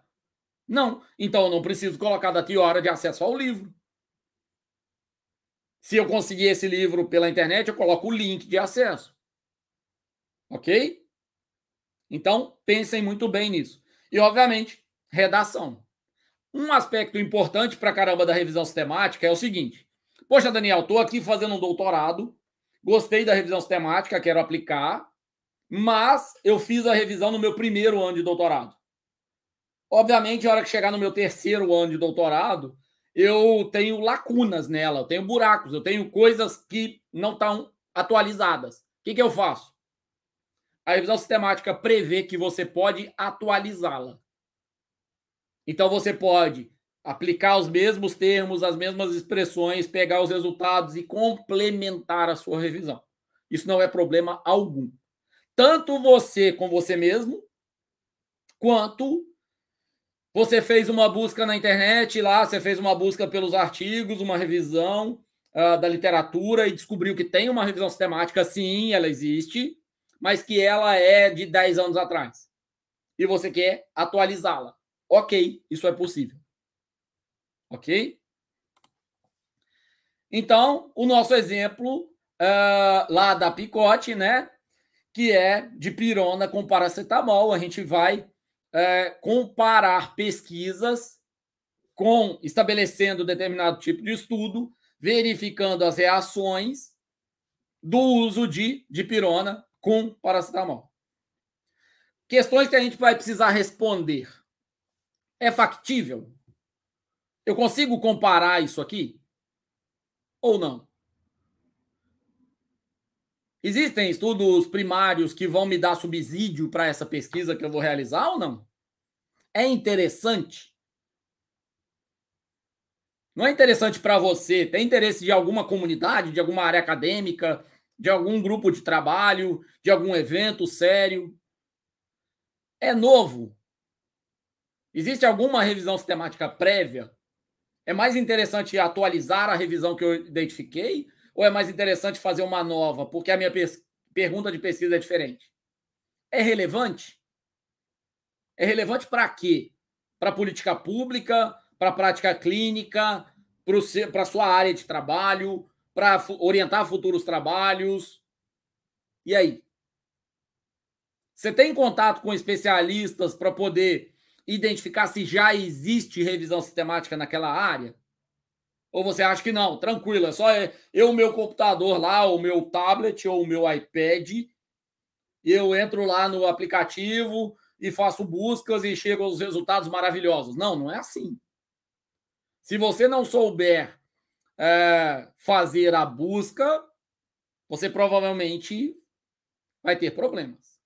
Não. Então eu não preciso colocar daqui hora de acesso ao livro. Se eu conseguir esse livro pela internet, eu coloco o link de acesso. Ok? Então, pensem muito bem nisso. E, obviamente, redação. Um aspecto importante para caramba da revisão sistemática é o seguinte: Poxa, Daniel, estou aqui fazendo um doutorado, gostei da revisão sistemática, quero aplicar, mas eu fiz a revisão no meu primeiro ano de doutorado. Obviamente, a hora que chegar no meu terceiro ano de doutorado, eu tenho lacunas nela, eu tenho buracos, eu tenho coisas que não estão atualizadas. O que, que eu faço? A revisão sistemática prevê que você pode atualizá-la. Então, você pode aplicar os mesmos termos, as mesmas expressões, pegar os resultados e complementar a sua revisão. Isso não é problema algum tanto você com você mesmo, quanto você fez uma busca na internet lá, você fez uma busca pelos artigos, uma revisão uh, da literatura e descobriu que tem uma revisão sistemática, sim, ela existe, mas que ela é de 10 anos atrás. E você quer atualizá-la. Ok, isso é possível. Ok? Então, o nosso exemplo uh, lá da Picote, né? que é de pirona com paracetamol. A gente vai é, comparar pesquisas com estabelecendo determinado tipo de estudo, verificando as reações do uso de dipirona com paracetamol. Questões que a gente vai precisar responder. É factível? Eu consigo comparar isso aqui? Ou não? Existem estudos primários que vão me dar subsídio para essa pesquisa que eu vou realizar ou não? É interessante? Não é interessante para você? Tem interesse de alguma comunidade, de alguma área acadêmica, de algum grupo de trabalho, de algum evento sério? É novo? Existe alguma revisão sistemática prévia? É mais interessante atualizar a revisão que eu identifiquei ou é mais interessante fazer uma nova, porque a minha pergunta de pesquisa é diferente? É relevante? É relevante para quê? Para política pública, para prática clínica, para sua área de trabalho, para orientar futuros trabalhos. E aí? Você tem contato com especialistas para poder identificar se já existe revisão sistemática naquela área? Ou você acha que não? Tranquilo, é só é, eu, o meu computador lá, o meu tablet ou o meu iPad, eu entro lá no aplicativo e faço buscas e chego aos resultados maravilhosos. Não, não é assim. Se você não souber é, fazer a busca, você provavelmente vai ter problemas.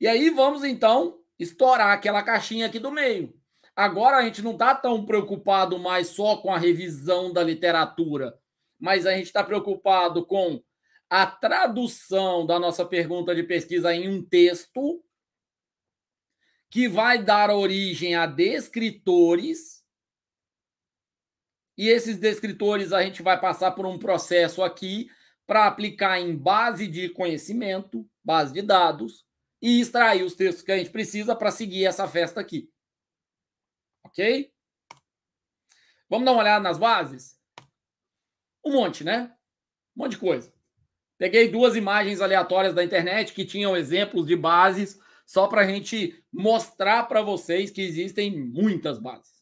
E aí vamos então estourar aquela caixinha aqui do meio. Agora a gente não está tão preocupado mais só com a revisão da literatura, mas a gente está preocupado com a tradução da nossa pergunta de pesquisa em um texto que vai dar origem a descritores. E esses descritores a gente vai passar por um processo aqui para aplicar em base de conhecimento, base de dados, e extrair os textos que a gente precisa para seguir essa festa aqui. Ok? Vamos dar uma olhada nas bases? Um monte, né? Um monte de coisa. Peguei duas imagens aleatórias da internet que tinham exemplos de bases, só para a gente mostrar para vocês que existem muitas bases.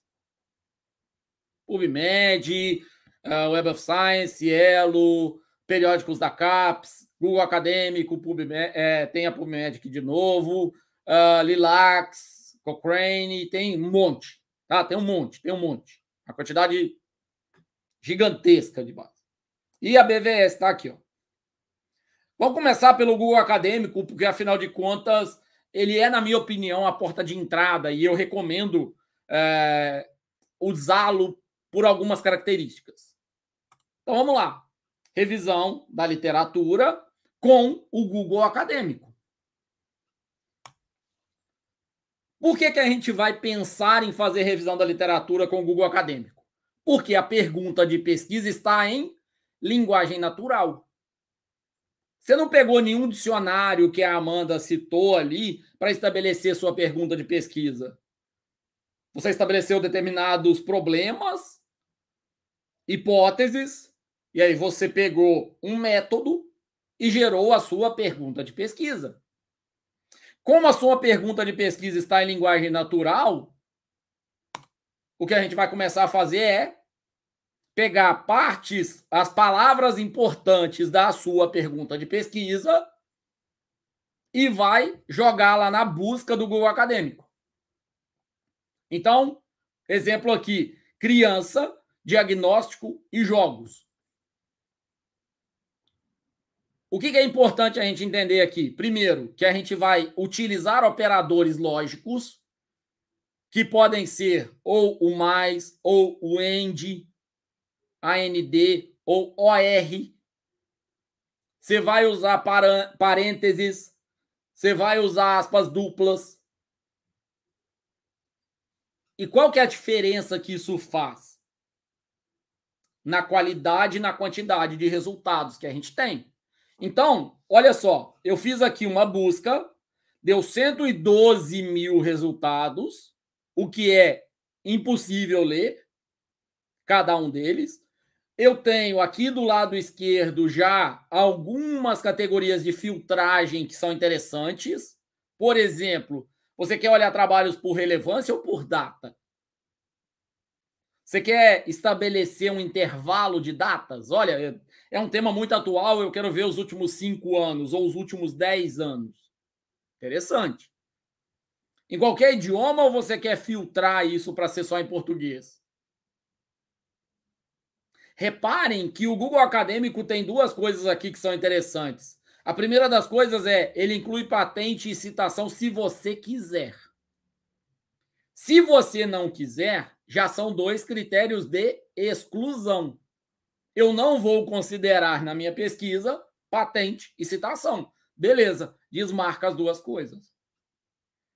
PubMed, ah, Web of Science, Cielo, periódicos da CAPES, Google Acadêmico, PubMed, é, tem a PubMed aqui de novo, uh, Lilacs, Cochrane, tem um monte. Tá? Tem um monte, tem um monte. Uma quantidade gigantesca de base. E a BVS está aqui, ó. Vamos começar pelo Google Acadêmico, porque afinal de contas ele é, na minha opinião, a porta de entrada e eu recomendo é, usá-lo por algumas características. Então vamos lá. Revisão da literatura com o Google Acadêmico. Por que, que a gente vai pensar em fazer revisão da literatura com o Google Acadêmico? Porque a pergunta de pesquisa está em linguagem natural. Você não pegou nenhum dicionário que a Amanda citou ali para estabelecer sua pergunta de pesquisa. Você estabeleceu determinados problemas, hipóteses, e aí você pegou um método e gerou a sua pergunta de pesquisa. Como a sua pergunta de pesquisa está em linguagem natural, o que a gente vai começar a fazer é pegar partes, as palavras importantes da sua pergunta de pesquisa e vai jogar lá na busca do Google Acadêmico. Então, exemplo aqui: criança, diagnóstico e jogos. O que, que é importante a gente entender aqui? Primeiro, que a gente vai utilizar operadores lógicos, que podem ser ou o mais, ou o AND, AND, ou OR. Você vai usar parênteses, você vai usar aspas duplas. E qual que é a diferença que isso faz? Na qualidade e na quantidade de resultados que a gente tem. Então, olha só, eu fiz aqui uma busca, deu 112 mil resultados, o que é impossível ler cada um deles. Eu tenho aqui do lado esquerdo já algumas categorias de filtragem que são interessantes. Por exemplo, você quer olhar trabalhos por relevância ou por data? Você quer estabelecer um intervalo de datas? Olha, é um tema muito atual, eu quero ver os últimos cinco anos ou os últimos dez anos. Interessante. Em qualquer idioma ou você quer filtrar isso para ser só em português? Reparem que o Google Acadêmico tem duas coisas aqui que são interessantes. A primeira das coisas é ele inclui patente e citação se você quiser. Se você não quiser, já são dois critérios de exclusão eu não vou considerar na minha pesquisa patente e citação. Beleza, desmarca as duas coisas.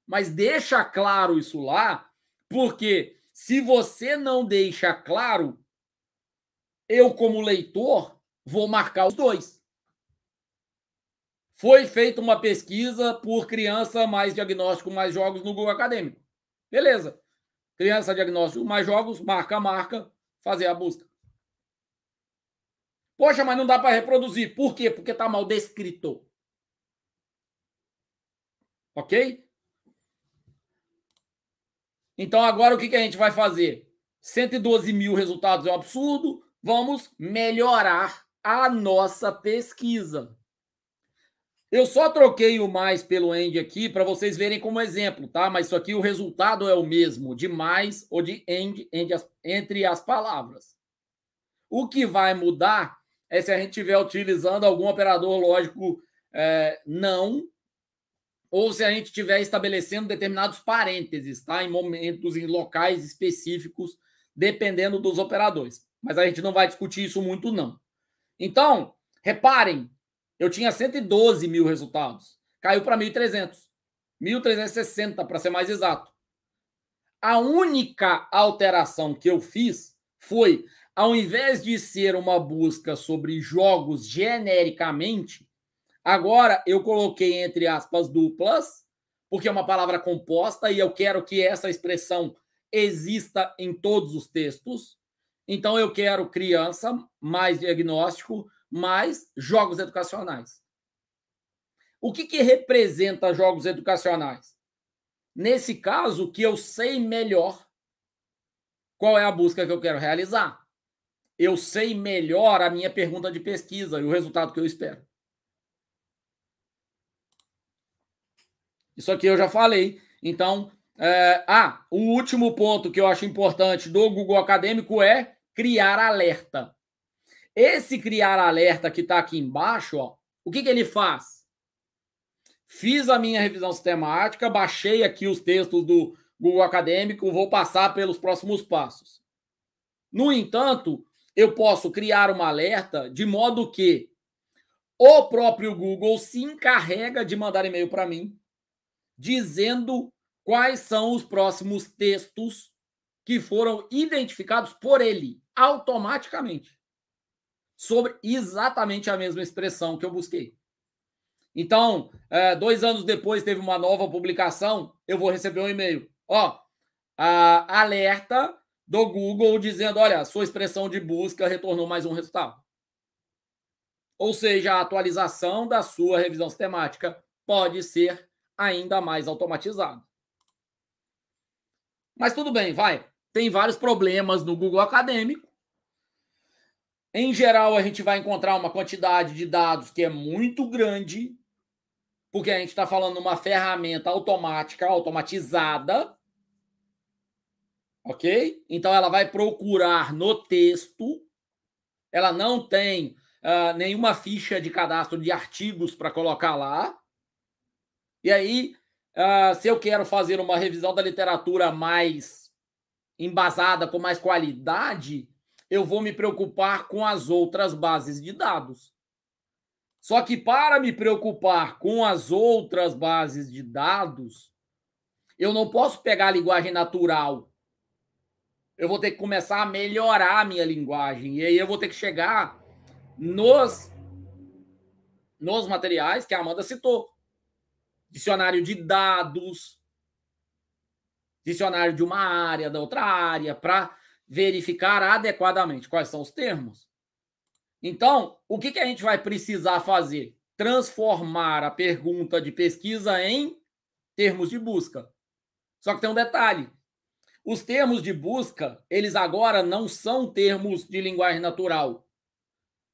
Mas deixa claro isso lá, porque se você não deixa claro, eu, como leitor, vou marcar os dois. Foi feita uma pesquisa por criança mais diagnóstico, mais jogos no Google Acadêmico. Beleza. Criança diagnóstico, mais jogos, marca, marca, fazer a busca. Poxa, mas não dá para reproduzir. Por quê? Porque está mal descrito. Ok? Então, agora o que, que a gente vai fazer? 112 mil resultados é um absurdo. Vamos melhorar a nossa pesquisa. Eu só troquei o mais pelo end aqui para vocês verem como exemplo, tá? Mas isso aqui o resultado é o mesmo, de mais ou de end, end as, entre as palavras. O que vai mudar é se a gente estiver utilizando algum operador lógico é, não, ou se a gente estiver estabelecendo determinados parênteses, tá? Em momentos, em locais específicos, dependendo dos operadores. Mas a gente não vai discutir isso muito, não. Então, reparem, eu tinha 112 mil resultados, caiu para 1.300. 1.360, para ser mais exato. A única alteração que eu fiz foi ao invés de ser uma busca sobre jogos genericamente, agora eu coloquei entre aspas duplas, porque é uma palavra composta e eu quero que essa expressão exista em todos os textos. Então eu quero criança, mais diagnóstico, mais jogos educacionais. O que, que representa jogos educacionais? Nesse caso, que eu sei melhor qual é a busca que eu quero realizar eu sei melhor a minha pergunta de pesquisa e o resultado que eu espero. Isso aqui eu já falei. Então, é... ah, o último ponto que eu acho importante do Google Acadêmico é criar alerta. Esse criar alerta que está aqui embaixo, ó, o que, que ele faz? Fiz a minha revisão sistemática, baixei aqui os textos do Google Acadêmico, vou passar pelos próximos passos. No entanto, eu posso criar um alerta de modo que o próprio Google se encarrega de mandar e-mail para mim dizendo quais são os próximos textos que foram identificados por ele automaticamente sobre exatamente a mesma expressão que eu busquei. Então, é, dois anos depois teve uma nova publicação, eu vou receber um e-mail. Ó, alerta do Google dizendo: olha, sua expressão de busca retornou mais um resultado. Ou seja, a atualização da sua revisão sistemática pode ser ainda mais automatizada. Mas tudo bem, vai. Tem vários problemas no Google Acadêmico. Em geral, a gente vai encontrar uma quantidade de dados que é muito grande, porque a gente está falando uma ferramenta automática, automatizada, Ok? Então ela vai procurar no texto. Ela não tem uh, nenhuma ficha de cadastro de artigos para colocar lá. E aí, uh, se eu quero fazer uma revisão da literatura mais embasada, com mais qualidade, eu vou me preocupar com as outras bases de dados. Só que para me preocupar com as outras bases de dados, eu não posso pegar a linguagem natural eu vou ter que começar a melhorar a minha linguagem. E aí eu vou ter que chegar nos, nos materiais que a Amanda citou. Dicionário de dados, dicionário de uma área, da outra área, para verificar adequadamente quais são os termos. Então, o que, que a gente vai precisar fazer? Transformar a pergunta de pesquisa em termos de busca. Só que tem um detalhe: os termos de busca, eles agora não são termos de linguagem natural.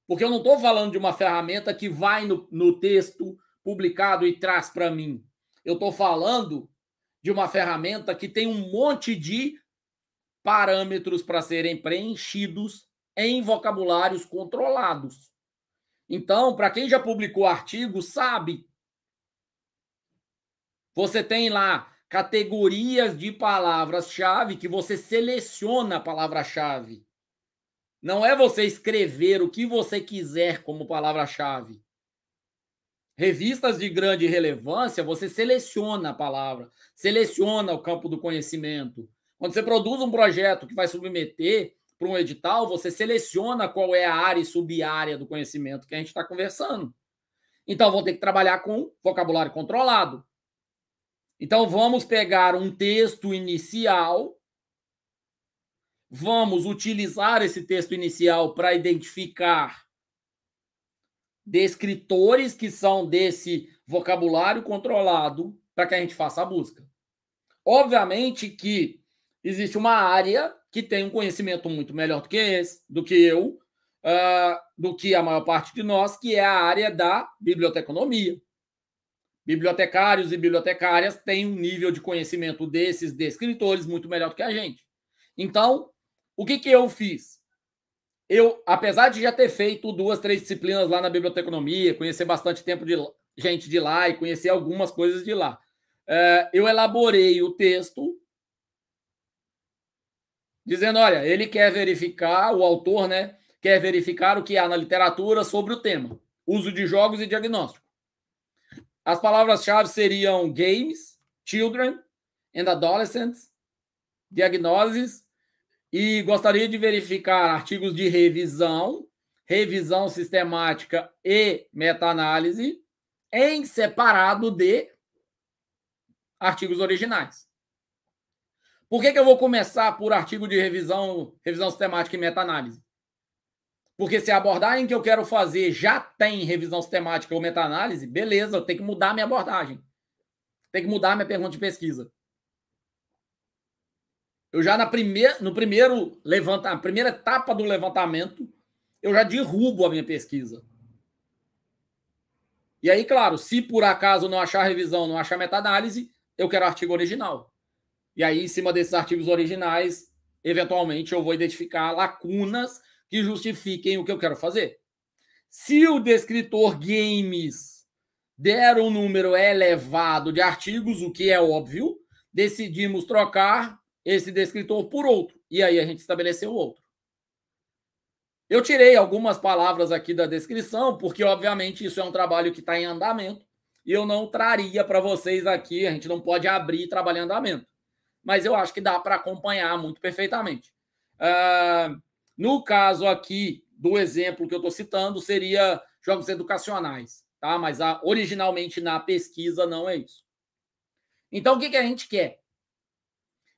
Porque eu não estou falando de uma ferramenta que vai no, no texto publicado e traz para mim. Eu estou falando de uma ferramenta que tem um monte de parâmetros para serem preenchidos em vocabulários controlados. Então, para quem já publicou artigo, sabe. Você tem lá categorias de palavras-chave que você seleciona a palavra-chave. Não é você escrever o que você quiser como palavra-chave. Revistas de grande relevância, você seleciona a palavra, seleciona o campo do conhecimento. Quando você produz um projeto que vai submeter para um edital, você seleciona qual é a área e subárea do conhecimento que a gente está conversando. Então, vão ter que trabalhar com vocabulário controlado, então vamos pegar um texto inicial, vamos utilizar esse texto inicial para identificar descritores que são desse vocabulário controlado para que a gente faça a busca. Obviamente que existe uma área que tem um conhecimento muito melhor do que esse, do que eu, uh, do que a maior parte de nós, que é a área da biblioteconomia. Bibliotecários e bibliotecárias têm um nível de conhecimento desses descritores muito melhor do que a gente. Então, o que, que eu fiz? Eu, apesar de já ter feito duas, três disciplinas lá na biblioteconomia, conhecer bastante tempo de gente de lá e conhecer algumas coisas de lá, é, eu elaborei o texto dizendo: olha, ele quer verificar, o autor, né, quer verificar o que há na literatura sobre o tema, uso de jogos e diagnóstico. As palavras-chave seriam games, children and adolescents, diagnoses, e gostaria de verificar artigos de revisão, revisão sistemática e meta-análise, em separado de artigos originais. Por que, que eu vou começar por artigo de revisão, revisão sistemática e meta-análise? Porque se a abordagem que eu quero fazer já tem revisão sistemática ou meta-análise, beleza, eu tenho que mudar minha abordagem. Tem que mudar minha pergunta de pesquisa. Eu já na primeira, no primeiro levanta, na primeira etapa do levantamento, eu já derrubo a minha pesquisa. E aí, claro, se por acaso não achar revisão, não achar meta-análise, eu quero artigo original. E aí, em cima desses artigos originais, eventualmente eu vou identificar lacunas que justifiquem o que eu quero fazer. Se o descritor games der um número elevado de artigos, o que é óbvio, decidimos trocar esse descritor por outro. E aí a gente estabeleceu outro. Eu tirei algumas palavras aqui da descrição, porque, obviamente, isso é um trabalho que está em andamento e eu não traria para vocês aqui. A gente não pode abrir trabalho em andamento. Mas eu acho que dá para acompanhar muito perfeitamente. Uh, no caso aqui do exemplo que eu estou citando, seria jogos educacionais, tá? Mas a, originalmente na pesquisa não é isso. Então, o que, que a gente quer?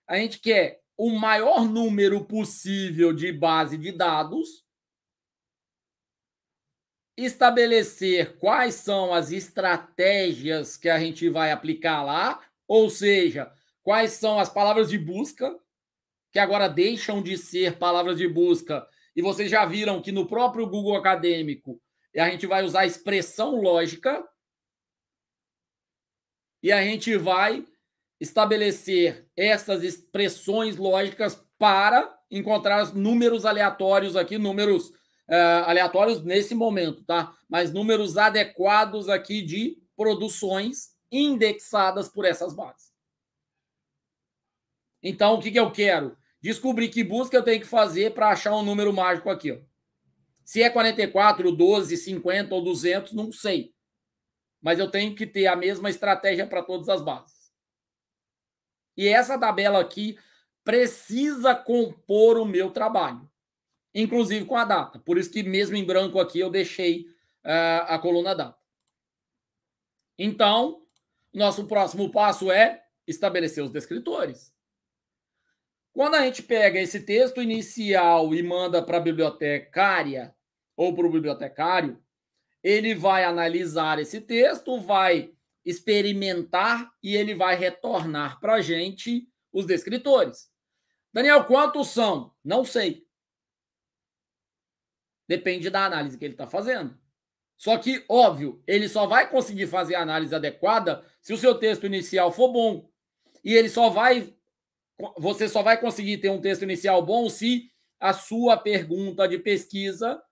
A gente quer o maior número possível de base de dados, estabelecer quais são as estratégias que a gente vai aplicar lá, ou seja, quais são as palavras de busca que agora deixam de ser palavras de busca, e vocês já viram que no próprio Google Acadêmico a gente vai usar expressão lógica, e a gente vai estabelecer essas expressões lógicas para encontrar números aleatórios aqui, números uh, aleatórios nesse momento, tá? Mas números adequados aqui de produções indexadas por essas bases. Então, o que, que eu quero? descobrir que busca eu tenho que fazer para achar um número mágico aqui. Ó. Se é 44, 12, 50 ou 200, não sei. Mas eu tenho que ter a mesma estratégia para todas as bases. E essa tabela aqui precisa compor o meu trabalho, inclusive com a data. Por isso que mesmo em branco aqui eu deixei uh, a coluna data. Então, nosso próximo passo é estabelecer os descritores. Quando a gente pega esse texto inicial e manda para a bibliotecária ou para o bibliotecário, ele vai analisar esse texto, vai experimentar e ele vai retornar para a gente os descritores. Daniel, quantos são? Não sei. Depende da análise que ele está fazendo. Só que, óbvio, ele só vai conseguir fazer a análise adequada se o seu texto inicial for bom. E ele só vai você só vai conseguir ter um texto inicial bom se a sua pergunta de pesquisa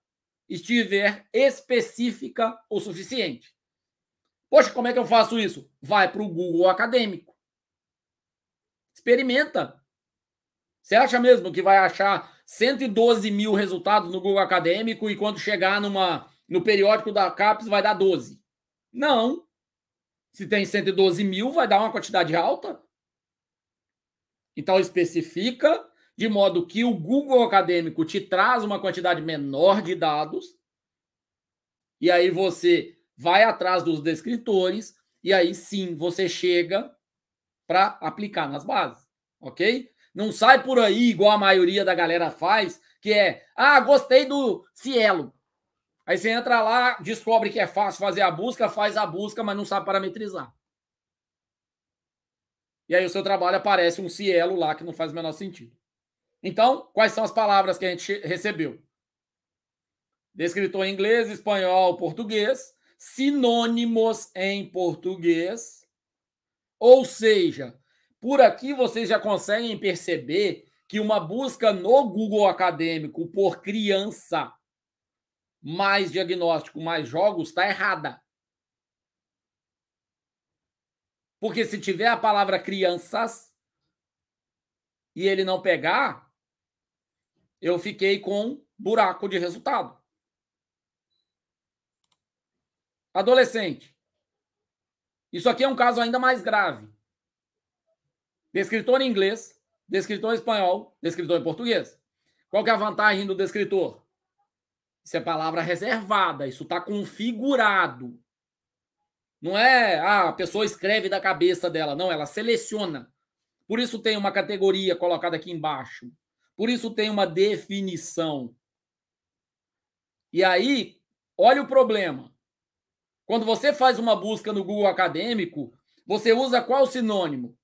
estiver específica o suficiente. Poxa, como é que eu faço isso? Vai para o Google Acadêmico. Experimenta. Você acha mesmo que vai achar 112 mil resultados no Google Acadêmico e quando chegar numa, no periódico da CAPES vai dar 12? Não. Se tem 112 mil, vai dar uma quantidade alta. Então especifica de modo que o Google Acadêmico te traz uma quantidade menor de dados, e aí você vai atrás dos descritores, e aí sim você chega para aplicar nas bases, ok? Não sai por aí igual a maioria da galera faz, que é, ah, gostei do Cielo. Aí você entra lá, descobre que é fácil fazer a busca, faz a busca, mas não sabe parametrizar. E aí o seu trabalho aparece um cielo lá que não faz o menor sentido. Então, quais são as palavras que a gente recebeu? Descritor em inglês, espanhol, português, sinônimos em português. Ou seja, por aqui vocês já conseguem perceber que uma busca no Google Acadêmico por criança mais diagnóstico, mais jogos, está errada. Porque se tiver a palavra crianças e ele não pegar, eu fiquei com buraco de resultado. Adolescente. Isso aqui é um caso ainda mais grave. Descritor em inglês, descritor em espanhol, descritor em português. Qual que é a vantagem do descritor? Isso é palavra reservada, isso está configurado. Não é ah, a pessoa escreve da cabeça dela, não, ela seleciona. Por isso tem uma categoria colocada aqui embaixo. Por isso tem uma definição. E aí, olha o problema. Quando você faz uma busca no Google acadêmico, você usa qual sinônimo?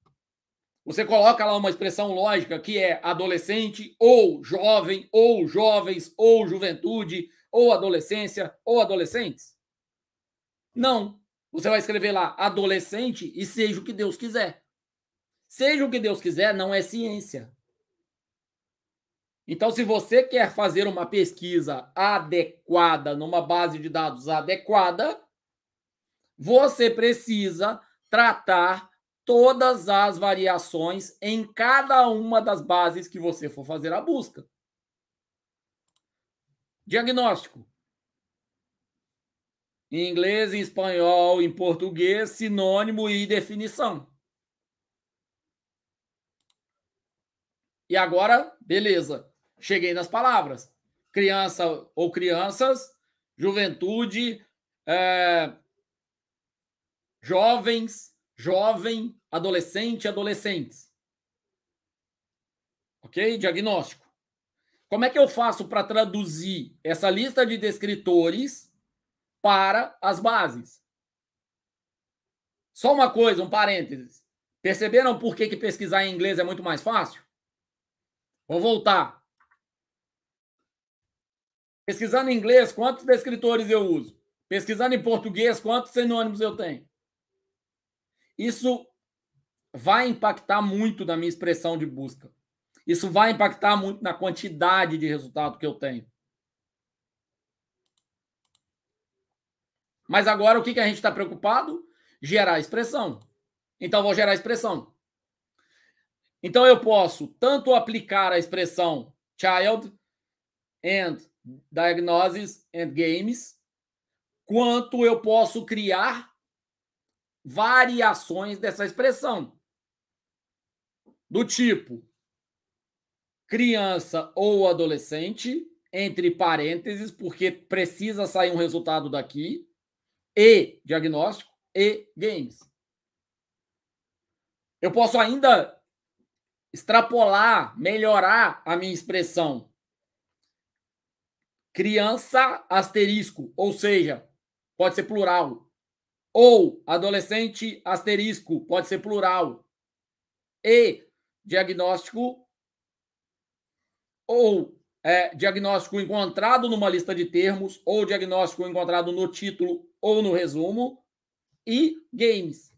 Você coloca lá uma expressão lógica que é adolescente, ou jovem, ou jovens, ou juventude, ou adolescência, ou adolescentes? Não. Você vai escrever lá adolescente e seja o que Deus quiser. Seja o que Deus quiser, não é ciência. Então, se você quer fazer uma pesquisa adequada, numa base de dados adequada, você precisa tratar todas as variações em cada uma das bases que você for fazer a busca. Diagnóstico. Em inglês, em espanhol, em português, sinônimo e definição. E agora, beleza. Cheguei nas palavras. Criança ou crianças, juventude, é, jovens, jovem, adolescente, adolescentes. Ok? Diagnóstico. Como é que eu faço para traduzir essa lista de descritores para as bases. Só uma coisa, um parênteses. Perceberam por que, que pesquisar em inglês é muito mais fácil? Vou voltar. Pesquisando em inglês, quantos descritores eu uso? Pesquisando em português, quantos sinônimos eu tenho? Isso vai impactar muito na minha expressão de busca. Isso vai impactar muito na quantidade de resultado que eu tenho. Mas agora o que, que a gente está preocupado? Gerar expressão. Então vou gerar expressão. Então eu posso tanto aplicar a expressão child and diagnoses and games, quanto eu posso criar variações dessa expressão. Do tipo criança ou adolescente, entre parênteses, porque precisa sair um resultado daqui e diagnóstico e games. Eu posso ainda extrapolar, melhorar a minha expressão. Criança asterisco, ou seja, pode ser plural. Ou adolescente asterisco, pode ser plural. E diagnóstico ou é, diagnóstico encontrado numa lista de termos, ou diagnóstico encontrado no título, ou no resumo, e games.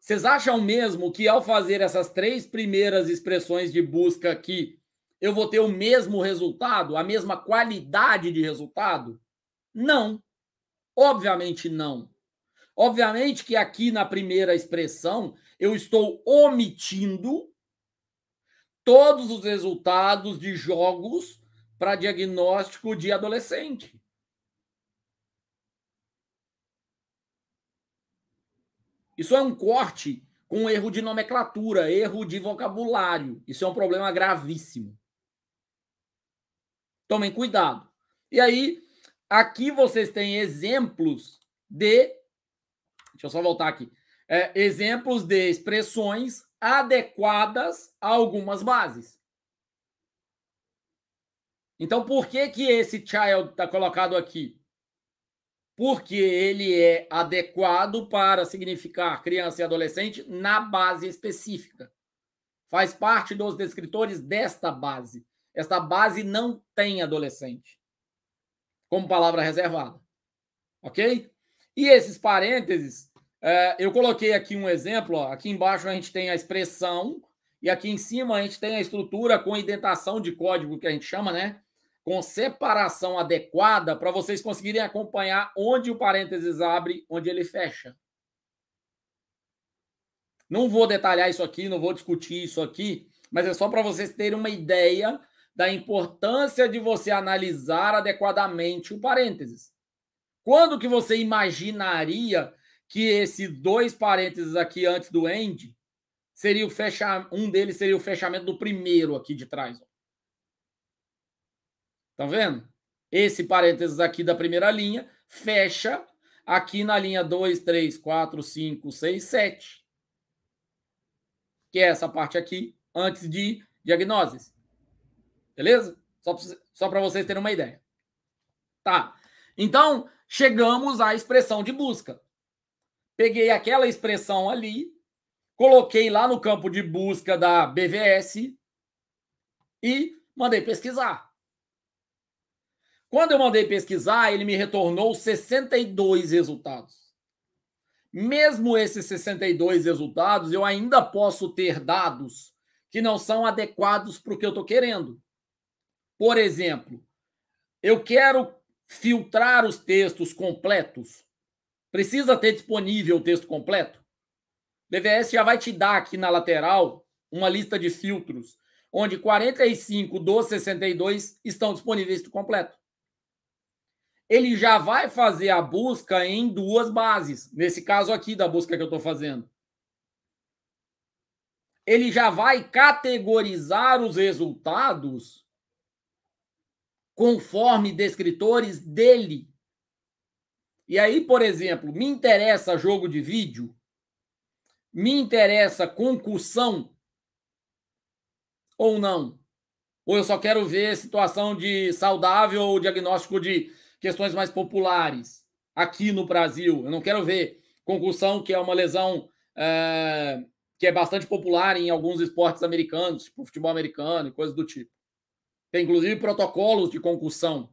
Vocês acham mesmo que ao fazer essas três primeiras expressões de busca aqui, eu vou ter o mesmo resultado, a mesma qualidade de resultado? Não. Obviamente não. Obviamente que aqui na primeira expressão eu estou omitindo todos os resultados de jogos para diagnóstico de adolescente. Isso é um corte com erro de nomenclatura, erro de vocabulário. Isso é um problema gravíssimo. Tomem cuidado. E aí, aqui vocês têm exemplos de. Deixa eu só voltar aqui. É, exemplos de expressões adequadas a algumas bases. Então, por que, que esse child está colocado aqui? porque ele é adequado para significar criança e adolescente na base específica. Faz parte dos descritores desta base. Esta base não tem adolescente como palavra reservada. Ok? E esses parênteses, é, eu coloquei aqui um exemplo. aqui embaixo a gente tem a expressão e aqui em cima a gente tem a estrutura com indentação de código que a gente chama, né? com separação adequada para vocês conseguirem acompanhar onde o parênteses abre, onde ele fecha. Não vou detalhar isso aqui, não vou discutir isso aqui, mas é só para vocês terem uma ideia da importância de você analisar adequadamente o parênteses. Quando que você imaginaria que esses dois parênteses aqui antes do end seria o fecha um deles seria o fechamento do primeiro aqui de trás, ó. Tá vendo? Esse parênteses aqui da primeira linha fecha aqui na linha 2, 3, 4, 5, 6, 7. Que é essa parte aqui, antes de diagnoses. Beleza? Só para vocês terem uma ideia. Tá. Então, chegamos à expressão de busca. Peguei aquela expressão ali, coloquei lá no campo de busca da BVS e mandei pesquisar. Quando eu mandei pesquisar, ele me retornou 62 resultados. Mesmo esses 62 resultados, eu ainda posso ter dados que não são adequados para o que eu estou querendo. Por exemplo, eu quero filtrar os textos completos. Precisa ter disponível o texto completo? DVS já vai te dar aqui na lateral uma lista de filtros, onde 45 dos 62 estão disponíveis do completo ele já vai fazer a busca em duas bases. Nesse caso aqui da busca que eu estou fazendo. Ele já vai categorizar os resultados conforme descritores dele. E aí, por exemplo, me interessa jogo de vídeo, me interessa concussão ou não? Ou eu só quero ver situação de saudável ou diagnóstico de questões mais populares aqui no Brasil. Eu não quero ver concussão, que é uma lesão é, que é bastante popular em alguns esportes americanos, tipo futebol americano e coisas do tipo. Tem inclusive protocolos de concussão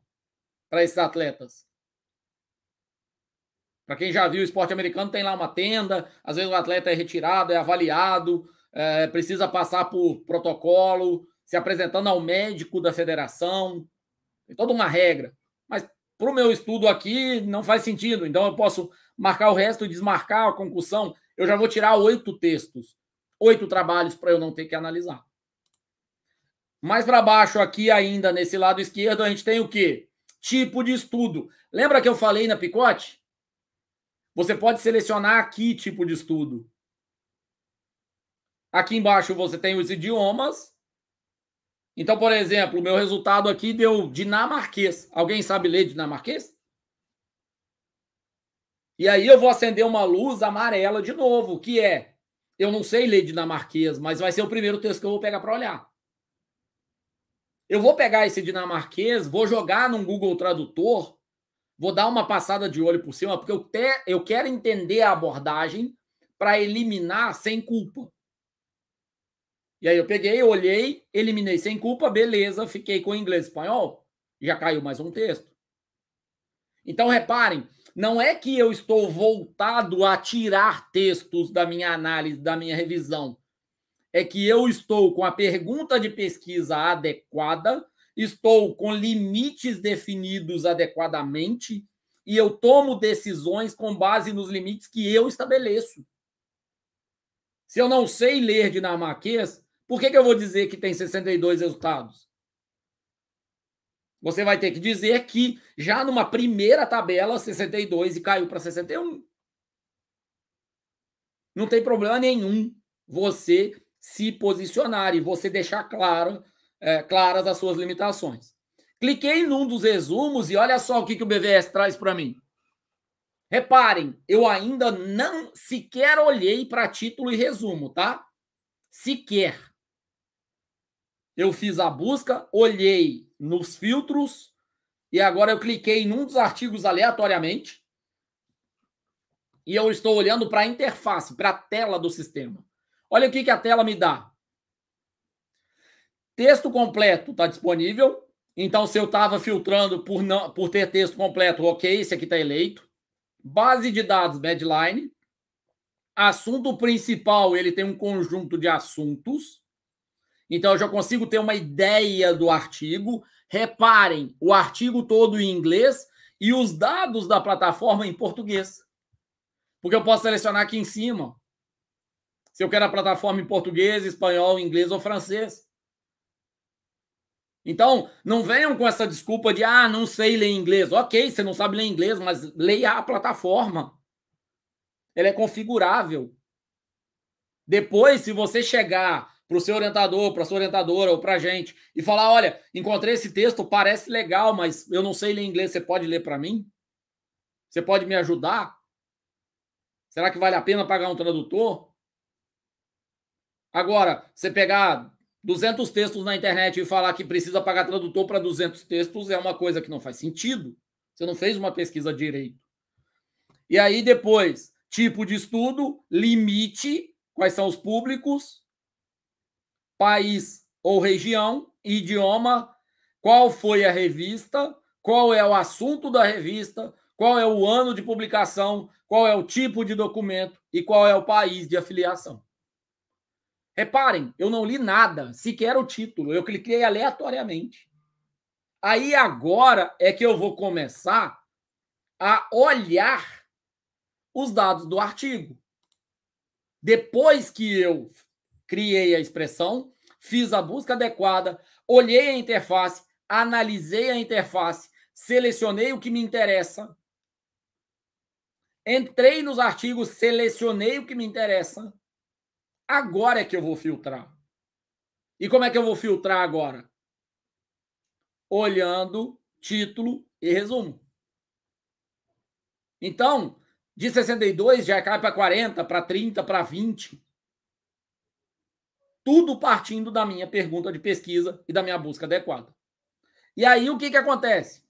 para esses atletas. Para quem já viu o esporte americano, tem lá uma tenda, às vezes o atleta é retirado, é avaliado, é, precisa passar por protocolo, se apresentando ao médico da federação. Tem toda uma regra. Mas para o meu estudo aqui não faz sentido. Então eu posso marcar o resto e desmarcar a concussão. Eu já vou tirar oito textos, oito trabalhos para eu não ter que analisar. Mais para baixo aqui ainda, nesse lado esquerdo, a gente tem o quê? Tipo de estudo. Lembra que eu falei na picote? Você pode selecionar aqui tipo de estudo. Aqui embaixo você tem os idiomas. Então, por exemplo, o meu resultado aqui deu dinamarquês. Alguém sabe ler dinamarquês? E aí eu vou acender uma luz amarela de novo, que é eu não sei ler dinamarquês, mas vai ser o primeiro texto que eu vou pegar para olhar. Eu vou pegar esse dinamarquês, vou jogar num Google Tradutor, vou dar uma passada de olho por cima, porque eu, te, eu quero entender a abordagem para eliminar sem culpa. E aí eu peguei, olhei, eliminei sem culpa, beleza, fiquei com inglês e espanhol, já caiu mais um texto. Então reparem, não é que eu estou voltado a tirar textos da minha análise, da minha revisão. É que eu estou com a pergunta de pesquisa adequada, estou com limites definidos adequadamente e eu tomo decisões com base nos limites que eu estabeleço. Se eu não sei ler dinamarquês, por que, que eu vou dizer que tem 62 resultados? Você vai ter que dizer que já numa primeira tabela, 62 e caiu para 61. Não tem problema nenhum você se posicionar e você deixar claro, é, claras as suas limitações. Cliquei num dos resumos e olha só o que, que o BVS traz para mim. Reparem, eu ainda não sequer olhei para título e resumo, tá? Sequer eu fiz a busca, olhei nos filtros e agora eu cliquei em um dos artigos aleatoriamente e eu estou olhando para a interface, para a tela do sistema. Olha o que, que a tela me dá. Texto completo está disponível. Então, se eu estava filtrando por, não, por ter texto completo, ok, esse aqui está eleito. Base de dados, Badline. Assunto principal, ele tem um conjunto de assuntos. Então eu já consigo ter uma ideia do artigo. Reparem, o artigo todo em inglês e os dados da plataforma em português. Porque eu posso selecionar aqui em cima se eu quero a plataforma em português, espanhol, inglês ou francês. Então, não venham com essa desculpa de ah, não sei ler inglês. Ok, você não sabe ler inglês, mas leia a plataforma. Ela é configurável. Depois, se você chegar para o seu orientador, para sua orientadora ou para a gente e falar: olha, encontrei esse texto, parece legal, mas eu não sei ler inglês, você pode ler para mim? Você pode me ajudar? Será que vale a pena pagar um tradutor? Agora, você pegar 200 textos na internet e falar que precisa pagar tradutor para 200 textos é uma coisa que não faz sentido. Você não fez uma pesquisa direito. E aí depois, tipo de estudo, limite, quais são os públicos, país ou região, idioma, qual foi a revista, qual é o assunto da revista, qual é o ano de publicação, qual é o tipo de documento e qual é o país de afiliação. Reparem, eu não li nada, sequer o título, eu cliquei aleatoriamente. Aí agora é que eu vou começar a olhar os dados do artigo. Depois que eu criei a expressão, fiz a busca adequada, olhei a interface, analisei a interface, selecionei o que me interessa, entrei nos artigos, selecionei o que me interessa. Agora é que eu vou filtrar. E como é que eu vou filtrar agora? Olhando título e resumo. Então, de 62 já cai para 40, para 30, para 20. Tudo partindo da minha pergunta de pesquisa e da minha busca adequada. E aí o que, que acontece?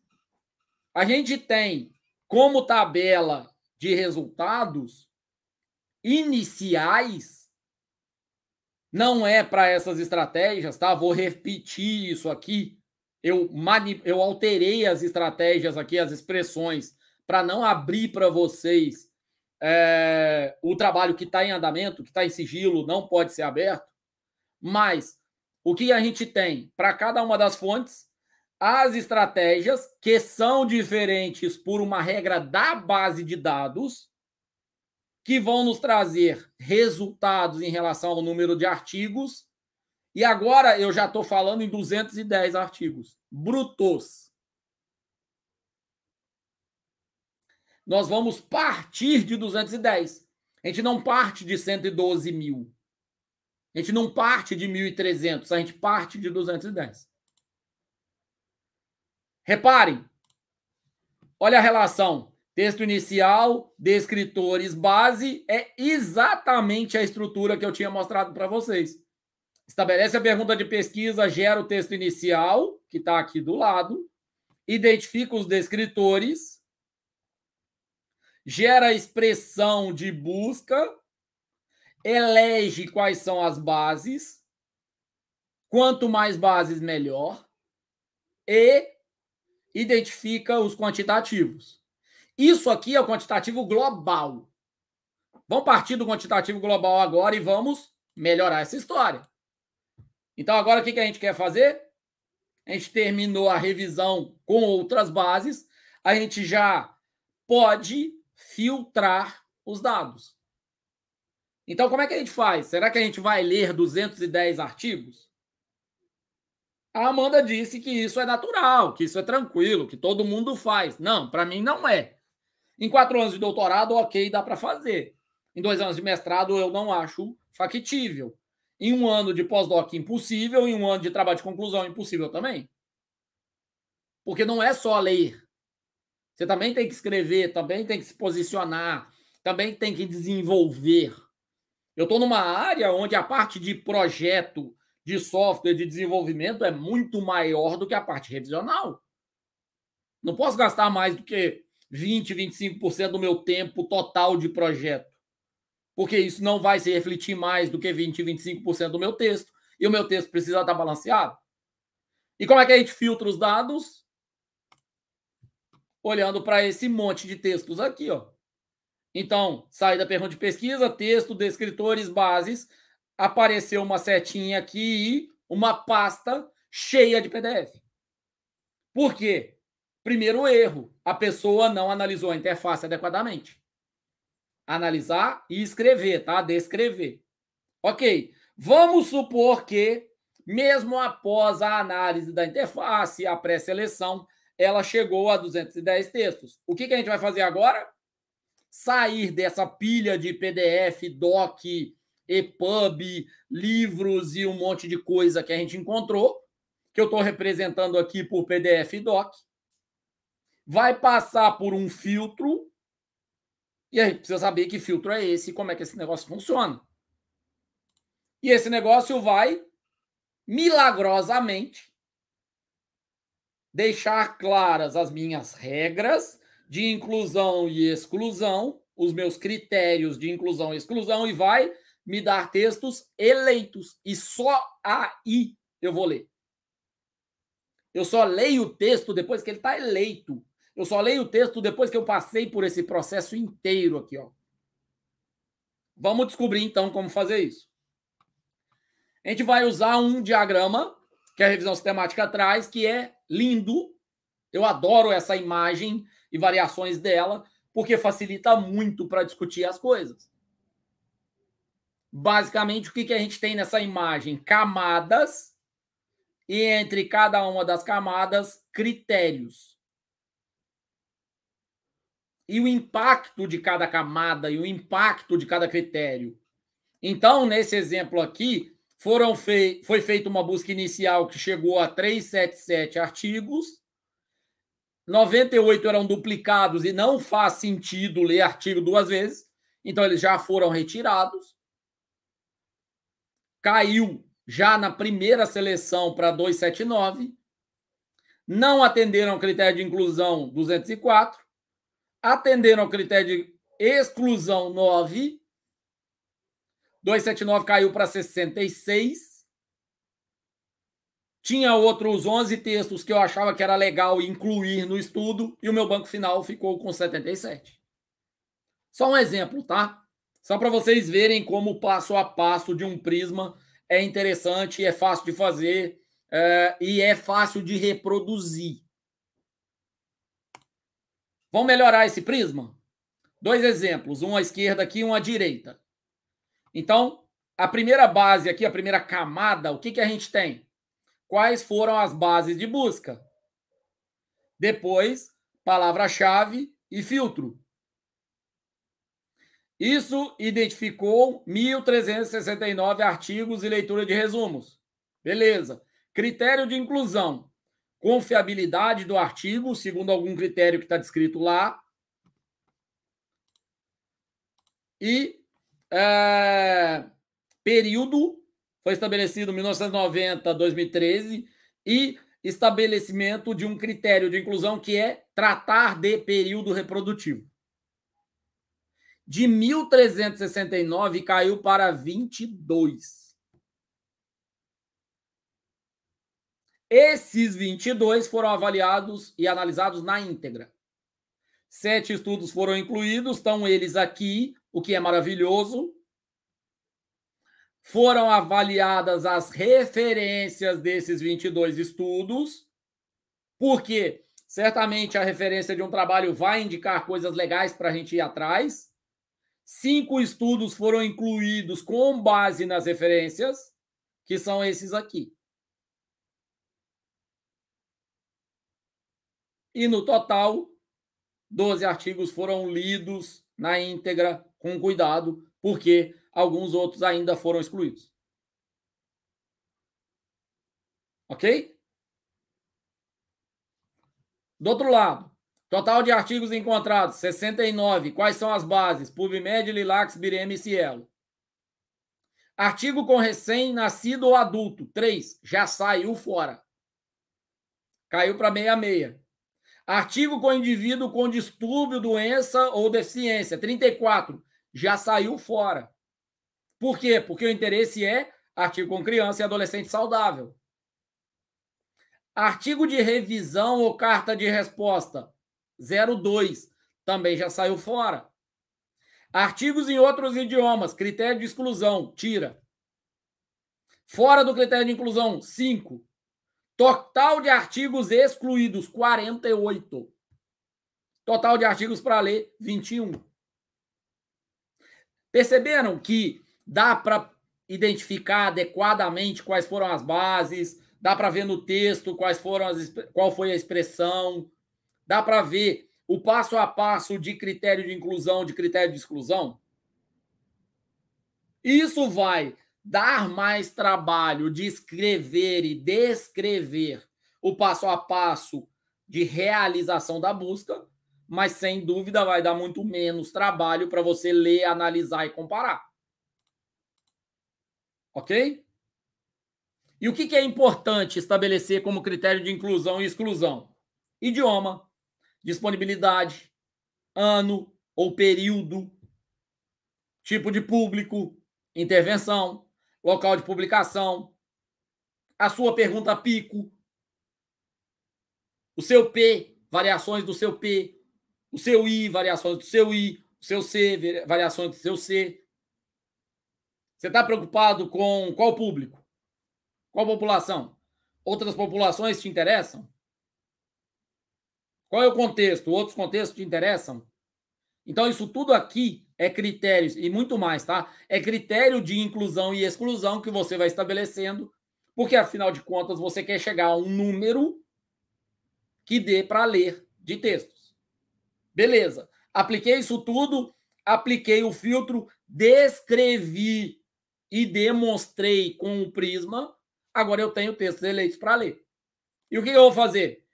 A gente tem como tabela de resultados iniciais, não é para essas estratégias, tá? Vou repetir isso aqui. Eu, mani... eu alterei as estratégias aqui, as expressões, para não abrir para vocês é, o trabalho que está em andamento, que está em sigilo, não pode ser aberto. Mas o que a gente tem para cada uma das fontes, as estratégias que são diferentes por uma regra da base de dados, que vão nos trazer resultados em relação ao número de artigos. E agora eu já estou falando em 210 artigos brutos. Nós vamos partir de 210. A gente não parte de 112 mil. A gente não parte de 1.300, a gente parte de 210. Reparem, olha a relação. Texto inicial, descritores, base, é exatamente a estrutura que eu tinha mostrado para vocês. Estabelece a pergunta de pesquisa, gera o texto inicial, que está aqui do lado, identifica os descritores, gera a expressão de busca elege quais são as bases. Quanto mais bases, melhor. E identifica os quantitativos. Isso aqui é o quantitativo global. Vamos partir do quantitativo global agora e vamos melhorar essa história. Então, agora o que a gente quer fazer? A gente terminou a revisão com outras bases, a gente já pode filtrar os dados. Então, como é que a gente faz? Será que a gente vai ler 210 artigos? A Amanda disse que isso é natural, que isso é tranquilo, que todo mundo faz. Não, para mim não é. Em quatro anos de doutorado, ok, dá para fazer. Em dois anos de mestrado, eu não acho factível. Em um ano de pós-doc, impossível. Em um ano de trabalho de conclusão, impossível também. Porque não é só ler. Você também tem que escrever, também tem que se posicionar, também tem que desenvolver. Eu estou numa área onde a parte de projeto de software de desenvolvimento é muito maior do que a parte revisional. Não posso gastar mais do que 20, 25% do meu tempo total de projeto. Porque isso não vai se refletir mais do que 20, 25% do meu texto. E o meu texto precisa estar tá balanceado. E como é que a gente filtra os dados? Olhando para esse monte de textos aqui, ó. Então, sai da pergunta de pesquisa, texto, descritores, bases, apareceu uma setinha aqui, e uma pasta cheia de PDF. Por quê? Primeiro erro, a pessoa não analisou a interface adequadamente. Analisar e escrever, tá? Descrever. Ok, vamos supor que, mesmo após a análise da interface, a pré-seleção, ela chegou a 210 textos. O que, que a gente vai fazer agora? sair dessa pilha de PDF, doc, EPUB, livros e um monte de coisa que a gente encontrou, que eu estou representando aqui por PDF e doc, vai passar por um filtro, e a gente precisa saber que filtro é esse, como é que esse negócio funciona. E esse negócio vai, milagrosamente, deixar claras as minhas regras de inclusão e exclusão, os meus critérios de inclusão e exclusão, e vai me dar textos eleitos. E só aí eu vou ler. Eu só leio o texto depois que ele está eleito. Eu só leio o texto depois que eu passei por esse processo inteiro aqui, ó. Vamos descobrir então como fazer isso. A gente vai usar um diagrama que a revisão sistemática traz, que é lindo. Eu adoro essa imagem e variações dela, porque facilita muito para discutir as coisas. Basicamente, o que, que a gente tem nessa imagem? Camadas, e entre cada uma das camadas, critérios. E o impacto de cada camada e o impacto de cada critério. Então, nesse exemplo aqui, foram fei foi feita uma busca inicial que chegou a 377 artigos, 98 eram duplicados e não faz sentido ler artigo duas vezes, então eles já foram retirados. Caiu já na primeira seleção para 279. Não atenderam ao critério de inclusão 204. Atenderam ao critério de exclusão 9. 279 caiu para 66. Tinha outros 11 textos que eu achava que era legal incluir no estudo e o meu banco final ficou com 77. Só um exemplo, tá? Só para vocês verem como o passo a passo de um prisma é interessante, é fácil de fazer é, e é fácil de reproduzir. Vamos melhorar esse prisma? Dois exemplos, um à esquerda aqui e um à direita. Então, a primeira base aqui, a primeira camada, o que, que a gente tem? quais foram as bases de busca. Depois, palavra-chave e filtro. Isso identificou 1.369 artigos e leitura de resumos. Beleza. Critério de inclusão: confiabilidade do artigo, segundo algum critério que está descrito lá. E é, período foi estabelecido em 1990 2013 e estabelecimento de um critério de inclusão que é tratar de período reprodutivo. De 1369 caiu para 22. Esses 22 foram avaliados e analisados na íntegra. Sete estudos foram incluídos, estão eles aqui, o que é maravilhoso foram avaliadas as referências desses 22 estudos, porque certamente a referência de um trabalho vai indicar coisas legais para a gente ir atrás. Cinco estudos foram incluídos com base nas referências, que são esses aqui. E no total, 12 artigos foram lidos na íntegra com cuidado, porque alguns outros ainda foram excluídos. Ok? Do outro lado, total de artigos encontrados, 69. Quais são as bases? PubMed, Lilacs, Bireme e Cielo. Artigo com recém-nascido ou adulto, 3. Já saiu fora. Caiu para 66. Artigo com indivíduo com distúrbio, doença ou deficiência, 34. Já saiu fora. Por quê? Porque o interesse é artigo com criança e adolescente saudável. Artigo de revisão ou carta de resposta 02 também já saiu fora. Artigos em outros idiomas, critério de exclusão, tira. Fora do critério de inclusão, 5. Total de artigos excluídos, 48. Total de artigos para ler, 21. Perceberam que Dá para identificar adequadamente quais foram as bases, dá para ver no texto quais foram as, qual foi a expressão, dá para ver o passo a passo de critério de inclusão, de critério de exclusão? Isso vai dar mais trabalho de escrever e descrever o passo a passo de realização da busca, mas sem dúvida vai dar muito menos trabalho para você ler, analisar e comparar. Ok? E o que, é importante estabelecer como critério de inclusão e exclusão? Idioma, disponibilidade, ano ou período, tipo de público, intervenção, local de publicação, a sua pergunta pico, o seu P, variações do seu P, o seu I, variações do seu I, o seu C, variações do seu C, você está preocupado com qual público? Qual população? Outras populações te interessam? Qual é o contexto? Outros contextos te interessam? Então, isso tudo aqui é critérios, e muito mais, tá? É critério de inclusão e exclusão que você vai estabelecendo, porque afinal de contas você quer chegar a um número que dê para ler de textos. Beleza. Apliquei isso tudo, apliquei o filtro, descrevi e demonstrei com o prisma, agora eu tenho textos eleitos para ler. E o que eu vou fazer?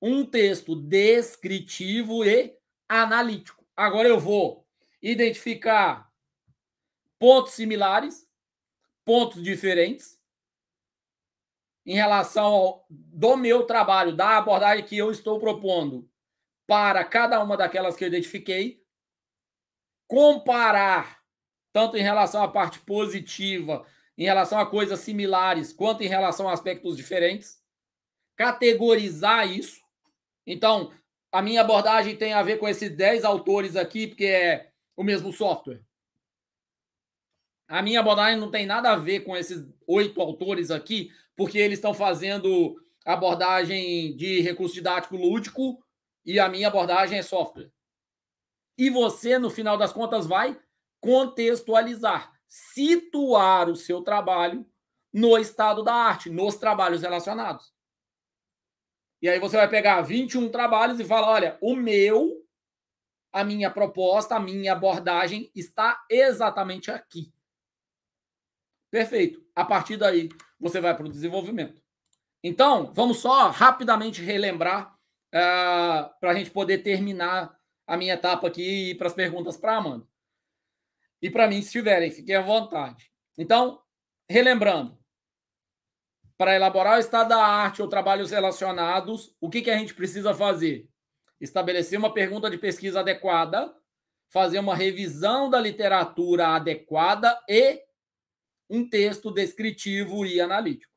Um texto descritivo e analítico. Agora eu vou identificar pontos similares, pontos diferentes em relação ao, do meu trabalho, da abordagem que eu estou propondo para cada uma daquelas que eu identifiquei, comparar tanto em relação à parte positiva, em relação a coisas similares, quanto em relação a aspectos diferentes, categorizar isso. Então, a minha abordagem tem a ver com esses 10 autores aqui, porque é o mesmo software. A minha abordagem não tem nada a ver com esses oito autores aqui, porque eles estão fazendo abordagem de recurso didático lúdico e a minha abordagem é software. E você, no final das contas, vai contextualizar, situar o seu trabalho no estado da arte, nos trabalhos relacionados. E aí você vai pegar 21 trabalhos e fala: olha, o meu, a minha proposta, a minha abordagem está exatamente aqui. Perfeito. A partir daí, você vai para o desenvolvimento. Então, vamos só rapidamente relembrar uh, ah, para a gente poder terminar a minha etapa aqui e ir para as perguntas para Amanda. E para mim, se tiverem, fiquem à vontade. Então, relembrando, para elaborar o estado da arte ou trabalhos relacionados, o que, que a gente precisa fazer? Estabelecer uma pergunta de pesquisa adequada, fazer uma revisão da literatura adequada e um texto descritivo e analítico.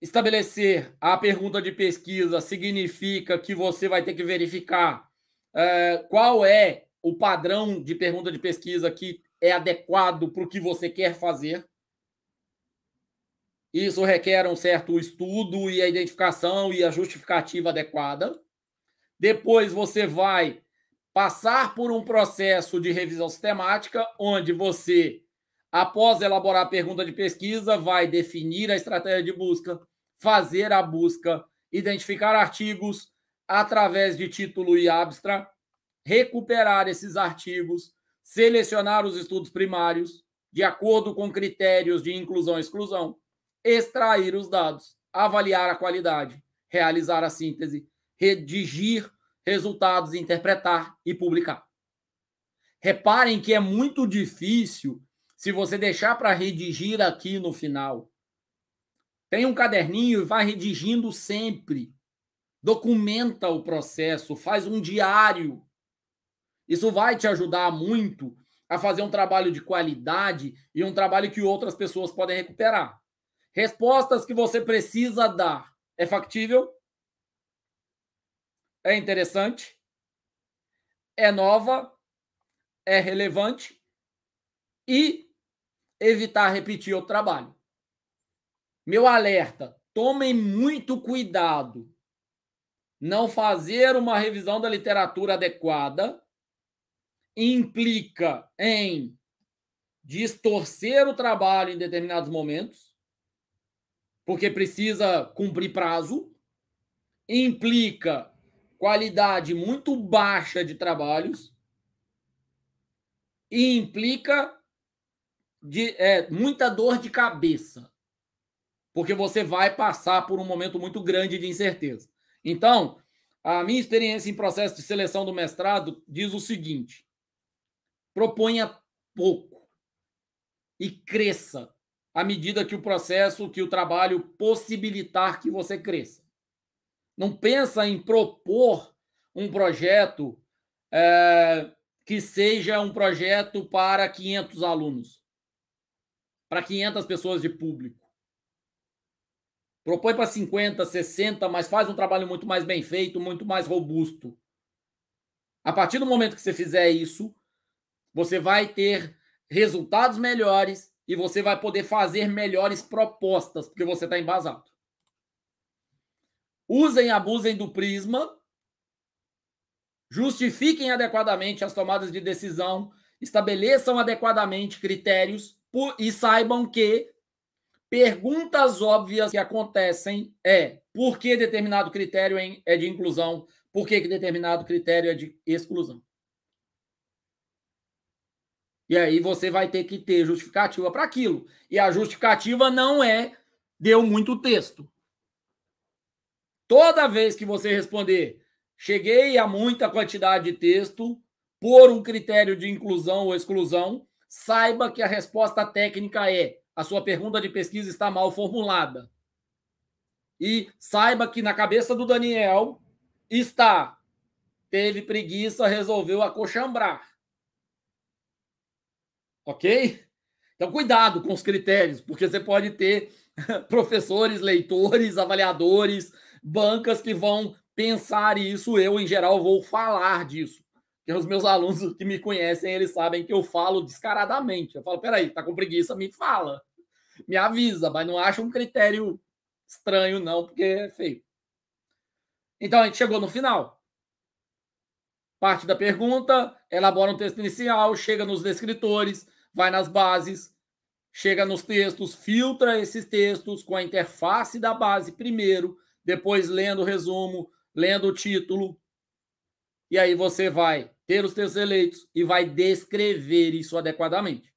Estabelecer a pergunta de pesquisa significa que você vai ter que verificar é, qual é o padrão de pergunta de pesquisa que é adequado para o que você quer fazer. Isso requer um certo estudo e a identificação e a justificativa adequada. Depois você vai passar por um processo de revisão sistemática, onde você, após elaborar a pergunta de pesquisa, vai definir a estratégia de busca, fazer a busca, identificar artigos através de título e abstract, recuperar esses artigos, selecionar os estudos primários, de acordo com critérios de inclusão e exclusão, extrair os dados, avaliar a qualidade, realizar a síntese, redigir resultados, interpretar e publicar. Reparem que é muito difícil se você deixar para redigir aqui no final. Tem um caderninho e vai redigindo sempre. Documenta o processo, faz um diário isso vai te ajudar muito a fazer um trabalho de qualidade e um trabalho que outras pessoas podem recuperar. Respostas que você precisa dar. É factível? É interessante? É nova? É relevante? E evitar repetir o trabalho. Meu alerta: tomem muito cuidado. Não fazer uma revisão da literatura adequada implica em distorcer o trabalho em determinados momentos, porque precisa cumprir prazo, implica qualidade muito baixa de trabalhos e implica de, é, muita dor de cabeça, porque você vai passar por um momento muito grande de incerteza. Então, a minha experiência em processo de seleção do mestrado diz o seguinte: proponha pouco e cresça à medida que o processo, que o trabalho possibilitar que você cresça. Não pensa em propor um projeto é, que seja um projeto para 500 alunos, para 500 pessoas de público. Propõe para 50, 60, mas faz um trabalho muito mais bem feito, muito mais robusto. A partir do momento que você fizer isso, você vai ter resultados melhores e você vai poder fazer melhores propostas, porque você está embasado. Usem e abusem do prisma, justifiquem adequadamente as tomadas de decisão, estabeleçam adequadamente critérios e saibam que perguntas óbvias que acontecem é por que determinado critério é de inclusão, por que determinado critério é de exclusão. E aí você vai ter que ter justificativa para aquilo. E a justificativa não é deu muito texto. Toda vez que você responder cheguei a muita quantidade de texto por um critério de inclusão ou exclusão, saiba que a resposta técnica é a sua pergunta de pesquisa está mal formulada. E saiba que na cabeça do Daniel está teve preguiça, resolveu acochambrar ok? Então, cuidado com os critérios, porque você pode ter *laughs* professores, leitores, avaliadores, bancas que vão pensar isso. Eu, em geral, vou falar disso. Porque os meus alunos que me conhecem, eles sabem que eu falo descaradamente. Eu falo, peraí, tá com preguiça, me fala. Me avisa, mas não acha um critério estranho, não, porque é feio. Então, a gente chegou no final. Parte da pergunta, elabora um texto inicial, chega nos descritores, vai nas bases, chega nos textos, filtra esses textos com a interface da base primeiro, depois lendo o resumo, lendo o título. E aí você vai ter os textos eleitos e vai descrever isso adequadamente.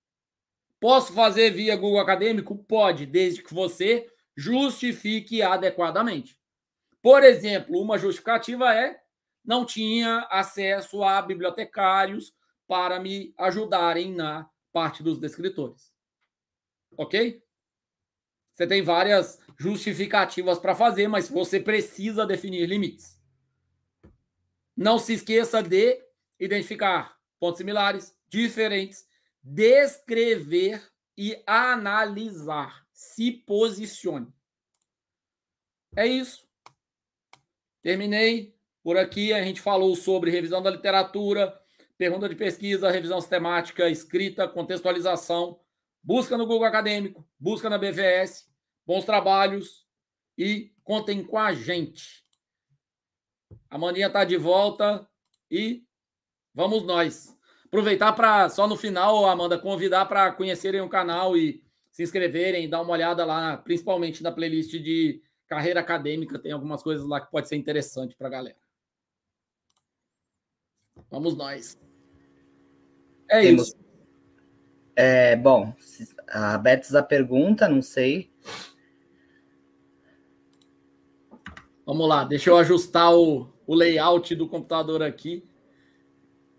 Posso fazer via Google Acadêmico? Pode, desde que você justifique adequadamente. Por exemplo, uma justificativa é: não tinha acesso a bibliotecários para me ajudarem na parte dos descritores. Ok? Você tem várias justificativas para fazer, mas você precisa definir limites. Não se esqueça de identificar pontos similares, diferentes, descrever e analisar. Se posicione. É isso. Terminei por aqui. A gente falou sobre revisão da literatura, pergunta de pesquisa, revisão sistemática, escrita, contextualização, busca no Google Acadêmico, busca na BVS, bons trabalhos e contem com a gente. A Maninha está de volta e vamos nós. Aproveitar para, só no final, Amanda, convidar para conhecerem o canal e se inscreverem, dar uma olhada lá, principalmente na playlist de carreira acadêmica, tem algumas coisas lá que pode ser interessante para a galera. Vamos nós. É Temos... isso. É, bom, a Betis a pergunta, não sei. Vamos lá, deixa eu ajustar o, o layout do computador aqui.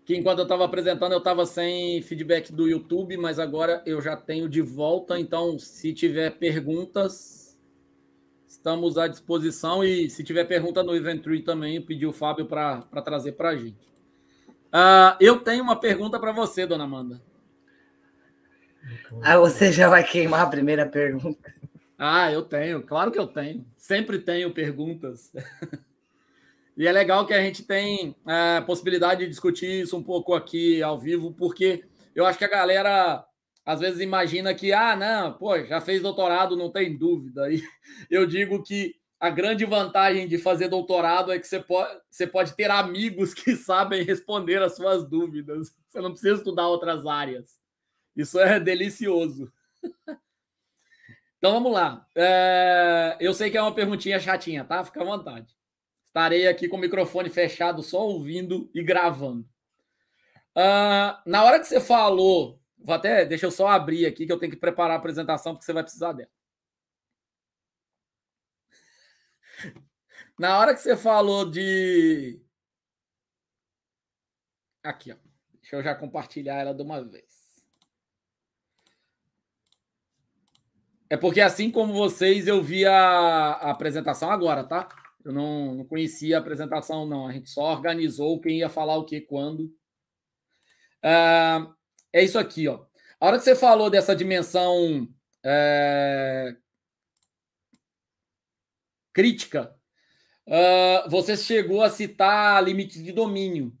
Que enquanto eu estava apresentando, eu estava sem feedback do YouTube, mas agora eu já tenho de volta. Então, se tiver perguntas, estamos à disposição. E se tiver pergunta no Event Tree também, pedi o Fábio para trazer para a gente. Uh, eu tenho uma pergunta para você, dona Amanda. Ah, você já vai queimar a primeira pergunta. Ah, eu tenho, claro que eu tenho. Sempre tenho perguntas. *laughs* e é legal que a gente tem a é, possibilidade de discutir isso um pouco aqui ao vivo, porque eu acho que a galera às vezes imagina que, ah, não, pô, já fez doutorado, não tem dúvida. *laughs* E eu digo que a grande vantagem de fazer doutorado é que você pode, você pode ter amigos que *laughs* sabem responder as suas dúvidas. Você não precisa estudar outras áreas. Isso é delicioso. *laughs* Então vamos lá. É, eu sei que é uma perguntinha chatinha, tá? Fica à vontade. Estarei aqui com o microfone fechado, só ouvindo e gravando. Uh, na hora que você falou, vou até, deixa eu só abrir aqui que eu tenho que preparar a apresentação porque você vai precisar dela. Na hora que você falou de. Aqui, ó. Deixa eu já compartilhar ela de uma vez. É porque, assim como vocês, eu vi a, a apresentação agora, tá? Eu não, não conhecia a apresentação, não. A gente só organizou quem ia falar o que, quando. Ah, é isso aqui, ó. A hora que você falou dessa dimensão é... crítica Uh, você chegou a citar limites de domínio.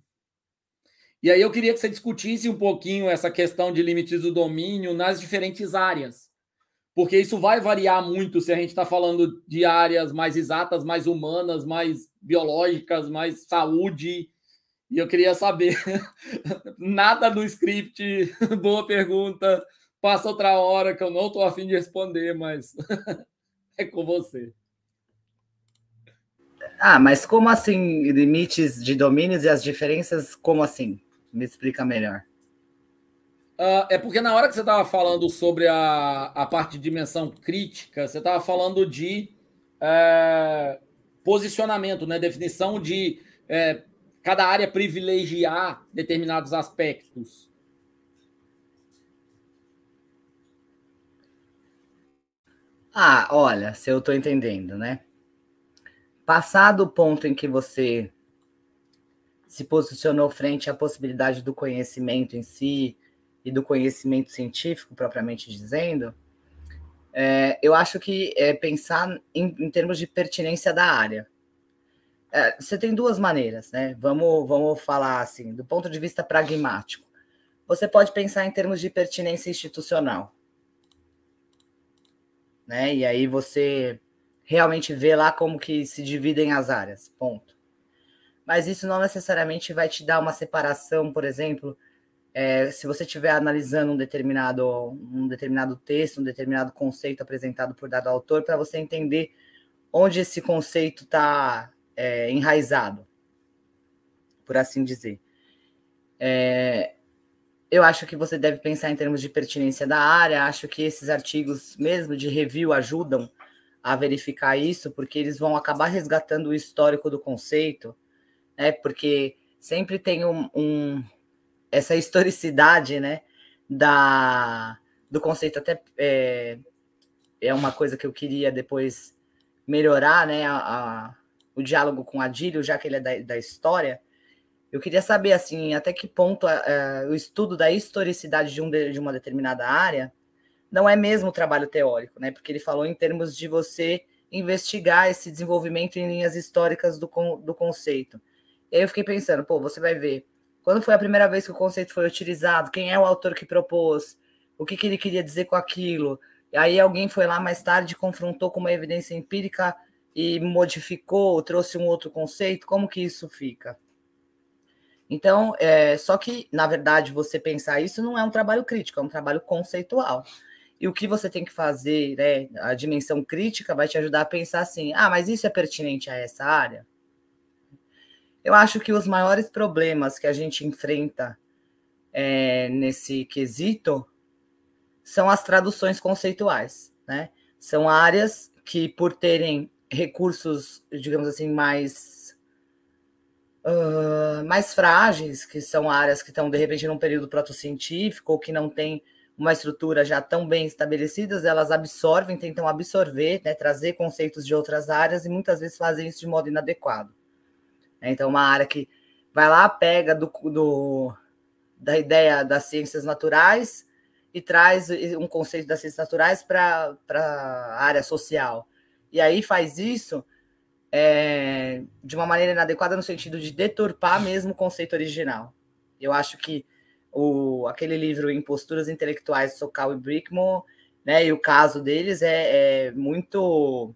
E aí eu queria que você discutisse um pouquinho essa questão de limites do domínio nas diferentes áreas. Porque isso vai variar muito se a gente está falando de áreas mais exatas, mais humanas, mais biológicas, mais saúde. E eu queria saber. *laughs* Nada no script, *laughs* boa pergunta. Passa outra hora que eu não estou afim de responder, mas *laughs* é com você. Ah, mas como assim limites de domínios e as diferenças, como assim? Me explica melhor. Uh, é porque na hora que você estava falando sobre a, a parte de dimensão crítica, você estava falando de é, posicionamento, né? definição de é, cada área privilegiar determinados aspectos. Ah, olha, se eu estou entendendo, né? Passado o ponto em que você se posicionou frente à possibilidade do conhecimento em si e do conhecimento científico propriamente dizendo, é, eu acho que é pensar em, em termos de pertinência da área. É, você tem duas maneiras, né? Vamos, vamos falar assim, do ponto de vista pragmático. Você pode pensar em termos de pertinência institucional. Né? E aí você realmente ver lá como que se dividem as áreas, ponto. Mas isso não necessariamente vai te dar uma separação, por exemplo, é, se você estiver analisando um determinado, um determinado texto, um determinado conceito apresentado por dado autor, para você entender onde esse conceito está é, enraizado, por assim dizer. É, eu acho que você deve pensar em termos de pertinência da área, acho que esses artigos, mesmo de review, ajudam a verificar isso, porque eles vão acabar resgatando o histórico do conceito, né? Porque sempre tem um, um essa historicidade, né? Da, do conceito até é, é uma coisa que eu queria depois melhorar, né? A, a, o diálogo com Adílio, já que ele é da, da história. Eu queria saber, assim, até que ponto a, é, é, o estudo da historicidade de, um, de uma determinada área não é mesmo trabalho teórico, né? Porque ele falou em termos de você investigar esse desenvolvimento em linhas históricas do, do conceito. E aí eu fiquei pensando, pô, você vai ver quando foi a primeira vez que o conceito foi utilizado, quem é o autor que propôs, o que, que ele queria dizer com aquilo. E aí alguém foi lá mais tarde, confrontou com uma evidência empírica e modificou, trouxe um outro conceito, como que isso fica? Então, é, só que, na verdade, você pensar isso não é um trabalho crítico, é um trabalho conceitual. E o que você tem que fazer, né? A dimensão crítica vai te ajudar a pensar assim: ah, mas isso é pertinente a essa área? Eu acho que os maiores problemas que a gente enfrenta é, nesse quesito são as traduções conceituais, né? São áreas que, por terem recursos, digamos assim, mais uh, mais frágeis, que são áreas que estão de repente num período protocientífico ou que não tem uma estrutura já tão bem estabelecidas, elas absorvem, tentam absorver, né, trazer conceitos de outras áreas e muitas vezes fazem isso de modo inadequado. É, então, uma área que vai lá, pega do, do da ideia das ciências naturais e traz um conceito das ciências naturais para a área social. E aí faz isso é, de uma maneira inadequada no sentido de deturpar mesmo o conceito original. Eu acho que o, aquele livro Imposturas Intelectuais de Sokal e Brickmore, né, e o caso deles é, é muito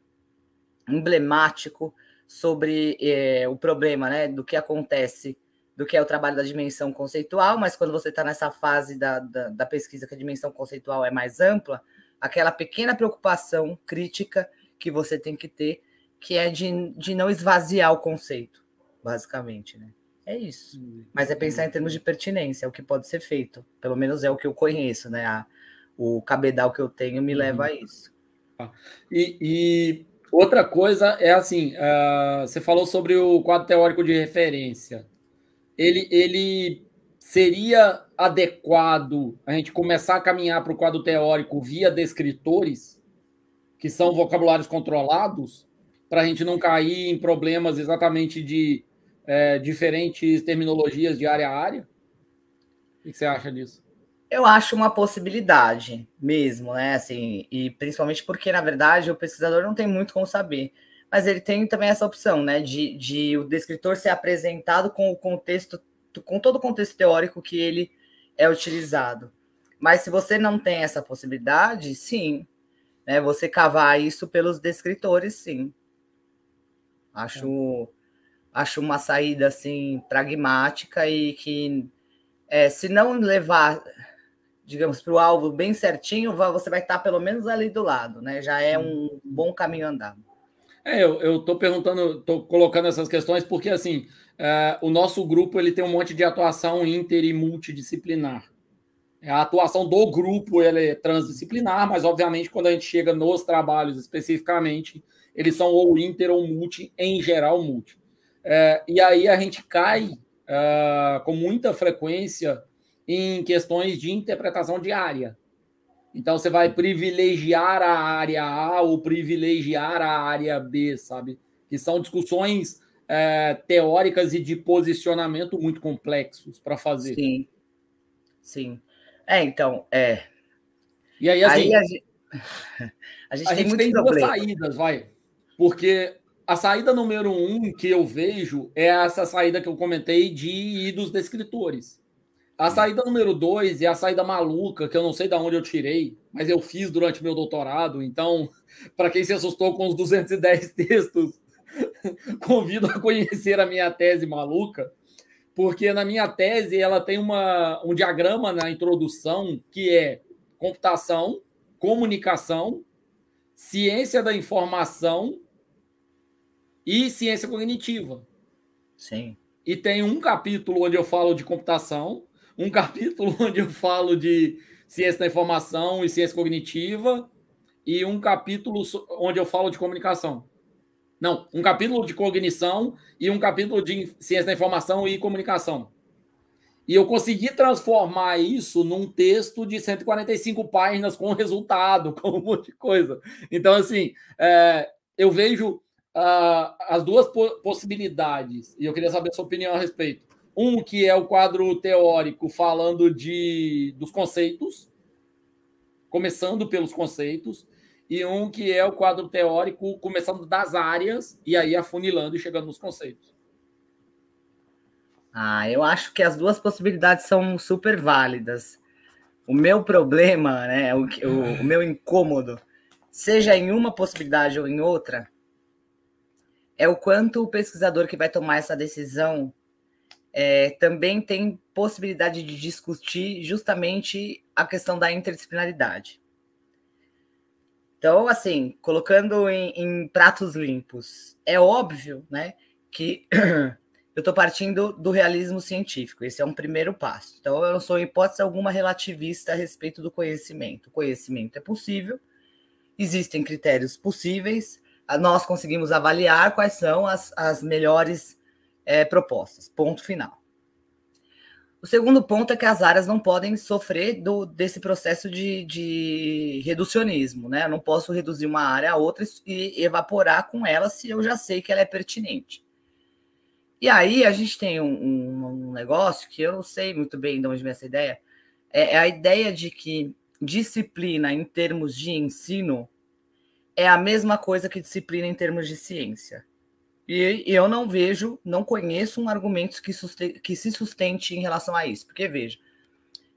emblemático sobre é, o problema né, do que acontece, do que é o trabalho da dimensão conceitual, mas quando você está nessa fase da, da, da pesquisa que a dimensão conceitual é mais ampla, aquela pequena preocupação crítica que você tem que ter, que é de, de não esvaziar o conceito, basicamente, né? É isso. Hum. Mas é pensar em termos de pertinência, é o que pode ser feito. Pelo menos é o que eu conheço, né? A, o cabedal que eu tenho me leva a uhum. isso. Tá. E, e outra coisa é assim: uh, você falou sobre o quadro teórico de referência. Ele, ele seria adequado a gente começar a caminhar para o quadro teórico via descritores, que são vocabulários controlados, para a gente não cair em problemas exatamente de é, diferentes terminologias de área a área? O que você acha disso? Eu acho uma possibilidade mesmo, né? Assim, e principalmente porque, na verdade, o pesquisador não tem muito como saber. Mas ele tem também essa opção, né? De, de o descritor ser apresentado com o contexto, com todo o contexto teórico que ele é utilizado. Mas se você não tem essa possibilidade, sim. Né, você cavar isso pelos descritores, sim. Acho. É acho uma saída assim pragmática e que é, se não levar, digamos, para o alvo bem certinho, você vai estar tá pelo menos ali do lado, né? Já é um bom caminho andado. É, eu estou perguntando, estou colocando essas questões porque assim é, o nosso grupo ele tem um monte de atuação inter e multidisciplinar. É, a atuação do grupo é transdisciplinar, mas obviamente quando a gente chega nos trabalhos especificamente, eles são ou inter ou multi, em geral multi. É, e aí a gente cai é, com muita frequência em questões de interpretação de área. Então você vai privilegiar a área A ou privilegiar a área B, sabe? Que são discussões é, teóricas e de posicionamento muito complexos para fazer. Sim. Sim. É, então, é. E aí, assim, aí a *laughs* gente, a gente tem, tem duas saídas, vai. Porque a saída número um que eu vejo é essa saída que eu comentei de dos descritores. A saída número dois é a saída maluca, que eu não sei de onde eu tirei, mas eu fiz durante meu doutorado. Então, *laughs* para quem se assustou com os 210 textos, *laughs* convido a conhecer a minha tese maluca, porque na minha tese ela tem uma, um diagrama na introdução que é computação, comunicação, ciência da informação e ciência cognitiva. Sim. E tem um capítulo onde eu falo de computação, um *laughs* capítulo onde eu falo de ciência da informação e ciência cognitiva, e um capítulo onde eu falo de comunicação. Não, um capítulo de cognição e um capítulo de ciência da informação e comunicação. E eu consegui transformar isso num texto de 145 páginas com resultado, *laughs* com um monte de coisa. Então, assim, é, eu vejo uh, as duas possibilidades, e eu queria saber a sua opinião a respeito. Um que é o quadro teórico falando de dos conceitos, começando pelos conceitos, e um que é o quadro teórico começando das áreas e aí afunilando e chegando nos conceitos. Ah, eu acho que as duas possibilidades são super válidas. O meu problema, né, o, o, o meu incômodo, seja em uma possibilidade ou em outra, é o quanto o pesquisador que vai tomar essa decisão é, também tem possibilidade de discutir justamente a questão da interdisciplinaridade. Então, assim, colocando em, em pratos limpos, é óbvio né, que *clears throat* eu estou partindo do realismo científico, esse é um primeiro passo. Então, eu não sou, em hipótese alguma, relativista a respeito do conhecimento. O conhecimento é possível, existem critérios possíveis, nós conseguimos avaliar quais são as, as melhores é, propostas. Ponto final. O segundo ponto é que as áreas não podem sofrer do, desse processo de, de, reducionismo, né? Eu não posso reduzir uma área a outra e evaporar com ela se eu já sei que ela é pertinente. E aí a gente tem um, um, um negócio que eu não sei muito bem de onde vem essa ideia, é, é a ideia de que disciplina em termos de ensino é a mesma coisa que disciplina em termos de ciência. E eu não vejo, não conheço um argumento que, que se sustente em relação a isso. Porque, veja,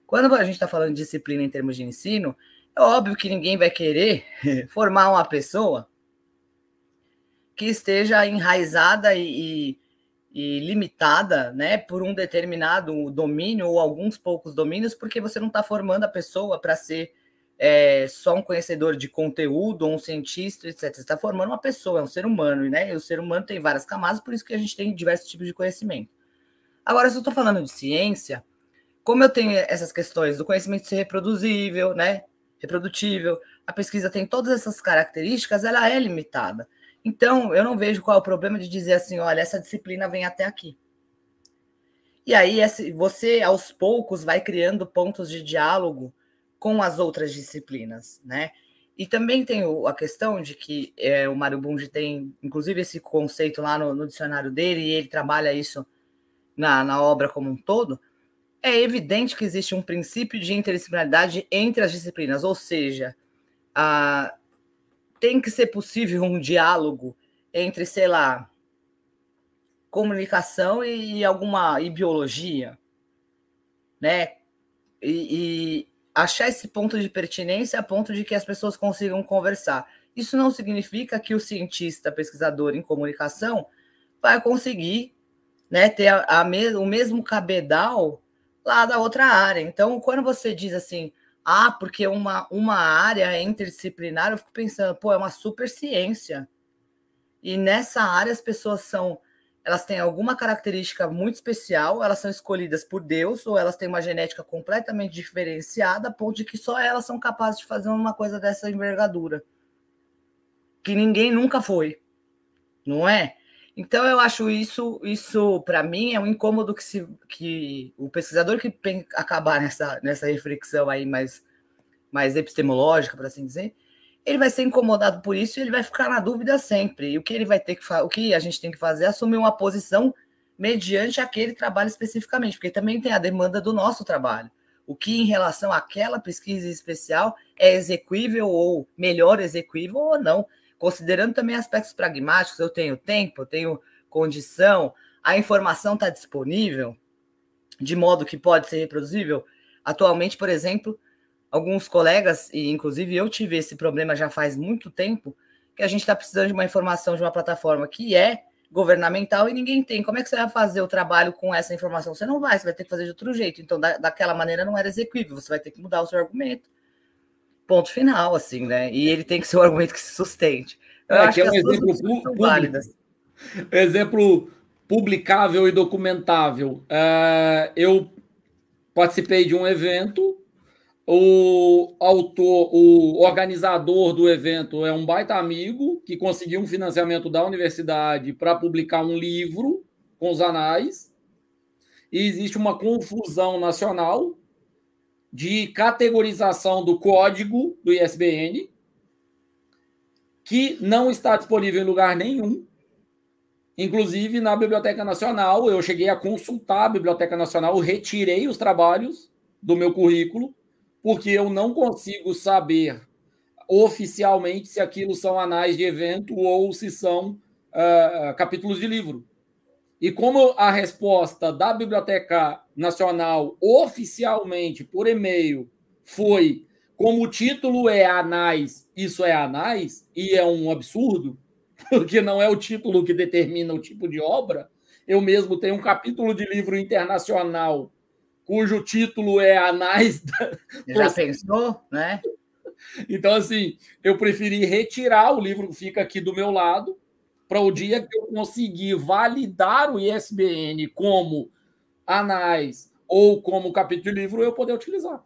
quando a gente está falando de disciplina em termos de ensino, é óbvio que ninguém vai querer *laughs* formar uma pessoa que esteja enraizada e, e, e limitada né, por um determinado domínio ou alguns poucos domínios, porque você não está formando a pessoa para ser é, só um conhecedor de conteúdo, um cientista, etc. Você está formando uma pessoa, é um ser humano, né? E o ser humano tem várias camadas, por isso que a gente tem diversos tipos de conhecimento. Agora, se eu estou falando de ciência, como eu tenho essas questões do conhecimento ser reproduzível, né? Reprodutível, a pesquisa tem todas essas características, ela é limitada. Então, eu não vejo qual é o problema de dizer assim, olha, essa disciplina vem até aqui. E aí, você, aos poucos, vai criando pontos de diálogo com as outras disciplinas, né? E também tem a questão de que é, o Mário Bunge tem, inclusive, esse conceito lá no, no, dicionário dele, e ele trabalha isso na, na obra como um todo. É evidente que existe um princípio de interdisciplinaridade entre as disciplinas, ou seja, a, tem que ser possível um diálogo entre, sei lá, comunicação e, e alguma e biologia, né? E, achar esse ponto de pertinência a ponto de que as pessoas consigam conversar. Isso não significa que o cientista, pesquisador em comunicação, vai conseguir né, ter a, a me, o mesmo cabedal lá da outra área. Então, quando você diz assim, ah, porque uma, uma área é interdisciplinar, eu fico pensando, pô, é uma super ciência. E nessa área as pessoas são elas têm alguma característica muito especial, elas são escolhidas por Deus ou elas têm uma genética completamente diferenciada, a ponto de que só elas são capazes de fazer uma coisa dessa envergadura. Que ninguém nunca foi. Não é? Então eu acho isso, isso para mim é um incômodo que, se, que o pesquisador que acabar nessa, nessa reflexão aí mais, mais epistemológica, para assim dizer, ele vai ser incomodado por isso e ele vai ficar na dúvida sempre. E o que ele vai ter que o que a gente tem que fazer é assumir uma posição mediante aquele trabalho especificamente, porque também tem a demanda do nosso trabalho. O que em relação àquela pesquisa especial é execuível ou melhor execuível ou não, considerando também aspectos pragmáticos, eu tenho tempo, eu tenho condição, a informação está disponível de modo que pode ser reproduzível. Atualmente, por exemplo, alguns colegas, e inclusive eu tive esse problema já faz muito tempo, que a gente está precisando de uma informação de uma plataforma que é governamental e ninguém tem. Como é que você vai fazer o trabalho com essa informação? Você não vai, você vai ter que fazer de outro jeito. Então, da, daquela maneira não era exequível você vai ter que mudar o seu argumento. Ponto final, assim, né? E ele tem que ser um argumento que se sustente. Eu é, acho que, é um exemplo público, válidas. Exemplo publicável e documentável. Uh, eu participei de um evento o autor, o organizador do evento é um baita amigo que conseguiu um financiamento da universidade para publicar um livro com os anais. E existe uma confusão nacional de categorização do código do ISBN que não está disponível em lugar nenhum. Inclusive na Biblioteca Nacional, eu cheguei a consultar a Biblioteca Nacional, retirei os trabalhos do meu currículo porque eu não consigo saber oficialmente se aquilo são anais de evento ou se são uh, capítulos de livro. E como a resposta da Biblioteca Nacional oficialmente por e-mail foi como o título é anais, isso é anais e é um absurdo, *laughs* porque não é o título que determina o tipo de obra. Eu mesmo tenho um capítulo de livro internacional cujo título é Anais da... Já pensou, né? Então, assim, eu preferi retirar, o livro fica aqui do meu lado, para o dia que eu conseguir validar o ISBN como anais ou como capítulo de livro, eu poder utilizar.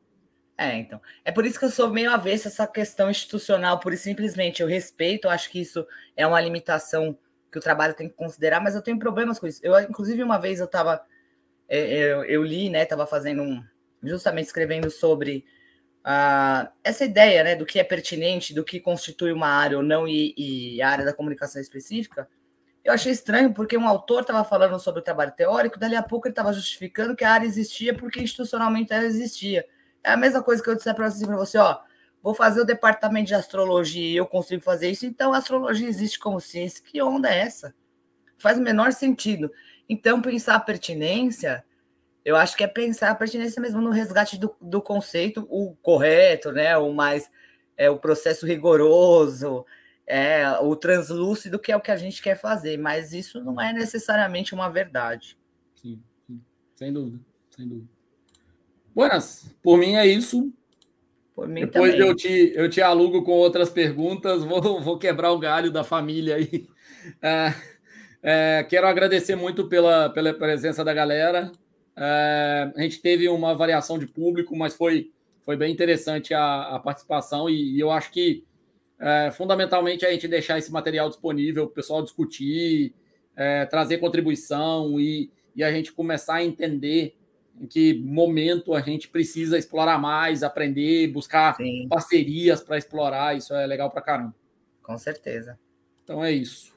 É, então. É por isso que eu sou meio avessa essa questão institucional, por simplesmente eu respeito, eu acho que isso é uma limitação que o trabalho tem que considerar, mas eu tenho problemas com isso. Eu, inclusive, uma vez eu estava eu, é, é, eu li, né, estava fazendo um, justamente escrevendo sobre uh, essa ideia, né, do que é pertinente, do que constitui uma área ou não e, e a área da comunicação específica. Eu achei estranho porque um autor estava falando sobre o trabalho teórico, dali a pouco ele estava justificando que a área existia porque institucionalmente ela existia. É a mesma coisa que eu disse para assim, você, ó, vou fazer o departamento de astrologia e eu consigo fazer isso, então a astrologia existe como ciência. Que onda é essa? Faz o menor sentido. Então, pensar a pertinência, eu acho que é pensar a pertinência mesmo no resgate do, do conceito, o correto, né? O mais é o processo rigoroso, é o translúcido, que é o que a gente quer fazer, mas isso não é necessariamente uma verdade. Sim, sim. sem dúvida, sem dúvida. Buenas, por mim é isso. Depois também. eu te, eu te alugo com outras perguntas, vou, vou quebrar o galho da família aí. É. É, quero agradecer muito pela, pela presença da galera. É, a gente teve uma variação de público, mas foi, foi bem interessante a, a participação e, e, eu acho que é, fundamentalmente a gente deixar esse material disponível, o pessoal discutir, é, trazer contribuição e, e a gente começar a entender em que momento a gente precisa explorar mais, aprender, buscar Sim. parcerias para explorar. Isso é legal para caramba. Com certeza. Então é isso.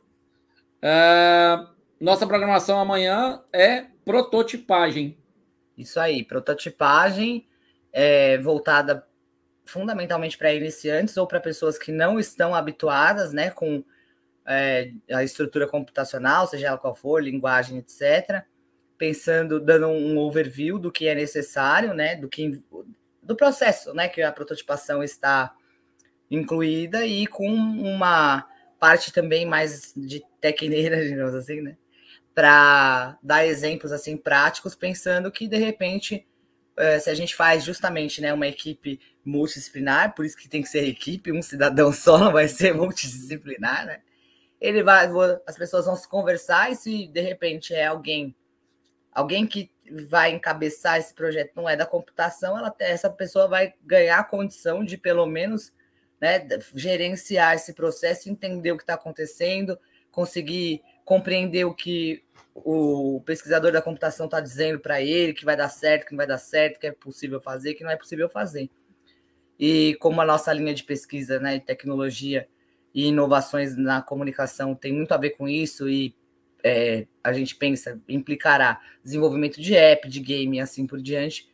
Uh, nossa programação amanhã é prototipagem. Isso aí, prototipagem é, voltada fundamentalmente para iniciantes ou para pessoas que não estão habituadas né, com é, a estrutura computacional, seja ela qual for, linguagem, etc. Pensando, dando um overview do que é necessário, né, do, que, do processo né, que a prototipação está incluída e com uma parte também mais de tecneira, *laughs* digamos assim, né? Para dar exemplos assim práticos, pensando que de repente é, se a gente faz justamente né, uma equipe multidisciplinar, por isso que tem que ser equipe, um cidadão *laughs* só não vai ser multidisciplinar, né? Ele vai, as pessoas vão se conversar e se de repente é alguém, alguém que vai encabeçar esse projeto não é da computação, ela, essa pessoa vai ganhar a condição de pelo menos né, gerenciar esse processo, entender o que está acontecendo, conseguir compreender o que o pesquisador da computação está dizendo para ele, que vai dar certo, que não vai dar certo, que é possível fazer, que não é possível fazer. E como a nossa linha de pesquisa né, tecnologia e inovações na comunicação tem muito a ver com isso e é, a gente pensa implicará desenvolvimento de app, de game e assim por diante,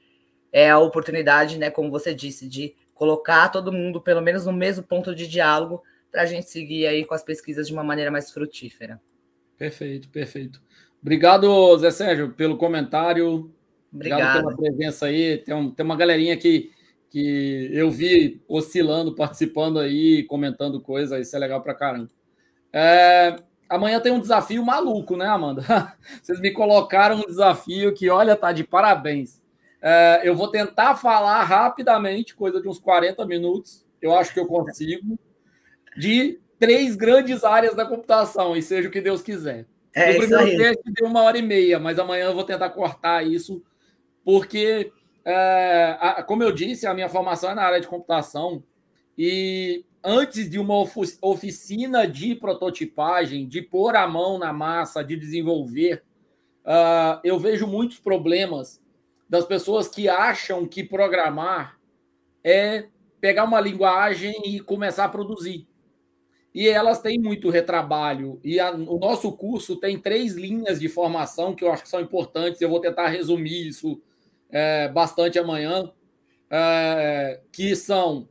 é a oportunidade, né, como você disse, de colocar todo mundo pelo menos no mesmo ponto de diálogo para a gente seguir aí com as pesquisas de uma maneira mais frutífera. Perfeito, perfeito. Obrigado, Zé Sérgio, pelo comentário. Obrigado, Obrigado pela presença aí. Tem, um, tem uma galerinha que, que eu vi oscilando, participando aí, comentando coisas Isso é legal para caramba. É, amanhã tem um desafio maluco, né, Amanda? *laughs* Vocês me colocaram um desafio que, olha, tá de parabéns. É, eu vou tentar falar rapidamente, coisa de uns 40 minutos, eu acho que eu consigo, de três grandes áreas da computação, e seja o que Deus quiser. É, no primeiro teste deu uma hora e meia, mas amanhã eu vou tentar cortar isso, porque, é, a, como eu disse, a minha formação é na área de computação, e antes de uma oficina de prototipagem, de pôr a mão na massa, de desenvolver, uh, eu vejo muitos problemas das pessoas que acham que programar é pegar uma linguagem e começar a produzir. E elas têm muito retrabalho. E a, o nosso curso tem três linhas de formação que eu acho que são importantes. Eu vou tentar resumir isso é, bastante amanhã, é, que são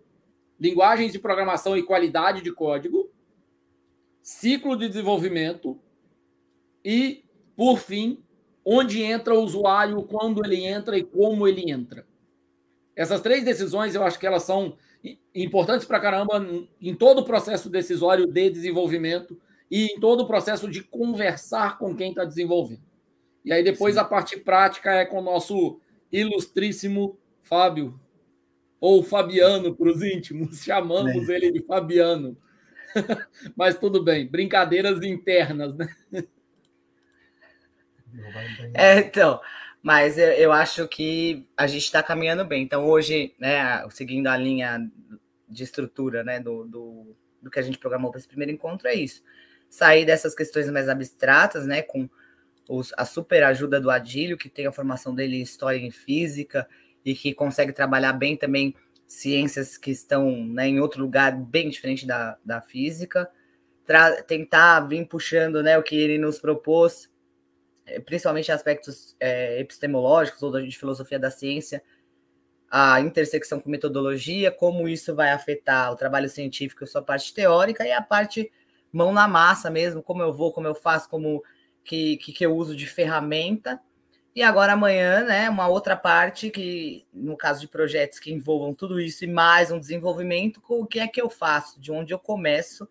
linguagens de programação e qualidade de código, ciclo de desenvolvimento e, por fim, onde entra o usuário, quando ele entra e como ele entra. Essas três decisões, eu acho que elas são importantes para caramba em todo o processo decisório de desenvolvimento e em todo o processo de conversar com quem está desenvolvendo. E aí depois Sim. a parte prática é com o nosso ilustríssimo Fábio, ou Fabiano para os íntimos, *laughs* chamamos é. ele de Fabiano. *laughs* Mas tudo bem, brincadeiras internas, né? *laughs* É, então, mas eu, eu, acho que a gente está caminhando bem. Então, hoje, né, seguindo a linha de estrutura né, do, do, do que a gente programou para esse primeiro encontro, é isso. Sair dessas questões mais abstratas, né, com os, a super ajuda do Adílio, que tem a formação dele em História e em Física, e que consegue trabalhar bem também ciências que estão né, em outro lugar bem diferente da, da física. Tra tentar vir puxando né, o que ele nos propôs principalmente aspectos é, epistemológicos ou de filosofia da ciência, a intersecção com metodologia, como isso vai afetar o trabalho científico, sua parte teórica e a parte mão na massa mesmo, como eu vou, como eu faço, como que, que, que eu uso de ferramenta. E agora amanhã, né, uma outra parte que, no caso de projetos que envolvam tudo isso e mais um desenvolvimento, o que é que eu faço, de onde eu começo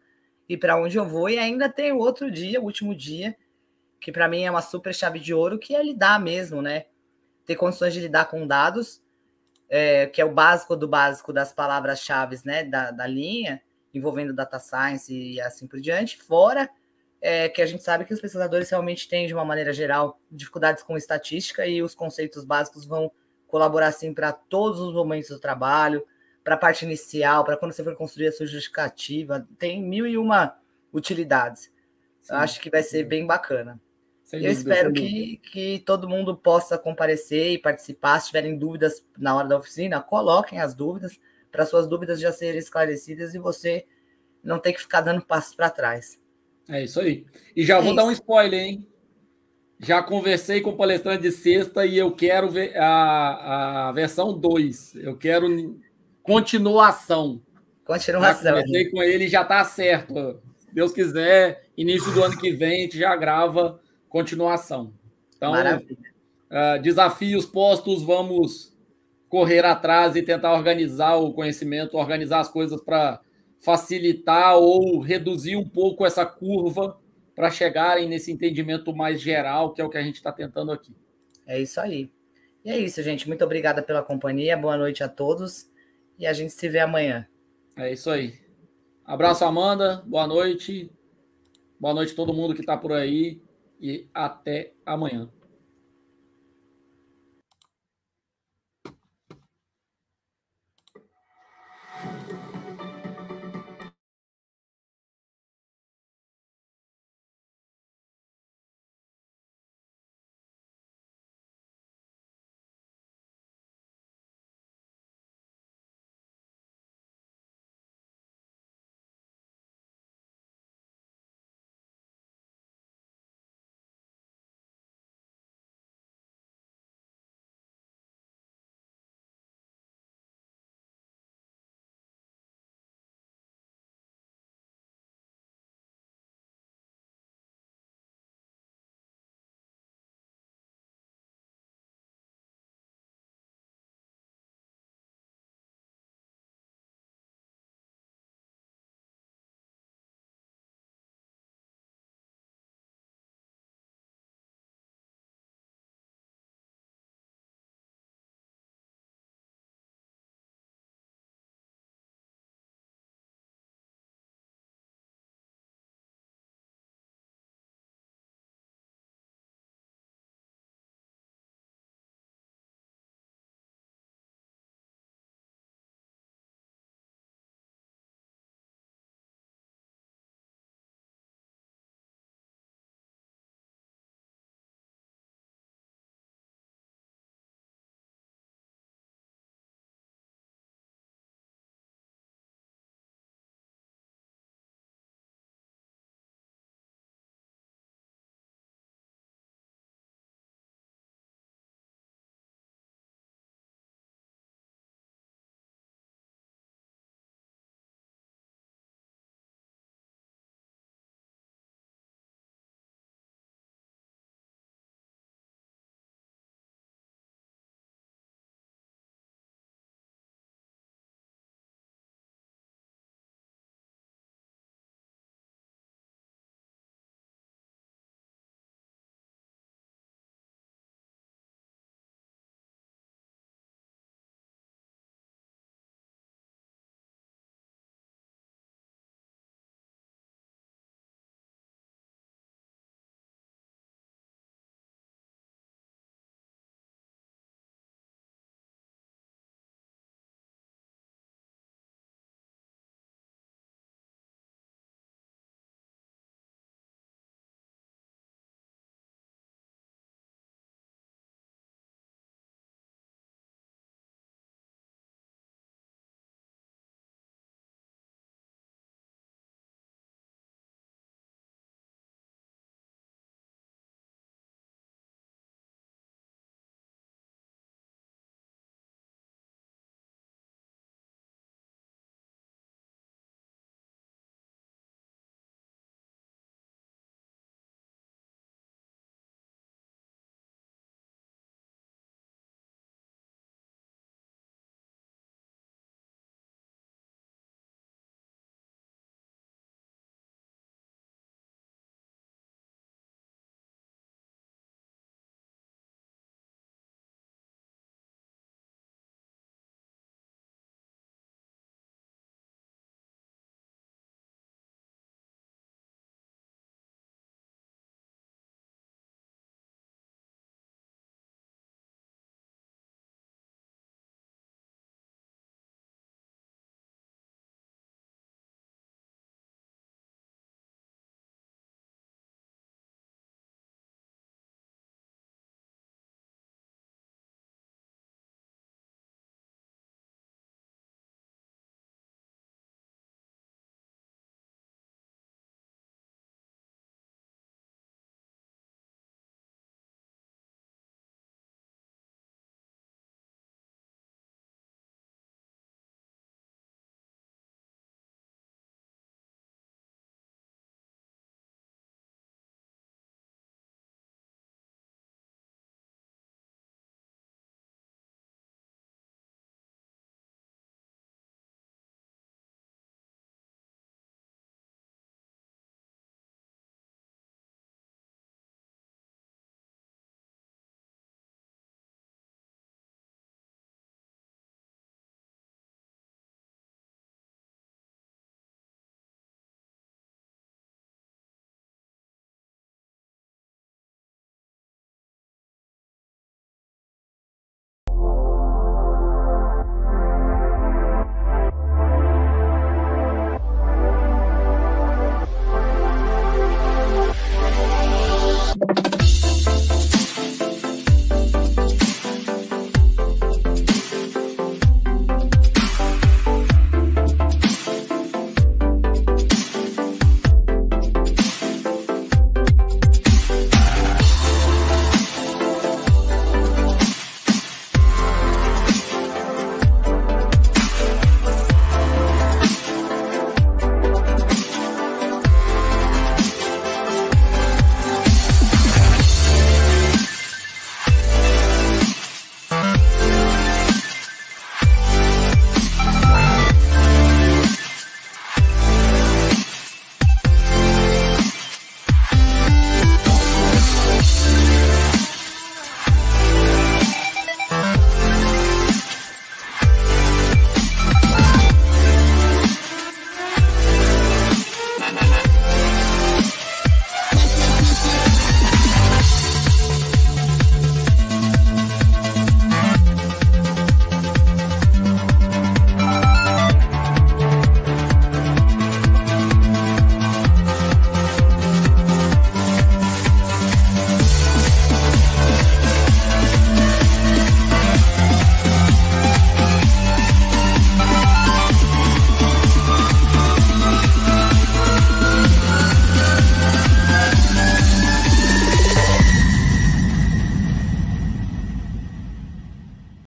e para onde eu vou, e ainda tem outro dia, o último dia, que para mim é uma super chave de ouro, que é lidar mesmo, né? Ter condições de lidar com dados, é, que é o básico do básico das palavras-chave né, da, da linha, envolvendo data science e assim por diante, fora é, que a gente sabe que os pesquisadores realmente têm, de uma maneira geral, dificuldades com estatística e os conceitos básicos vão colaborar assim para todos os momentos do trabalho, para a parte inicial, para quando você for construir a sua justificativa, tem mil e uma utilidades. Sim, acho que vai ser bem bacana. Sem eu dúvida, espero que, que todo mundo possa comparecer e participar. Se tiverem dúvidas na hora da oficina, coloquem as dúvidas para suas dúvidas já serem esclarecidas e você não ter que ficar dando passos para trás. É isso aí. E já é vou isso. dar um spoiler, hein? Já conversei com o palestrante de sexta e eu quero ver a, a versão 2. Eu quero continuação. Continuação. Já conversei né? com ele já tá certo. Se Deus quiser, início do ano que vem, a gente já grava continuação. Então, ah, desafios postos, vamos correr atrás e tentar organizar o conhecimento, organizar as coisas para facilitar ou reduzir um pouco essa curva para chegarem nesse entendimento mais geral, que é o que a gente está tentando aqui. É isso aí. E é isso, gente. Muito obrigada pela companhia. Boa noite a todos. E a gente se vê amanhã. É isso aí. Abraço, Amanda. Boa noite. Boa noite a todo mundo que está por aí e até amanhã.